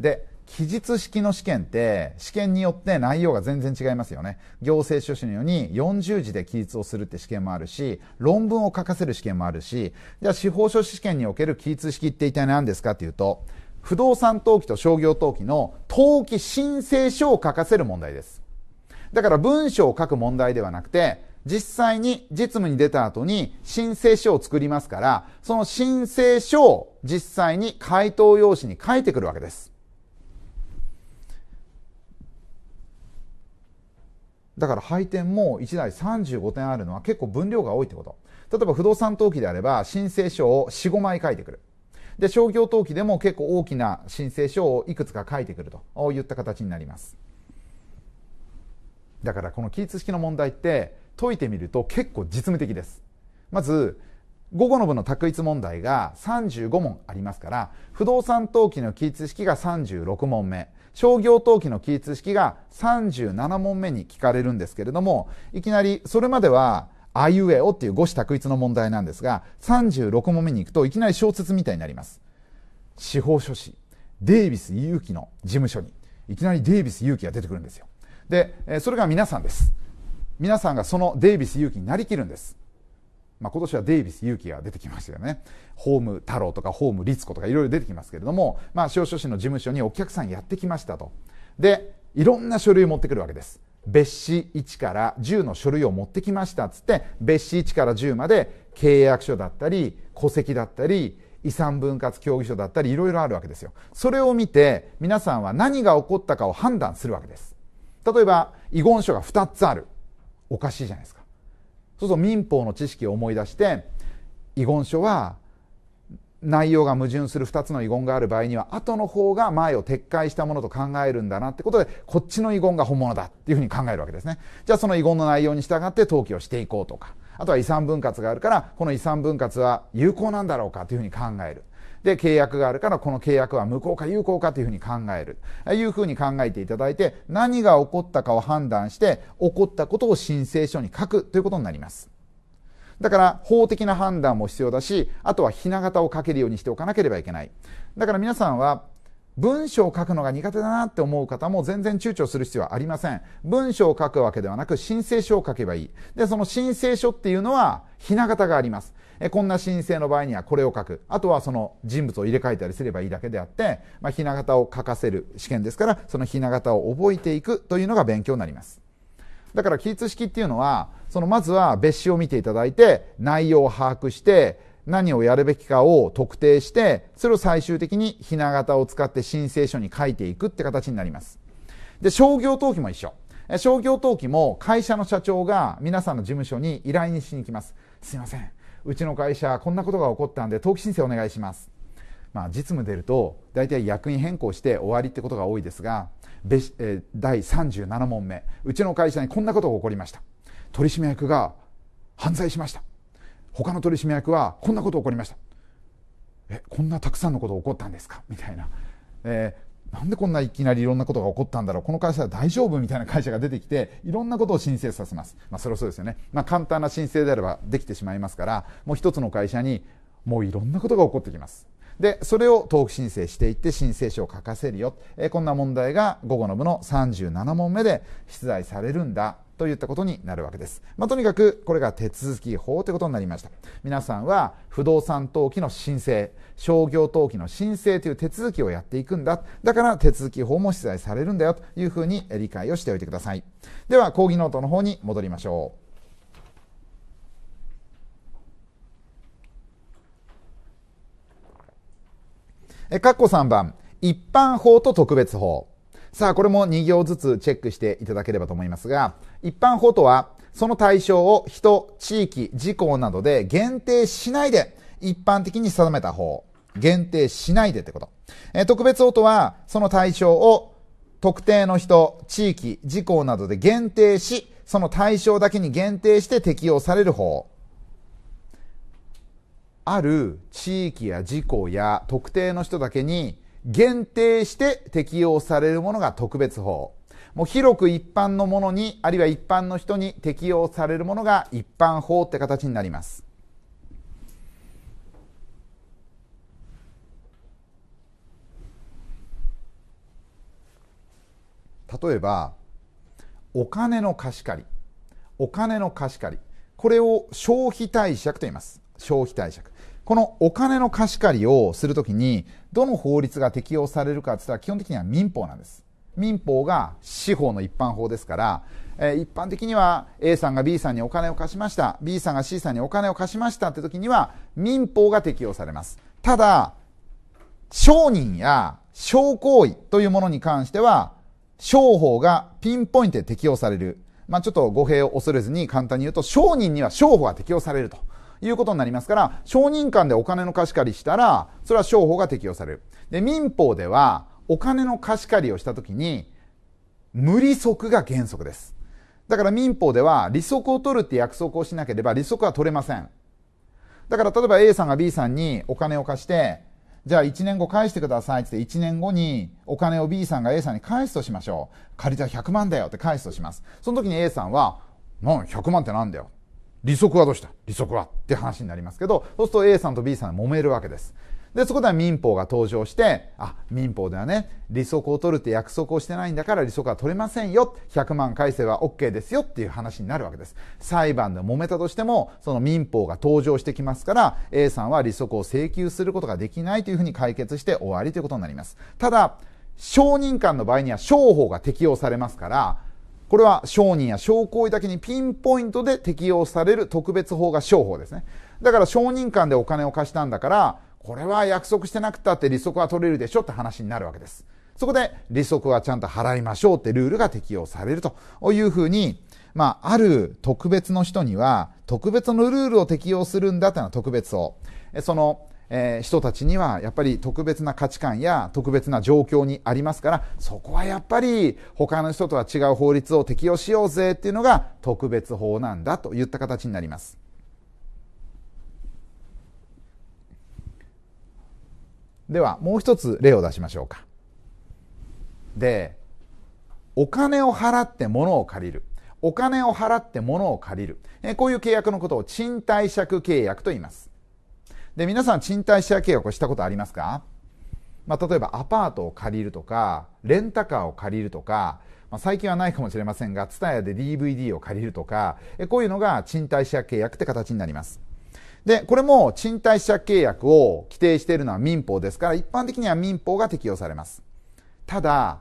で記述式の試験って試験によって内容が全然違いますよね行政書士のように40字で記述をするって試験もあるし論文を書かせる試験もあるしじゃあ司法書士試験における記述式って一体何ですかっていうと不動産登記と商業登記の登記申請書を書かせる問題ですだから文章を書く問題ではなくて、実際に実務に出た後に申請書を作りますから、その申請書を実際に回答用紙に書いてくるわけです。だから配点も1台35点あるのは結構分量が多いってこと。例えば不動産登記であれば申請書を4、5枚書いてくる。で、商業登記でも結構大きな申請書をいくつか書いてくるといった形になります。だからこの記述式の問題って解いてみると結構実務的です。まず、午後の部の択一問題が35問ありますから、不動産登記の記述式が36問目、商業登記の記述式が37問目に聞かれるんですけれども、いきなりそれまでは、あいうえおっていう五子択一の問題なんですが、36問目に行くといきなり小説みたいになります。司法書士、デイビス・勇気の事務所に、いきなりデイビス・勇気が出てくるんですよ。で、それが皆さんです。皆さんがそのデイビス勇気になりきるんです。まあ、今年はデイビス勇気が出てきましたよね。ホーム太郎とかホーム律子とかいろいろ出てきますけれども、まあ、司法書士の事務所にお客さんやってきましたと。で、いろんな書類を持ってくるわけです。別紙1から10の書類を持ってきましたっつって別紙1から10まで契約書だったり戸籍だったり遺産分割協議書だったりいろいろあるわけですよそれを見て皆さんは何が起こったかを判断するわけです例えば遺言書が2つあるおかしいじゃないですかそうすると民法の知識を思い出して遺言書は内容が矛盾する2つの遺言がある場合には後の方が前を撤回したものと考えるんだなってことでこっちの遺言が本物だっていうふうに考えるわけですねじゃあその遺言の内容に従って登記をしていこうとかあとは遺産分割があるからこの遺産分割は有効なんだろうかというふうに考えるで、契約があるから、この契約は無効か有効かというふうに考える。いうふうに考えていただいて、何が起こったかを判断して、起こったことを申請書に書くということになります。だから法的な判断も必要だし、あとはひな形を書けるようにしておかなければいけない。だから皆さんは、文章を書くのが苦手だなって思う方も全然躊躇する必要はありません。文章を書くわけではなく申請書を書けばいい。で、その申請書っていうのは、ひな形があります。えこんな申請の場合にはこれを書くあとはその人物を入れ替えたりすればいいだけであって、まあ、ひな形を書かせる試験ですからそのひな形を覚えていくというのが勉強になりますだから記述式っていうのはそのまずは別紙を見ていただいて内容を把握して何をやるべきかを特定してそれを最終的にひな形を使って申請書に書いていくって形になりますで商業登記も一緒商業登記も会社の社長が皆さんの事務所に依頼にしに来ますすいませんうちの会社こんなことが起こったんで登記申請お願いします、まあ、実務出ると大体役員変更して終わりってことが多いですが第37問目うちの会社にこんなことが起こりました取締役が犯罪しました他の取締役はこんなこと起こりましたえこんなたくさんのこと起こったんですかみたいな、えなんでこんないきなりいろんなことが起こったんだろう、この会社は大丈夫みたいな会社が出てきて、いろんなことを申請させます。まあ、それはそうですよね。まあ、簡単な申請であればできてしまいますから、もう一つの会社に、もういろんなことが起こってきます。で、それを登記申請していって申請書を書かせるよ。えー、こんな問題が午後の部の37問目で出題されるんだといったことになるわけです。まあ、とにかくこれが手続き法ということになりました。皆さんは不動産登記の申請、商業登記の申請という手続きをやっていくんだ。だから手続き法も出題されるんだよというふうに理解をしておいてください。では講義ノートの方に戻りましょう。え、かっこ3番。一般法と特別法。さあ、これも2行ずつチェックしていただければと思いますが、一般法とは、その対象を人、地域、事項などで限定しないで、一般的に定めた法。限定しないでってこと。えー、特別法とは、その対象を特定の人、地域、事項などで限定し、その対象だけに限定して適用される法。ある地域や事項や特定の人だけに限定して適用されるものが特別法。もう広く一般のものにあるいは一般の人に適用されるものが一般法って形になります。例えばお金の貸し借りお金の貸し借りこれを消費貸借と言います消費貸借このお金の貸し借りをするときにどの法律が適用されるかといったら基本的には民法なんです民法が司法の一般法ですから、え一般的には A さんが B さんにお金を貸しました、B さんが C さんにお金を貸しましたって時には民法が適用されます。ただ、商人や商行為というものに関しては、商法がピンポイントで適用される。まあ、ちょっと語弊を恐れずに簡単に言うと、商人には商法が適用されるということになりますから、商人間でお金の貸し借りしたら、それは商法が適用される。で、民法では、お金の貸し借りをした時に無利息が原則ですだから民法では利息を取るって約束をしなければ利息は取れませんだから例えば A さんが B さんにお金を貸してじゃあ1年後返してくださいって言って1年後にお金を B さんが A さんに返すとしましょう借りた100万だよって返すとしますその時に A さんは何100万ってなんだよ利息はどうした利息はって話になりますけどそうすると A さんと B さんは揉めるわけですで、そこでは民法が登場して、あ、民法ではね、利息を取るって約束をしてないんだから利息は取れませんよ。100万改正は OK ですよっていう話になるわけです。裁判で揉めたとしても、その民法が登場してきますから、A さんは利息を請求することができないというふうに解決して終わりということになります。ただ、証人間の場合には商法が適用されますから、これは証人や証行為だけにピンポイントで適用される特別法が商法ですね。だから証人間でお金を貸したんだから、これは約束してなくたって利息は取れるでしょって話になるわけです。そこで利息はちゃんと払いましょうってルールが適用されるというふうに、まあ、ある特別の人には、特別のルールを適用するんだというのは特別を。その、えー、人たちにはやっぱり特別な価値観や特別な状況にありますから、そこはやっぱり他の人とは違う法律を適用しようぜっていうのが特別法なんだといった形になります。ではもう一つ例を出しましょうかでお金を払って物を借りるお金を払って物を借りる、えこういう契約のことを賃貸借契約と言いますで皆さん賃貸借契約をしたことありますか、まあ、例えばアパートを借りるとかレンタカーを借りるとか、まあ、最近はないかもしれませんが TSUTAYA で DVD を借りるとかえこういうのが賃貸借契約って形になりますで、これも賃貸借契約を規定しているのは民法ですから、一般的には民法が適用されます。ただ、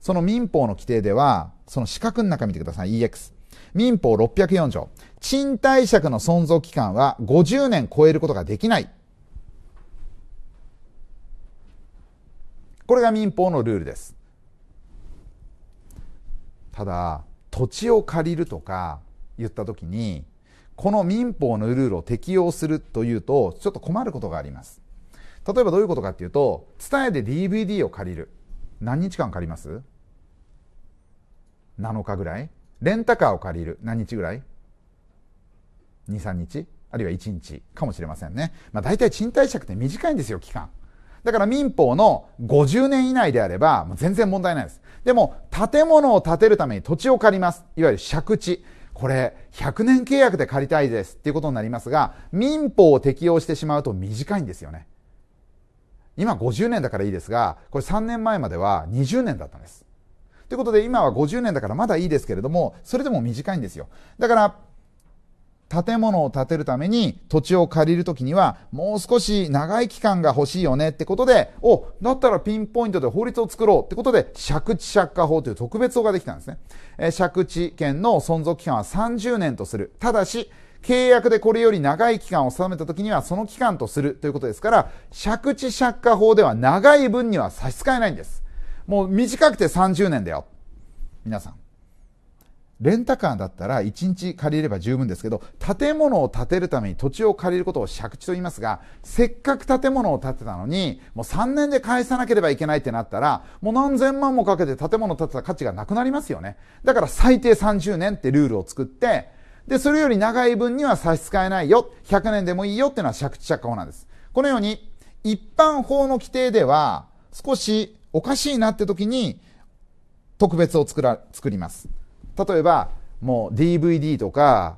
その民法の規定では、その資格の中見てください、EX。民法604条。賃貸借の存続期間は50年超えることができない。これが民法のルールです。ただ、土地を借りるとか言ったときに、この民法のルールを適用するというと、ちょっと困ることがあります。例えばどういうことかっていうと、伝えで DVD を借りる。何日間借ります ?7 日ぐらいレンタカーを借りる。何日ぐらい ?2、3日あるいは1日かもしれませんね。まあ大体賃貸借って短いんですよ、期間。だから民法の50年以内であれば、全然問題ないです。でも、建物を建てるために土地を借ります。いわゆる借地。これ100年契約で借りたいですっていうことになりますが民法を適用してしまうと短いんですよね今50年だからいいですがこれ3年前までは20年だったんですということで今は50年だからまだいいですけれどもそれでも短いんですよだから建物を建てるために土地を借りるときにはもう少し長い期間が欲しいよねってことで、お、だったらピンポイントで法律を作ろうってことで借地借家法という特別法ができたんですね。えー、借地権の存続期間は30年とする。ただし、契約でこれより長い期間を定めたときにはその期間とするということですから、借地借家法では長い分には差し支えないんです。もう短くて30年だよ。皆さん。レンタカーだったら1日借りれば十分ですけど、建物を建てるために土地を借りることを借地と言いますが、せっかく建物を建てたのに、もう3年で返さなければいけないってなったら、もう何千万もかけて建物を建てた価値がなくなりますよね。だから最低30年ってルールを作って、で、それより長い分には差し支えないよ、100年でもいいよっていうのは借地借家法なんです。このように、一般法の規定では、少しおかしいなって時に、特別を作ら、作ります。例えばもう DVD とか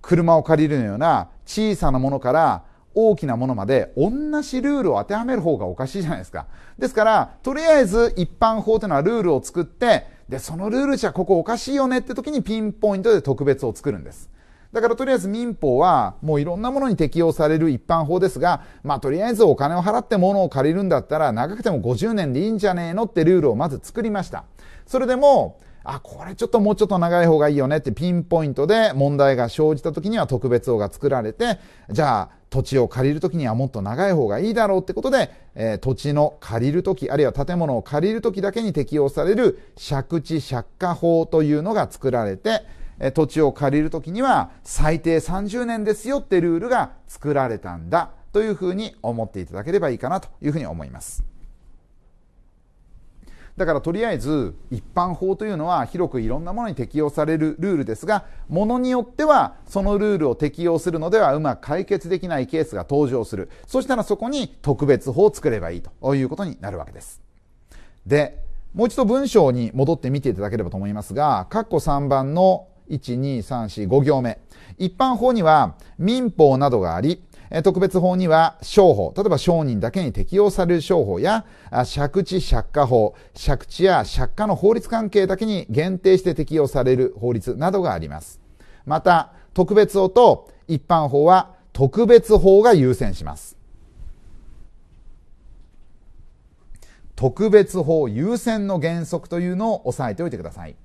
車を借りるような小さなものから大きなものまで同じルールを当てはめる方がおかしいじゃないですか。ですから、とりあえず一般法というのはルールを作って、で、そのルールじゃここおかしいよねって時にピンポイントで特別を作るんです。だからとりあえず民法はもういろんなものに適用される一般法ですが、まあとりあえずお金を払って物を借りるんだったら長くても50年でいいんじゃねえのってルールをまず作りました。それでも、あ、これちょっともうちょっと長い方がいいよねってピンポイントで問題が生じた時には特別王が作られて、じゃあ土地を借りる時にはもっと長い方がいいだろうってことで、えー、土地の借りる時、あるいは建物を借りる時だけに適用される借地借家法というのが作られて、えー、土地を借りる時には最低30年ですよってルールが作られたんだというふうに思っていただければいいかなというふうに思います。だからとりあえず一般法というのは広くいろんなものに適用されるルールですがものによってはそのルールを適用するのではうまく解決できないケースが登場するそしたらそこに特別法を作ればいいということになるわけですでもう一度文章に戻って見ていただければと思いますが括弧3番の12345行目一般法には民法などがあり特別法には商法、例えば商人だけに適用される商法や、借地借家法、借地や借家の法律関係だけに限定して適用される法律などがあります。また、特別法と一般法は特別法が優先します。特別法優先の原則というのを押さえておいてください。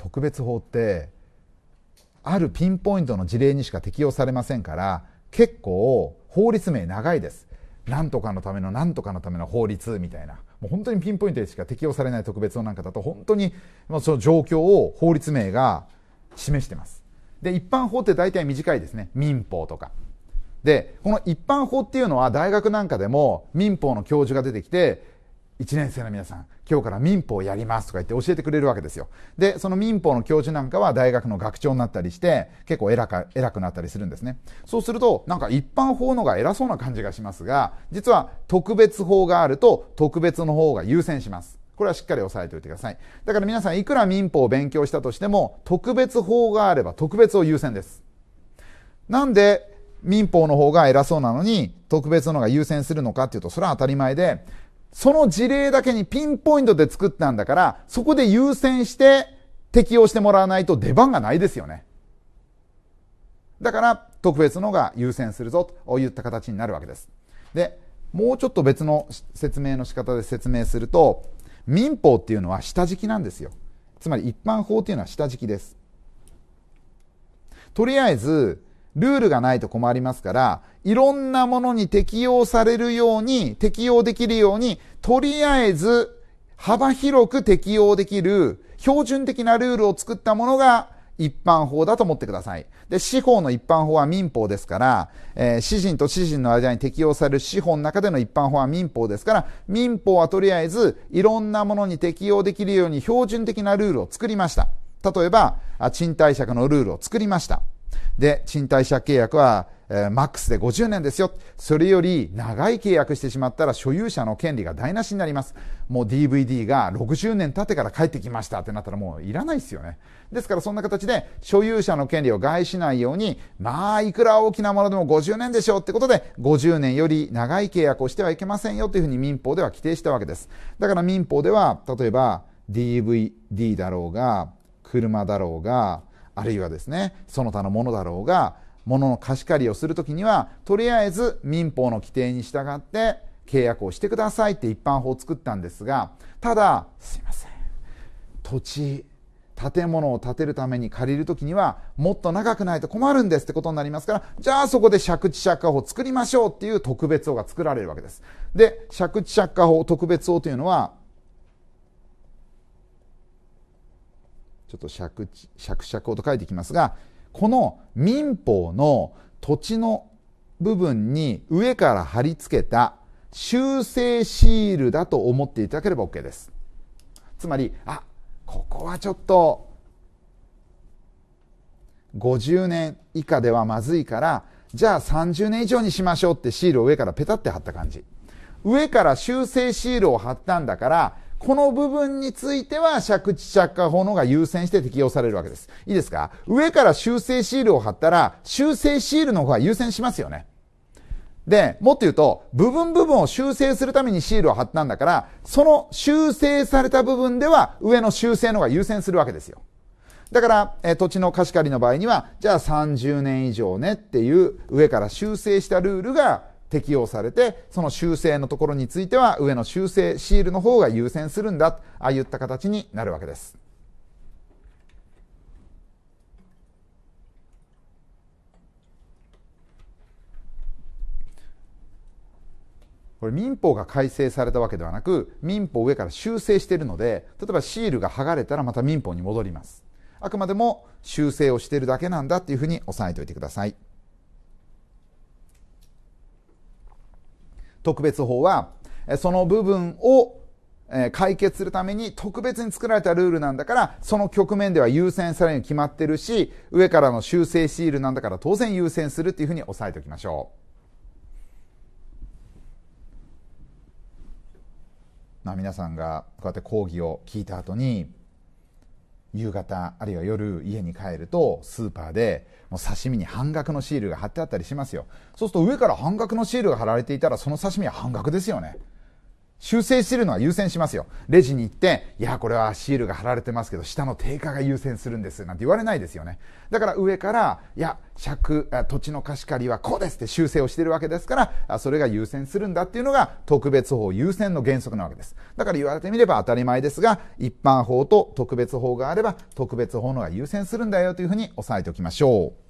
特別法ってあるピンポイントの事例にしか適用されませんから結構法律名長いです何とかのための何とかのための法律みたいなもう本当にピンポイントでしか適用されない特別法なんかだと本当にその状況を法律名が示してますで一般法って大体短いですね民法とかでこの一般法っていうのは大学なんかでも民法の教授が出てきて1年生の皆さん、今日から民法をやりますとか言って教えてくれるわけですよ。で、その民法の教授なんかは大学の学長になったりして、結構偉か偉くなったりするんですね。そうすると、なんか一般法のが偉そうな感じがしますが、実は特別法があると特別の方が優先します。これはしっかり押さえておいてください。だから皆さん、いくら民法を勉強したとしても、特別法があれば特別を優先です。なんで、民法の方が偉そうなのに、特別のが優先するのかっていうと、それは当たり前で、その事例だけにピンポイントで作ったんだから、そこで優先して適用してもらわないと出番がないですよね。だから、特別のが優先するぞといった形になるわけです。で、もうちょっと別の説明の仕方で説明すると、民法っていうのは下敷きなんですよ。つまり一般法っていうのは下敷きです。とりあえず、ルールがないと困りますから、いろんなものに適用されるように、適用できるように、とりあえず幅広く適用できる標準的なルールを作ったものが一般法だと思ってください。で、司法の一般法は民法ですから、えー、人と私人の間に適用される司法の中での一般法は民法ですから、民法はとりあえずいろんなものに適用できるように標準的なルールを作りました。例えば、賃貸借のルールを作りました。で、賃貸借契約はえー、マックスで50年ですよ。それより長い契約してしまったら所有者の権利が台無しになります。もう DVD が60年経ってから帰ってきましたってなったらもういらないですよね。ですからそんな形で所有者の権利を害しないように、まあいくら大きなものでも50年でしょうってことで、50年より長い契約をしてはいけませんよというふうに民法では規定したわけです。だから民法では、例えば DVD だろうが、車だろうが、あるいはですね、その他のものだろうが、物の貸し借りをするときには、とりあえず民法の規定に従って契約をしてくださいって一般法を作ったんですが、ただ、すいません。土地、建物を建てるために借りるときには、もっと長くないと困るんですってことになりますから、じゃあそこで借地借家法を作りましょうっていう特別法が作られるわけです。で、借地借家法、特別法というのは、ちょっと借地、借借法と書いていきますが、この民法の土地の部分に上から貼り付けた修正シールだと思っていただければ OK です。つまり、あ、ここはちょっと50年以下ではまずいから、じゃあ30年以上にしましょうってシールを上からペタって貼った感じ。上から修正シールを貼ったんだから、この部分については借地借家法の方が優先して適用されるわけです。いいですか上から修正シールを貼ったら、修正シールの方が優先しますよね。で、もっと言うと、部分部分を修正するためにシールを貼ったんだから、その修正された部分では上の修正の方が優先するわけですよ。だから、え土地の貸し借りの場合には、じゃあ30年以上ねっていう上から修正したルールが適用されて、その修正のところについては上の修正シールの方が優先するんだ、ああいった形になるわけです。これ民法が改正されたわけではなく、民法上から修正しているので、例えばシールが剥がれたらまた民法に戻ります。あくまでも修正をしているだけなんだっていうふうに押さえておいてください。特別法は、その部分を解決するために特別に作られたルールなんだから、その局面では優先されるに決まってるし、上からの修正シールなんだから当然優先するっていうふうに押さえておきましょう。まあ、皆さんがこうやって講義を聞いた後に、夕方あるいは夜家に帰るとスーパーでもう刺身に半額のシールが貼ってあったりしますよ。そうすると上から半額のシールが貼られていたら、その刺身は半額ですよね。修正してるのは優先しますよ。レジに行って、いや、これはシールが貼られてますけど、下の定価が優先するんです、なんて言われないですよね。だから上から、いや、借、土地の貸し借りはこうですって修正をしてるわけですから、それが優先するんだっていうのが特別法優先の原則なわけです。だから言われてみれば当たり前ですが、一般法と特別法があれば、特別法のが優先するんだよというふうに押さえておきましょう。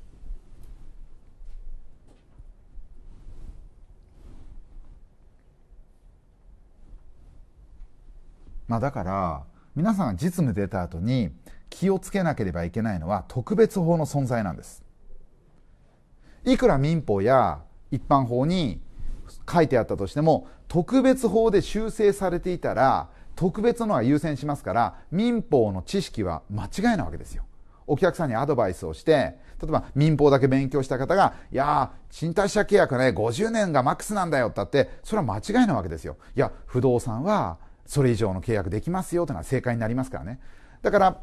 まあ、だから皆さんが実務出た後に気をつけなければいけないのは特別法の存在なんですいくら民法や一般法に書いてあったとしても特別法で修正されていたら特別のは優先しますから民法の知識は間違いなわけですよお客さんにアドバイスをして例えば民法だけ勉強した方が「いや賃貸借契約ね50年がマックスなんだよ」っってそれは間違いなわけですよいや不動産はそれ以上の契約できますよというのは正解になりますからねだから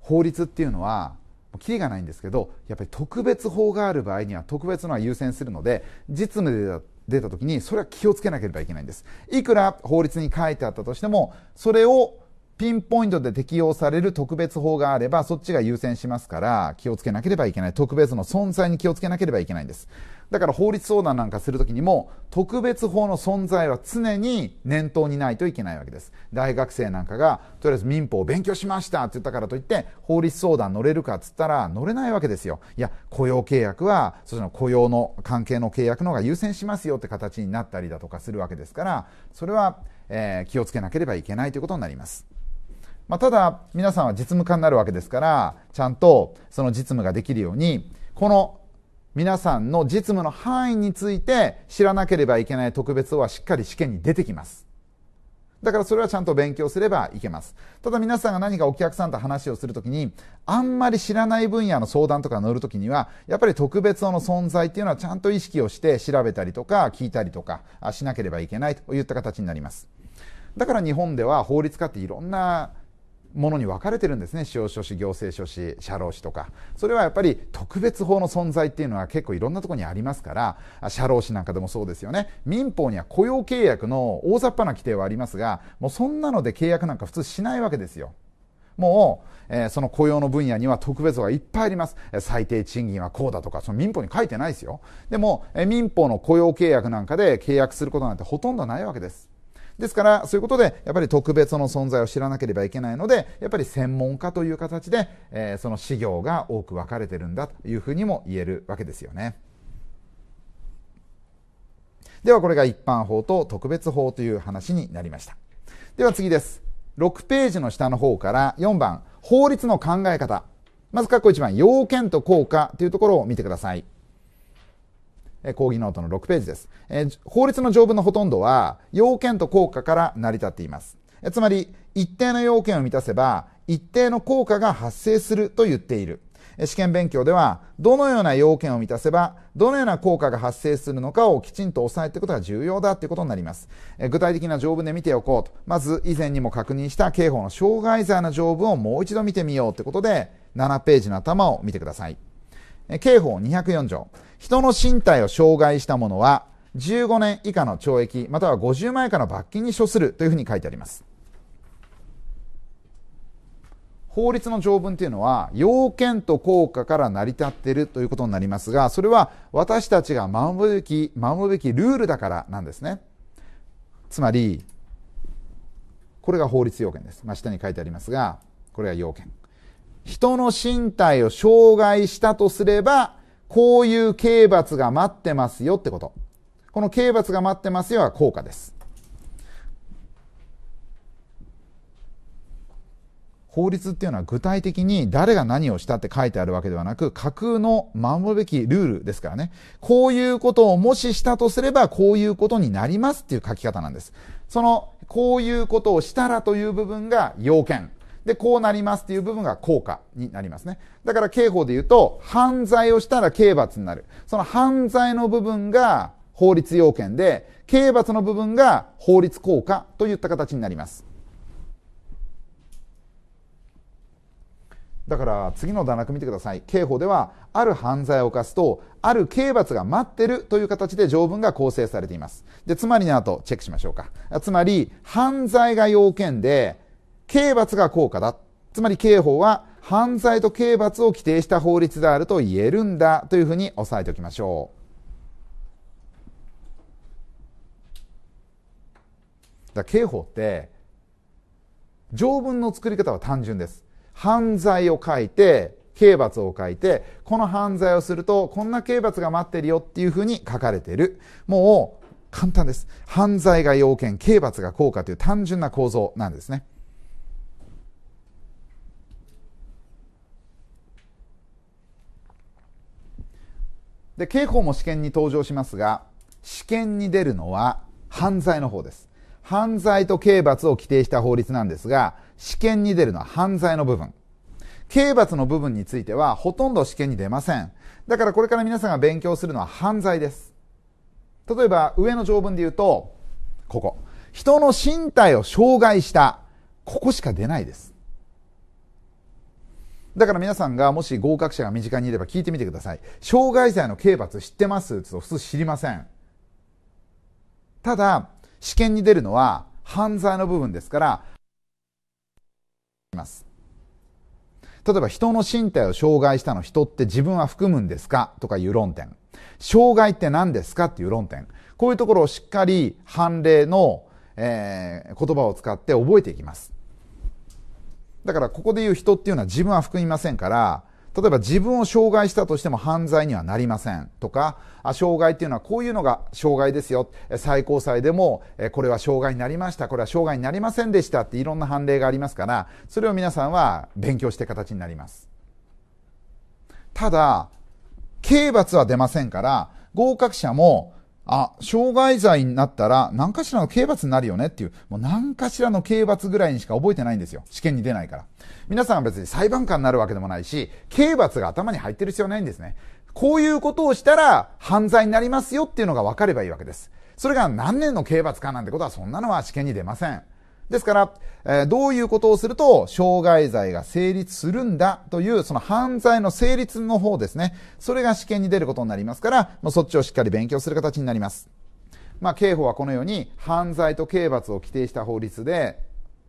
法律っていうのはキリがないんですけどやっぱり特別法がある場合には特別のは優先するので実務で出た時にそれは気をつけなければいけないんですいくら法律に書いてあったとしてもそれをピンポイントで適用される特別法があればそっちが優先しますから気をつけなければいけない特別の存在に気をつけなければいけないんですだから法律相談なんかするときにも特別法の存在は常に念頭にないといけないわけです大学生なんかがとりあえず民法を勉強しましたって言ったからといって法律相談乗れるかっつったら乗れないわけですよいや雇用契約はその雇用の関係の契約の方が優先しますよって形になったりだとかするわけですからそれは、えー、気をつけなければいけないということになりますまあ、ただ皆さんは実務家になるわけですからちゃんとその実務ができるようにこの皆さんの実務の範囲について知らなければいけない特別はしっかり試験に出てきます。だからそれはちゃんと勉強すればいけます。ただ皆さんが何かお客さんと話をするときに、あんまり知らない分野の相談とか乗るときには、やっぱり特別の存在っていうのはちゃんと意識をして調べたりとか聞いたりとかしなければいけないといった形になります。だから日本では法律家っていろんなものに分かれてるんですね司法書士行政書士社労士とかそれはやっぱり特別法の存在っていうのは結構いろんなところにありますから社労士なんかでもそうですよね民法には雇用契約の大雑把な規定はありますがもうそんなので契約なんか普通しないわけですよもう、えー、その雇用の分野には特別法がいっぱいあります。最低賃金はこうだとか、その民法に書いてないですよ。でも、えー、民法の雇用契約なんかで契約することなんてほとんどないわけです。ですから、そういうことで、やっぱり特別の存在を知らなければいけないので、やっぱり専門家という形で、えー、その資料が多く分かれてるんだというふうにも言えるわけですよね。ではこれが一般法と特別法という話になりました。では次です。6ページの下の方から4番、法律の考え方。まず括弧1番、要件と効果というところを見てください。講義ノートの6ページです。え法律の条文のほとんどは、要件と効果から成り立っています。えつまり、一定の要件を満たせば、一定の効果が発生すると言っている。試験勉強では、どのような要件を満たせば、どのような効果が発生するのかをきちんと押さえていくことが重要だということになります。具体的な条文で見ておこうと。まず、以前にも確認した刑法の障害罪の条文をもう一度見てみようということで、7ページの頭を見てください。刑法204条。人の身体を障害した者は15年以下の懲役または50万円以下の罰金に処するというふうに書いてあります法律の条文というのは要件と効果から成り立っているということになりますがそれは私たちが守るべき守るべきルールだからなんですねつまりこれが法律要件です、まあ、下に書いてありますがこれが要件人の身体を障害したとすればこういう刑罰が待ってますよってこと。この刑罰が待ってますよは効果です。法律っていうのは具体的に誰が何をしたって書いてあるわけではなく、架空の守るべきルールですからね。こういうことをもししたとすれば、こういうことになりますっていう書き方なんです。その、こういうことをしたらという部分が要件。で、こうなりますっていう部分が効果になりますね。だから刑法で言うと、犯罪をしたら刑罰になる。その犯罪の部分が法律要件で、刑罰の部分が法律効果といった形になります。だから次の段落見てください。刑法では、ある犯罪を犯すと、ある刑罰が待ってるという形で条文が構成されています。で、つまりの後、チェックしましょうか。つまり、犯罪が要件で、刑罰が効果だ。つまり刑法は犯罪と刑罰を規定した法律であると言えるんだというふうに押さえておきましょう。だ刑法って条文の作り方は単純です。犯罪を書いて刑罰を書いてこの犯罪をするとこんな刑罰が待ってるよっていうふうに書かれている。もう簡単です。犯罪が要件、刑罰が効果という単純な構造なんですね。で刑法も試験に登場しますが試験に出るのは犯罪の方です犯罪と刑罰を規定した法律なんですが試験に出るのは犯罪の部分刑罰の部分についてはほとんど試験に出ませんだからこれから皆さんが勉強するのは犯罪です例えば上の条文で言うとここ人の身体を障害したここしか出ないですだから皆さんがもし合格者が身近にいれば聞いてみてください。傷害罪の刑罰知ってますって言うと普通知りません。ただ、試験に出るのは犯罪の部分ですから、ます。例えば人の身体を障害したの人って自分は含むんですかとかいう論点。障害って何ですかっていう論点。こういうところをしっかり判例の、えー、言葉を使って覚えていきます。だからここで言う人っていうのは自分は含みませんから、例えば自分を障害したとしても犯罪にはなりませんとか、あ障害っていうのはこういうのが障害ですよ。最高裁でも、これは障害になりました、これは障害になりませんでしたっていろんな判例がありますから、それを皆さんは勉強して形になります。ただ、刑罰は出ませんから、合格者もあ、傷害罪になったら何かしらの刑罰になるよねっていう、もう何かしらの刑罰ぐらいにしか覚えてないんですよ。試験に出ないから。皆さんは別に裁判官になるわけでもないし、刑罰が頭に入ってる必要ないんですね。こういうことをしたら犯罪になりますよっていうのが分かればいいわけです。それが何年の刑罰かなんてことはそんなのは試験に出ません。ですから、えー、どういうことをすると、障害罪が成立するんだという、その犯罪の成立の方ですね。それが試験に出ることになりますから、もうそっちをしっかり勉強する形になります。まあ、刑法はこのように、犯罪と刑罰を規定した法律で、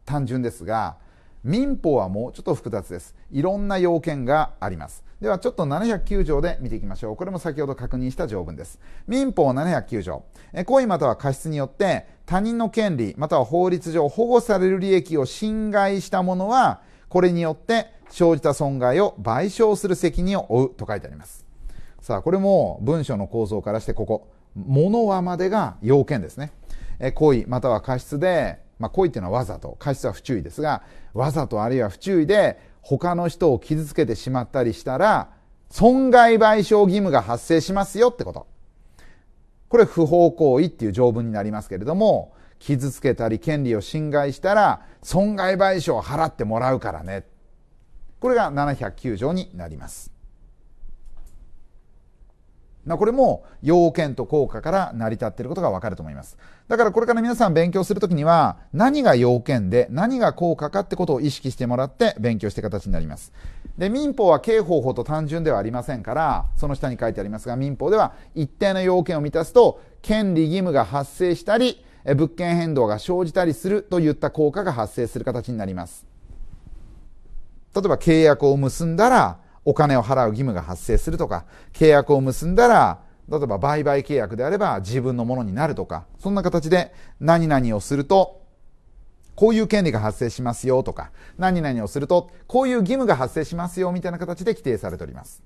単純ですが、民法はもうちょっと複雑です。いろんな要件があります。ではちょっと709条で見ていきましょう。これも先ほど確認した条文です。民法709条。え故意または過失によって他人の権利、または法律上保護される利益を侵害した者は、これによって生じた損害を賠償する責任を負うと書いてあります。さあ、これも文書の構造からしてここ。物はまでが要件ですね。え、行為または過失で、まあ、行為っていうのはわざと、過失は不注意ですが、わざとあるいは不注意で他の人を傷つけてしまったりしたら、損害賠償義務が発生しますよってこと。これ不法行為っていう条文になりますけれども、傷つけたり権利を侵害したら損害賠償を払ってもらうからね。これが709条になります。これも要件と効果から成り立っていることがわかると思います。だからこれから皆さん勉強するときには、何が要件で、何が効果かってことを意識してもらって勉強して形になります。で、民法は刑方法と単純ではありませんから、その下に書いてありますが、民法では一定の要件を満たすと、権利義務が発生したり、物件変動が生じたりするといった効果が発生する形になります。例えば契約を結んだら、お金を払う義務が発生するとか、契約を結んだら、例えば売買契約であれば自分のものになるとか、そんな形で何々をすると、こういう権利が発生しますよとか、何々をすると、こういう義務が発生しますよみたいな形で規定されております。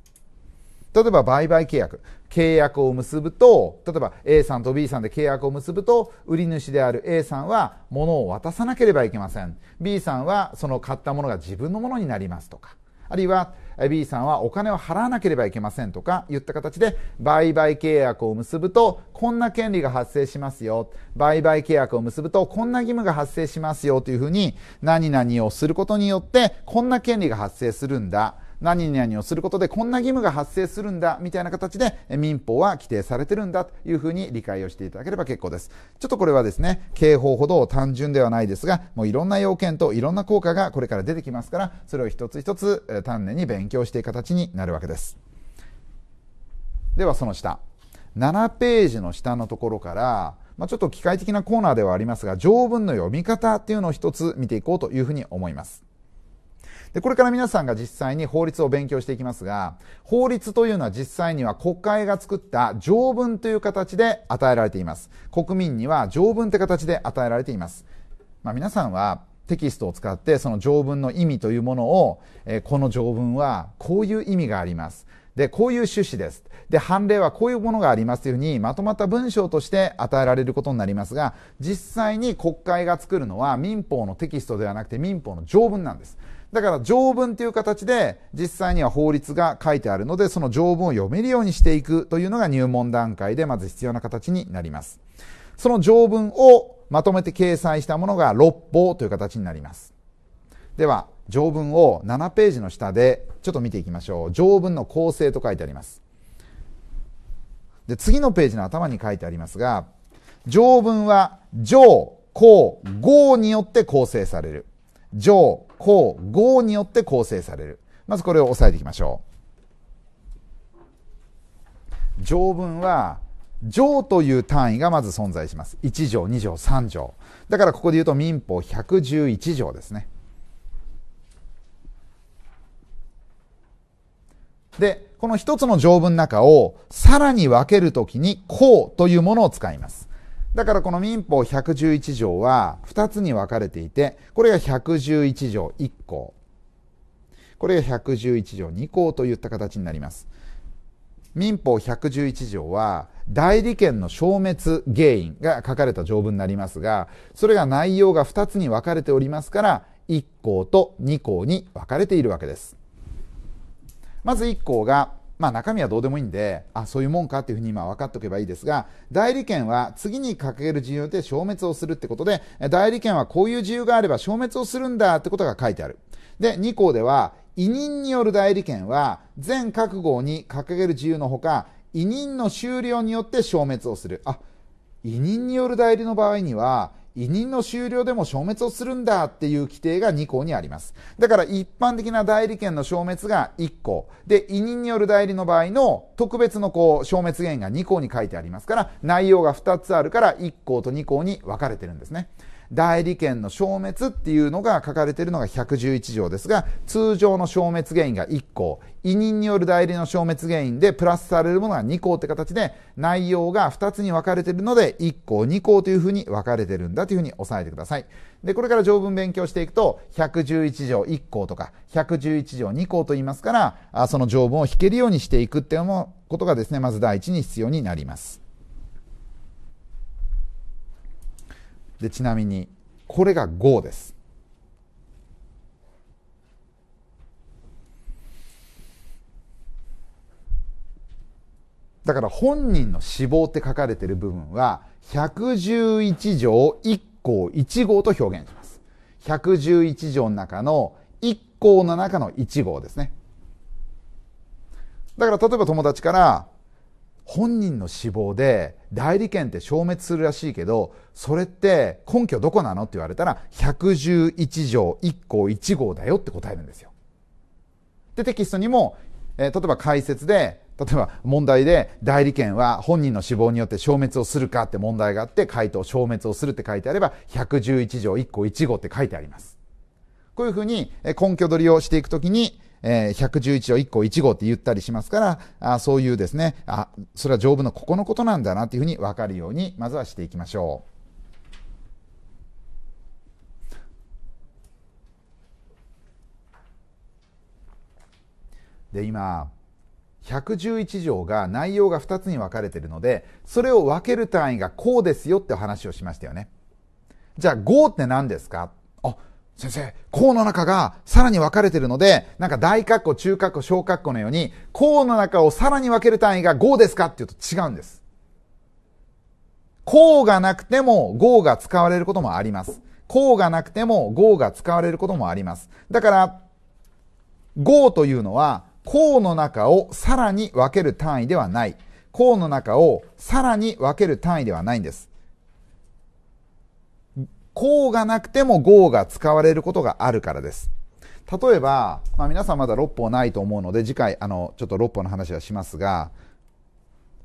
例えば売買契約。契約を結ぶと、例えば A さんと B さんで契約を結ぶと、売り主である A さんは物を渡さなければいけません。B さんはその買ったものが自分のものになりますとか。あるいは B さんはお金を払わなければいけませんとか言った形で売買契約を結ぶとこんな権利が発生しますよ売買契約を結ぶとこんな義務が発生しますよというふうに何々をすることによってこんな権利が発生するんだ何々をすることでこんな義務が発生するんだみたいな形で民法は規定されてるんだというふうに理解をしていただければ結構です。ちょっとこれはですね、刑法ほど単純ではないですが、もういろんな要件といろんな効果がこれから出てきますから、それを一つ一つ丹念に勉強していく形になるわけです。ではその下。7ページの下のところから、まあ、ちょっと機械的なコーナーではありますが、条文の読み方っていうのを一つ見ていこうというふうに思います。で、これから皆さんが実際に法律を勉強していきますが、法律というのは実際には国会が作った条文という形で与えられています。国民には条文って形で与えられています。まあ、皆さんはテキストを使ってその条文の意味というものを、えー、この条文はこういう意味があります。で、こういう趣旨です。で、判例はこういうものがありますというふうにまとまった文章として与えられることになりますが、実際に国会が作るのは民法のテキストではなくて民法の条文なんです。だから条文という形で実際には法律が書いてあるので、その条文を読めるようにしていくというのが入門段階でまず必要な形になります。その条文をまとめて掲載したものが六法という形になります。では、条文を7ページの下でちょっと見ていきましょう。条文の構成と書いてあります。で、次のページの頭に書いてありますが、条文は上、項、号によって構成される。上、項、号によって構成される。まずこれを押さえていきましょう。条文は、条という単位がまず存在します。1条、2条、3条。だからここで言うと民法111条ですね。で、この一つの条文の中をさらに分けるときに、項というものを使います。だからこの民法111条は2つに分かれていて、これが111条1項。これが111条2項といった形になります。民法111条は代理権の消滅原因が書かれた条文になりますが、それが内容が2つに分かれておりますから、1項と2項に分かれているわけです。まず1項がまあ、中身はどうでもいいんで、あ、そういうもんかっていうふうに今分かっておけばいいですが、代理権は次に掲げる自由で消滅をするってことで、代理権はこういう自由があれば消滅をするんだってことが書いてある。で、2項では、委任による代理権は、全各号に掲げる自由のほか、委任の終了によって消滅をする。あ、委任による代理の場合には、委任の終了でも消滅をするんだっていう規定が2項にあります。だから一般的な代理権の消滅が1項。で、委任による代理の場合の特別のこう消滅源が2項に書いてありますから、内容が2つあるから1項と2項に分かれてるんですね。代理権の消滅っていうのが書かれているのが111条ですが、通常の消滅原因が1項、委任による代理の消滅原因でプラスされるものが2項って形で、内容が2つに分かれているので、1項、2項というふうに分かれているんだというふうに押さえてください。で、これから条文勉強していくと、111条1項とか、111条2項と言いますから、その条文を引けるようにしていくっていうことがですね、まず第一に必要になります。でちなみにこれが5です。だから本人の死亡って書かれてる部分は111条1項1号と表現します。111条の中の1項の中の1号ですね。だから例えば友達から本人の死亡で代理権って消滅するらしいけど、それって根拠どこなのって言われたら、111条1項1号だよって答えるんですよ。で、テキストにも、えー、例えば解説で、例えば問題で代理権は本人の死亡によって消滅をするかって問題があって回答消滅をするって書いてあれば111条1項1号って書いてあります。こういうふうに根拠取りをしていくときにえー、111条1項1号って言ったりしますから、あそういうですね、あ、それは丈夫のここのことなんだなというふうに分かるように、まずはしていきましょう。で、今、111条が内容が2つに分かれているので、それを分ける単位がこうですよってお話をしましたよね。じゃあ5って何ですか先生、項の中がさらに分かれてるので、なんか大括弧、中括弧、小括弧のように、項の中をさらに分ける単位が5ですかっていうと違うんです。項がなくても5が使われることもあります。項がなくても5が使われることもあります。だから、5というのは、項の中をさらに分ける単位ではない。項の中をさらに分ける単位ではないんです。こうがなくても号が使われることがあるからです。例えば、まあ、皆さんまだ6法ないと思うので、次回、あの、ちょっと6法の話はしますが、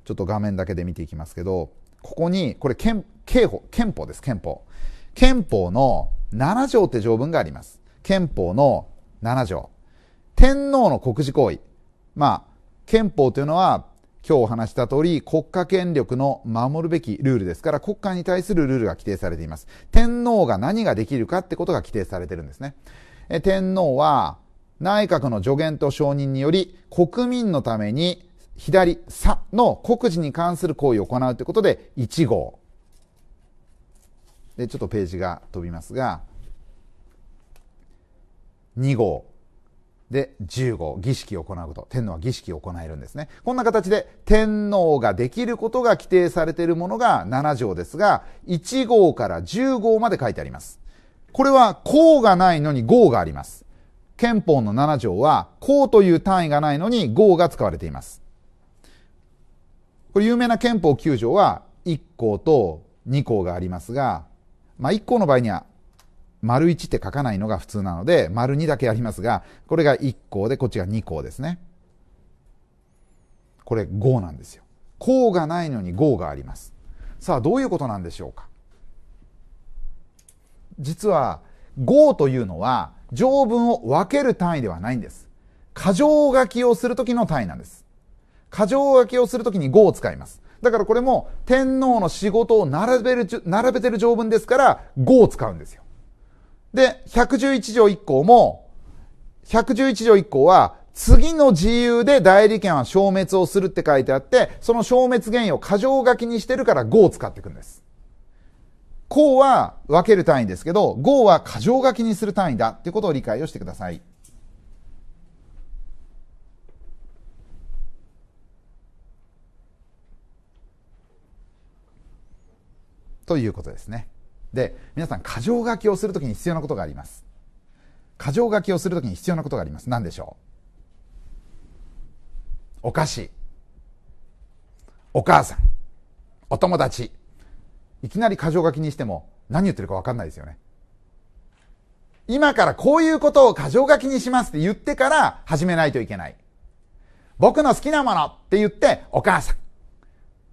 ちょっと画面だけで見ていきますけど、ここに、これ憲、刑法、憲法です、憲法。憲法の7条って条文があります。憲法の7条。天皇の国事行為。まあ、憲法というのは、今日お話した通り、国家権力の守るべきルールですから、国家に対するルールが規定されています。天皇が何ができるかってことが規定されてるんですね。え天皇は、内閣の助言と承認により、国民のために、左、左の国事に関する行為を行うということで、1号。で、ちょっとページが飛びますが、2号。で、十五、儀式を行うこと。天皇は儀式を行えるんですね。こんな形で、天皇ができることが規定されているものが七条ですが、一号から十号まで書いてあります。これは、項がないのに号があります。憲法の七条は、項という単位がないのに号が使われています。これ有名な憲法九条は、一項と二項がありますが、まあ、一項の場合には丸1って書かないのが普通なので、丸2だけありますが、これが1項で、こっちが2項ですね。これ5なんですよ。項がないのに5があります。さあ、どういうことなんでしょうか。実は、5というのは、条文を分ける単位ではないんです。過剰書きをするときの単位なんです。過剰書きをするときに5を使います。だからこれも天皇の仕事を並べる、並べてる条文ですから5を使うんですよ。で、111条1項も、111条1項は、次の自由で代理権は消滅をするって書いてあって、その消滅原因を過剰書きにしてるから5を使っていくんです。項は分ける単位ですけど、5は過剰書きにする単位だっていうことを理解をしてください。ということですね。で皆さん箇条書きをするときに必要なことがあります箇条書きをするときに必要なことがあります何でしょうお菓子お母さんお友達いきなり箇条書きにしても何言ってるか分かんないですよね今からこういうことを箇条書きにしますって言ってから始めないといけない僕の好きなものって言ってお母さん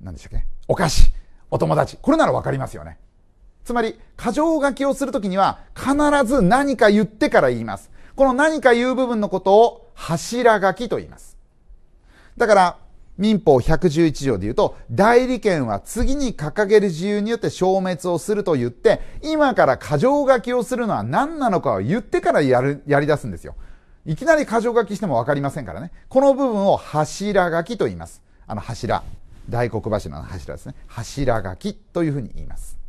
何でしたっけお菓子お友達これなら分かりますよねつまり、過剰書きをするときには、必ず何か言ってから言います。この何か言う部分のことを、柱書きと言います。だから、民法111条で言うと、代理権は次に掲げる自由によって消滅をすると言って、今から過剰書きをするのは何なのかを言ってからやる、やり出すんですよ。いきなり過剰書きしてもわかりませんからね。この部分を柱書きと言います。あの柱。大黒柱の柱ですね。柱書きというふうに言います。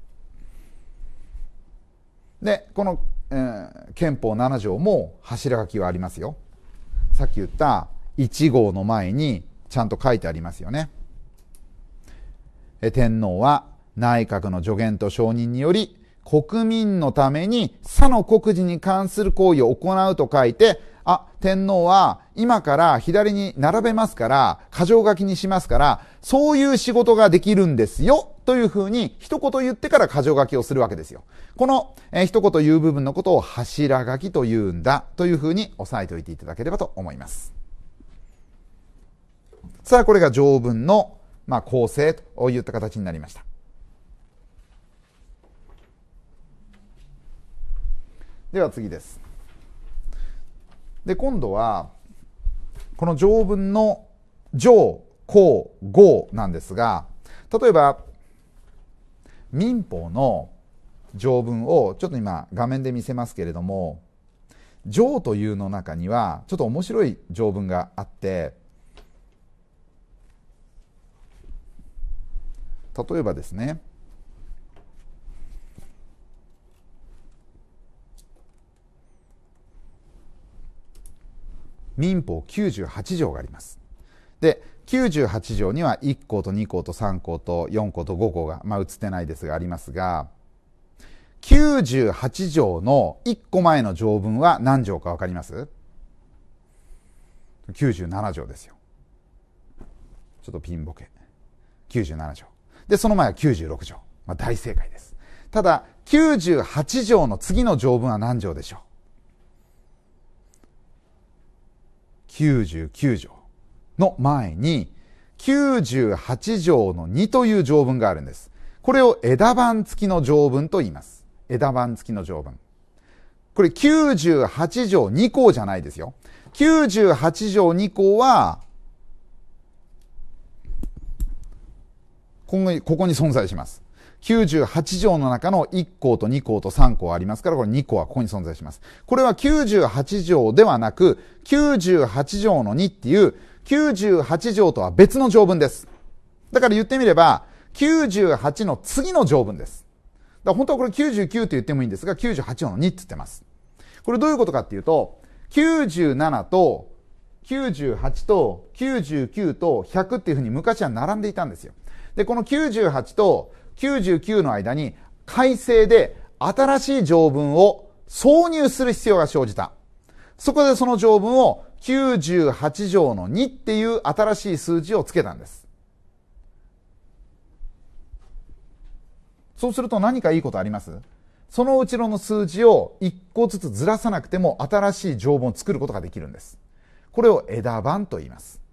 で、この、えー、憲法7条も柱書きはありますよ。さっき言った1号の前にちゃんと書いてありますよね。え天皇は内閣の助言と承認により、国民のために、佐の国事に関する行為を行うと書いて、あ、天皇は今から左に並べますから、過剰書きにしますから、そういう仕事ができるんですよ、というふうに一言言ってから過剰書きをするわけですよ。この、えー、一言言う部分のことを柱書きというんだ、というふうに押さえておいていただければと思います。さあ、これが条文の、まあ、構成といった形になりました。では次です。で、今度は、この条文の上、項、号なんですが、例えば、民法の条文をちょっと今画面で見せますけれども、上というの中にはちょっと面白い条文があって、例えばですね、民法98条があります。で98条には1項と2項と3項と4項と5項が、まあ、映ってないですがありますが98条の1個前の条文は何条かわかります ?97 条ですよ。ちょっとピンボケ。97条。で、その前は96条。まあ、大正解です。ただ、98条の次の条文は何条でしょう99条の前に、98条の2という条文があるんです。これを枝番付きの条文と言います。枝番付きの条文。これ98条2項じゃないですよ。98条2項は、ここに存在します。98条の中の1項と2項と3項ありますから、これ2項はここに存在します。これは98条ではなく、98条の2っていう、98条とは別の条文です。だから言ってみれば、98の次の条文です。だから本当はこれ99って言ってもいいんですが、98の2って言ってます。これどういうことかっていうと、97と98と99と100っていうふうに昔は並んでいたんですよ。で、この98と99の間に改正で新しい条文を挿入する必要が生じた。そこでその条文を98条の2っていう新しい数字をつけたんです。そうすると何かいいことありますそのうちの数字を1個ずつずらさなくても新しい条文を作ることができるんです。これを枝番と言います。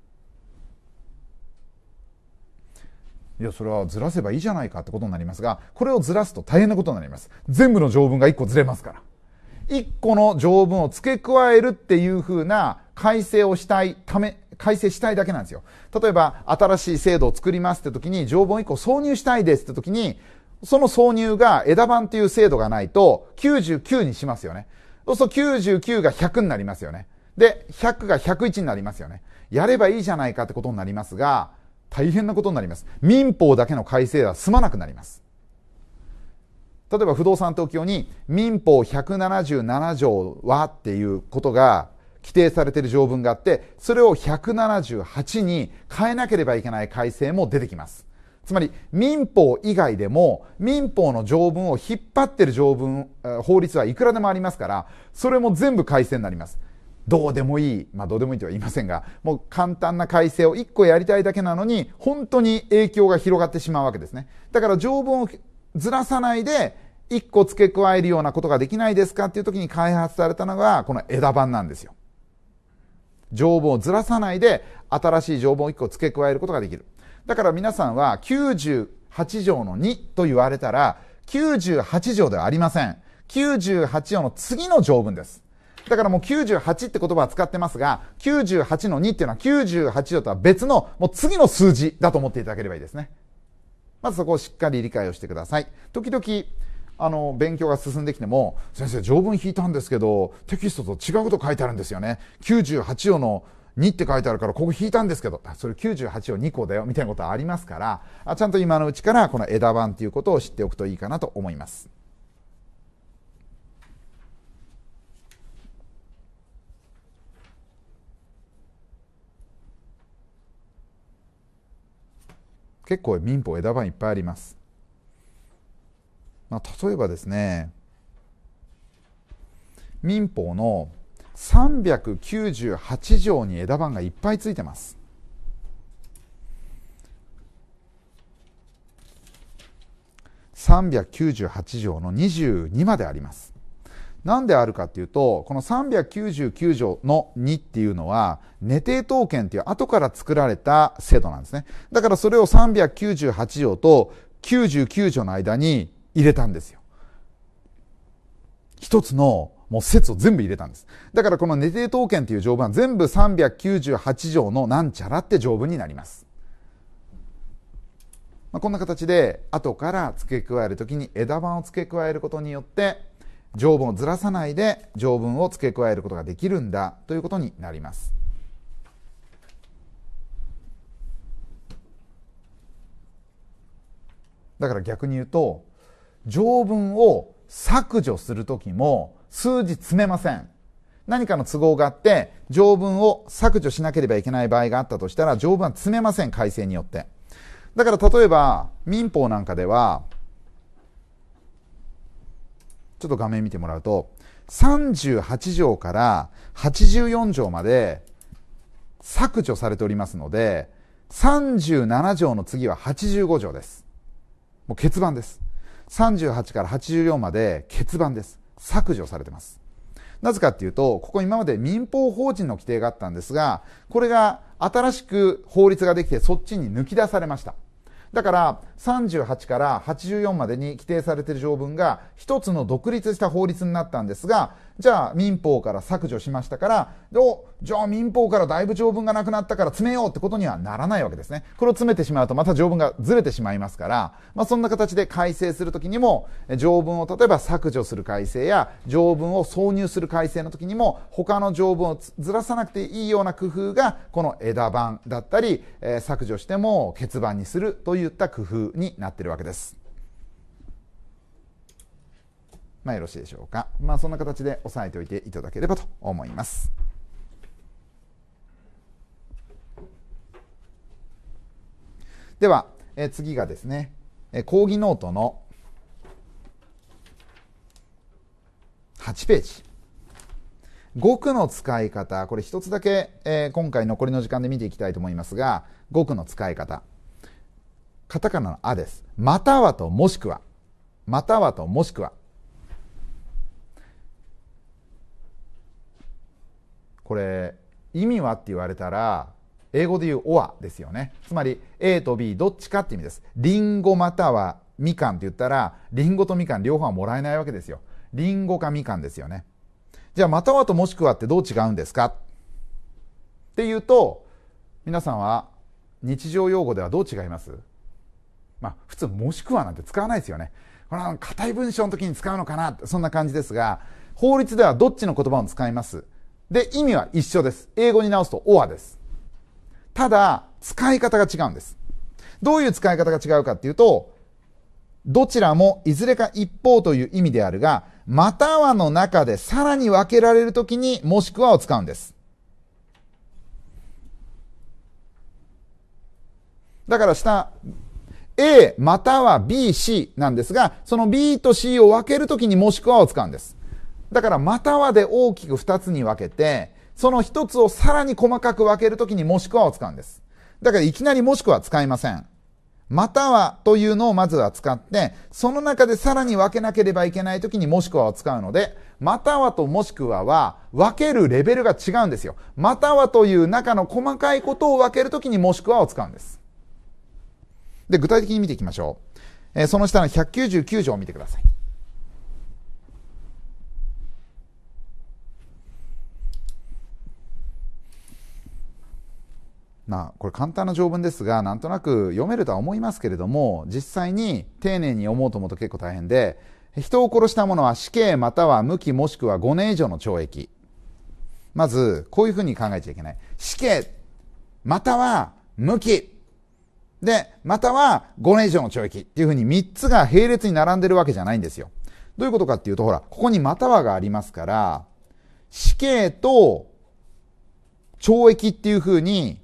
いや、それはずらせばいいじゃないかってことになりますが、これをずらすと大変なことになります。全部の条文が1個ずれますから。1個の条文を付け加えるっていう風な改正をしたいため、改正したいだけなんですよ。例えば、新しい制度を作りますって時に、条文1個挿入したいですって時に、その挿入が枝番っていう制度がないと、99にしますよね。そうすると99が100になりますよね。で、100が101になりますよね。やればいいじゃないかってことになりますが、大変なことになります。民法だけの改正は済まなくなります。例えば不動産記用に民法177条はっていうことが規定されている条文があって、それを178に変えなければいけない改正も出てきます。つまり民法以外でも民法の条文を引っ張ってる条文、法律はいくらでもありますから、それも全部改正になります。どうでもいい、まあ、どうでもいいとは言いませんが、もう簡単な改正を1個やりたいだけなのに、本当に影響が広がってしまうわけですね。だから条文をずらさないで、1個付け加えるようなことができないですかっていう時に開発されたのが、この枝版なんですよ。条文をずらさないで、新しい条文を1個付け加えることができる。だから皆さんは、98条の2と言われたら、98条ではありません。98条の次の条文です。だからもう98って言葉は使ってますが、98の2っていうのは98度とは別の、もう次の数字だと思っていただければいいですね。まずそこをしっかり理解をしてください。時々、あの、勉強が進んできても、先生、条文引いたんですけど、テキストと違うこと書いてあるんですよね。98度の2って書いてあるから、ここ引いたんですけど、それ98を2個だよ、みたいなことはありますから、ちゃんと今のうちから、この枝番っていうことを知っておくといいかなと思います。結構民法枝番いっぱいあります、まあ、例えばですね民法の398条に枝番がいっぱいついてます398条の22までありますなんであるかっていうと、この399条の2っていうのは、寝定当権っていう後から作られた制度なんですね。だからそれを398条と99条の間に入れたんですよ。一つのもう説を全部入れたんです。だからこの寝定当権っていう条文は全部398条のなんちゃらって条文になります。まあ、こんな形で後から付け加えるときに枝番を付け加えることによって条文をずらさないで条文を付け加えることができるんだということになります。だから逆に言うと条文を削除する時も数字詰めません。何かの都合があって条文を削除しなければいけない場合があったとしたら条文は詰めません改正によって。だから例えば民法なんかではちょっと画面見てもらうと、38条から84条まで削除されておりますので、37条の次は85条です。もう欠番です。38から84まで欠番です。削除されてます。なぜかっていうと、ここ今まで民法法人の規定があったんですが、これが新しく法律ができてそっちに抜き出されました。だから38から84までに規定されている条文が一つの独立した法律になったんですがじゃあ民法から削除しましたから、じゃあ民法からだいぶ条文がなくなったから詰めようってことにはならないわけですね。これを詰めてしまうとまた条文がずれてしまいますから、まあ、そんな形で改正するときにも、条文を例えば削除する改正や条文を挿入する改正のときにも、他の条文をずらさなくていいような工夫が、この枝番だったり、削除しても欠番にするといった工夫になっているわけです。まあ、よろしいでしょうか。まあ、そんな形で押さえておいていただければと思います。では、え次がですね、え講義ノートの8ページ。語句の使い方、これ一つだけ、えー、今回残りの時間で見ていきたいと思いますが、語句の使い方。カタカナのあです。またはともしくは。またはともしくは。これ意味はって言われたら英語で言う「オア」ですよねつまり A と B どっちかって意味ですリンゴまたはみかんって言ったらリンゴとみかん両方はもらえないわけですよリンゴかみかんですよねじゃあまたはともしくはってどう違うんですかっていうと皆さんは日常用語ではどう違いますまあ普通もしくはなんて使わないですよねこれは硬い文章の時に使うのかなそんな感じですが法律ではどっちの言葉を使いますで、意味は一緒です。英語に直すと or です。ただ、使い方が違うんです。どういう使い方が違うかっていうと、どちらもいずれか一方という意味であるが、またはの中でさらに分けられるときにもしくはを使うんです。だから下、A または B、C なんですが、その B と C を分けるときにもしくはを使うんです。だからまたはで大きく二つに分けて、その一つをさらに細かく分けるときにもしくはを使うんです。だからいきなりもしくは使いません。またはというのをまずは使って、その中でさらに分けなければいけない時にもしくはを使うので、またはともしくはは分けるレベルが違うんですよ。またはという中の細かいことを分ける時にもしくはを使うんです。で、具体的に見ていきましょう。えー、その下の199条を見てください。まあ、これ簡単な条文ですが、なんとなく読めるとは思いますけれども、実際に丁寧に読もうと思うと結構大変で、人を殺した者は死刑または無期もしくは5年以上の懲役。まず、こういうふうに考えちゃいけない。死刑、または無期。で、または5年以上の懲役っていうふうに3つが並列に並んでるわけじゃないんですよ。どういうことかっていうと、ほら、ここにまたはがありますから、死刑と懲役っていうふうに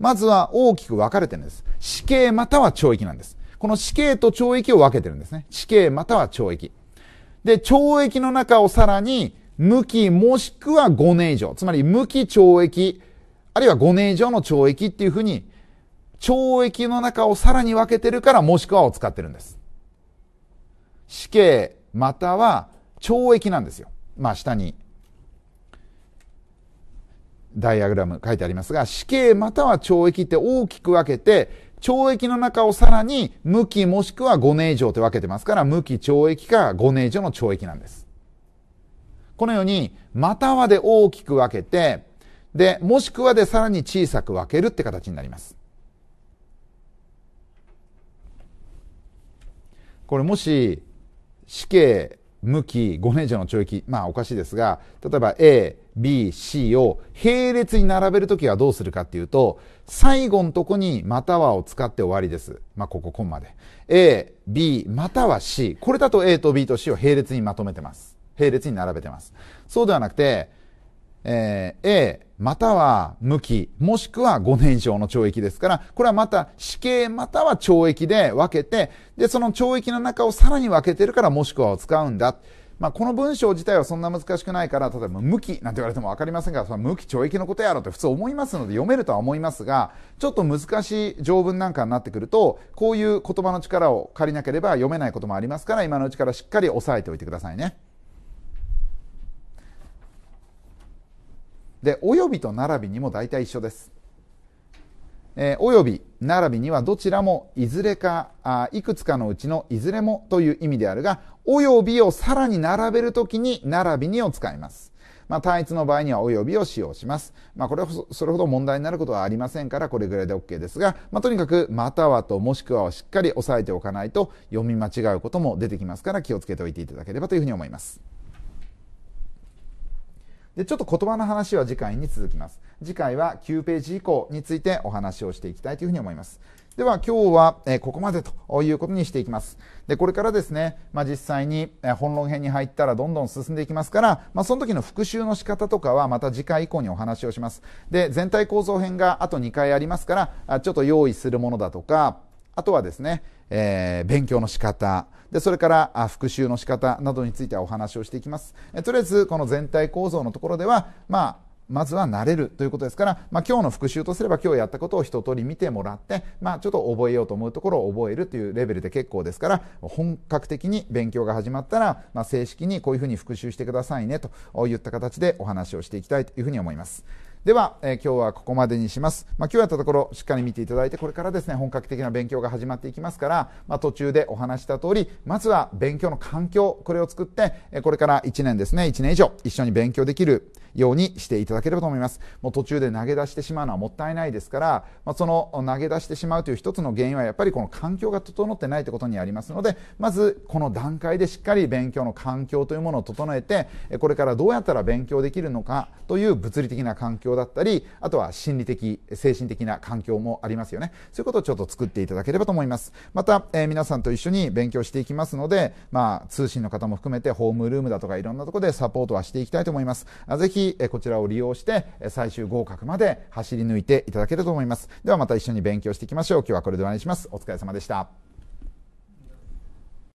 まずは大きく分かれてるんです。死刑または懲役なんです。この死刑と懲役を分けてるんですね。死刑または懲役。で、懲役の中をさらに、無期もしくは5年以上。つまり無期懲役、あるいは5年以上の懲役っていうふうに、懲役の中をさらに分けてるからもしくはを使ってるんです。死刑または懲役なんですよ。まあ下にダイアグラム書いてありますが、死刑または懲役って大きく分けて、懲役の中をさらに、無期もしくは5年以上って分けてますから、無期懲役か5年以上の懲役なんです。このように、またはで大きく分けて、で、もしくはでさらに小さく分けるって形になります。これもし、死刑、無期、5年以上の懲役、まあおかしいですが、例えば A、B、C を並列に並べるときはどうするかっていうと、最後のとこにまたはを使って終わりです。まあ、ここコンマで。A、B、または C。これだと A と B と C を並列にまとめてます。並列に並べてます。そうではなくて、えー、A、または無期、もしくは5年以上の懲役ですから、これはまた死刑または懲役で分けて、で、その懲役の中をさらに分けてるからもしくはを使うんだ。まあ、この文章自体はそんな難しくないから、例えば無期なんて言われても分かりませんが、その無期懲役のことやろって普通思いますので読めるとは思いますが、ちょっと難しい条文なんかになってくると、こういう言葉の力を借りなければ読めないこともありますから、今のうちからしっかり押さえておいてくださいね。で、およびと並びにも大体一緒です。えー、および並びにはどちらもいずれかあいくつかのうちのいずれもという意味であるがおよびをさらに並べるときに、並びにを使います。まあ、単一の場合にはおよびを使用します。まあ、これはそれほど問題になることはありませんから、これぐらいで OK ですが、まあ、とにかく、またはともしくはをしっかり押さえておかないと、読み間違うことも出てきますから、気をつけておいていただければというふうに思います。で、ちょっと言葉の話は次回に続きます。次回は9ページ以降についてお話をしていきたいというふうに思います。では今日はここまでということにしていきます。でこれからですね、まあ、実際に本論編に入ったらどんどん進んでいきますから、まあ、その時の復習の仕方とかはまた次回以降にお話をしますで全体構造編があと2回ありますからちょっと用意するものだとかあとはですね、えー、勉強の仕方でそれから復習の仕方などについてはお話をしていきますとりあえずこの全体構造のところではまあまずは慣れるということですから、まあ、今日の復習とすれば今日やったことを一通り見てもらって、まあ、ちょっと覚えようと思うところを覚えるというレベルで結構ですから本格的に勉強が始まったら、まあ、正式にこういうふうに復習してくださいねといった形でお話をしていきたいというふうに思います。では、えー、今日はここまでにします。まあ、今日やったところ、しっかり見ていただいて、これからですね、本格的な勉強が始まっていきますから、まあ、途中でお話した通り、まずは勉強の環境、これを作って、えこれから1年ですね、1年以上、一緒に勉強できる、ようにしていただければと思います。もう途中で投げ出してしまうのはもったいないですから、まあ、その投げ出してしまうという一つの原因はやっぱりこの環境が整ってないということにありますので、まずこの段階でしっかり勉強の環境というものを整えて、これからどうやったら勉強できるのかという物理的な環境だったり、あとは心理的、精神的な環境もありますよね。そういうことをちょっと作っていただければと思います。また、えー、皆さんと一緒に勉強していきますので、まあ、通信の方も含めてホームルームだとかいろんなところでサポートはしていきたいと思います。ぜひきこちらを利用して最終合格まで走り抜いていただけると思いますではまた一緒に勉強していきましょう今日はこれで終わりにしますお疲れ様でした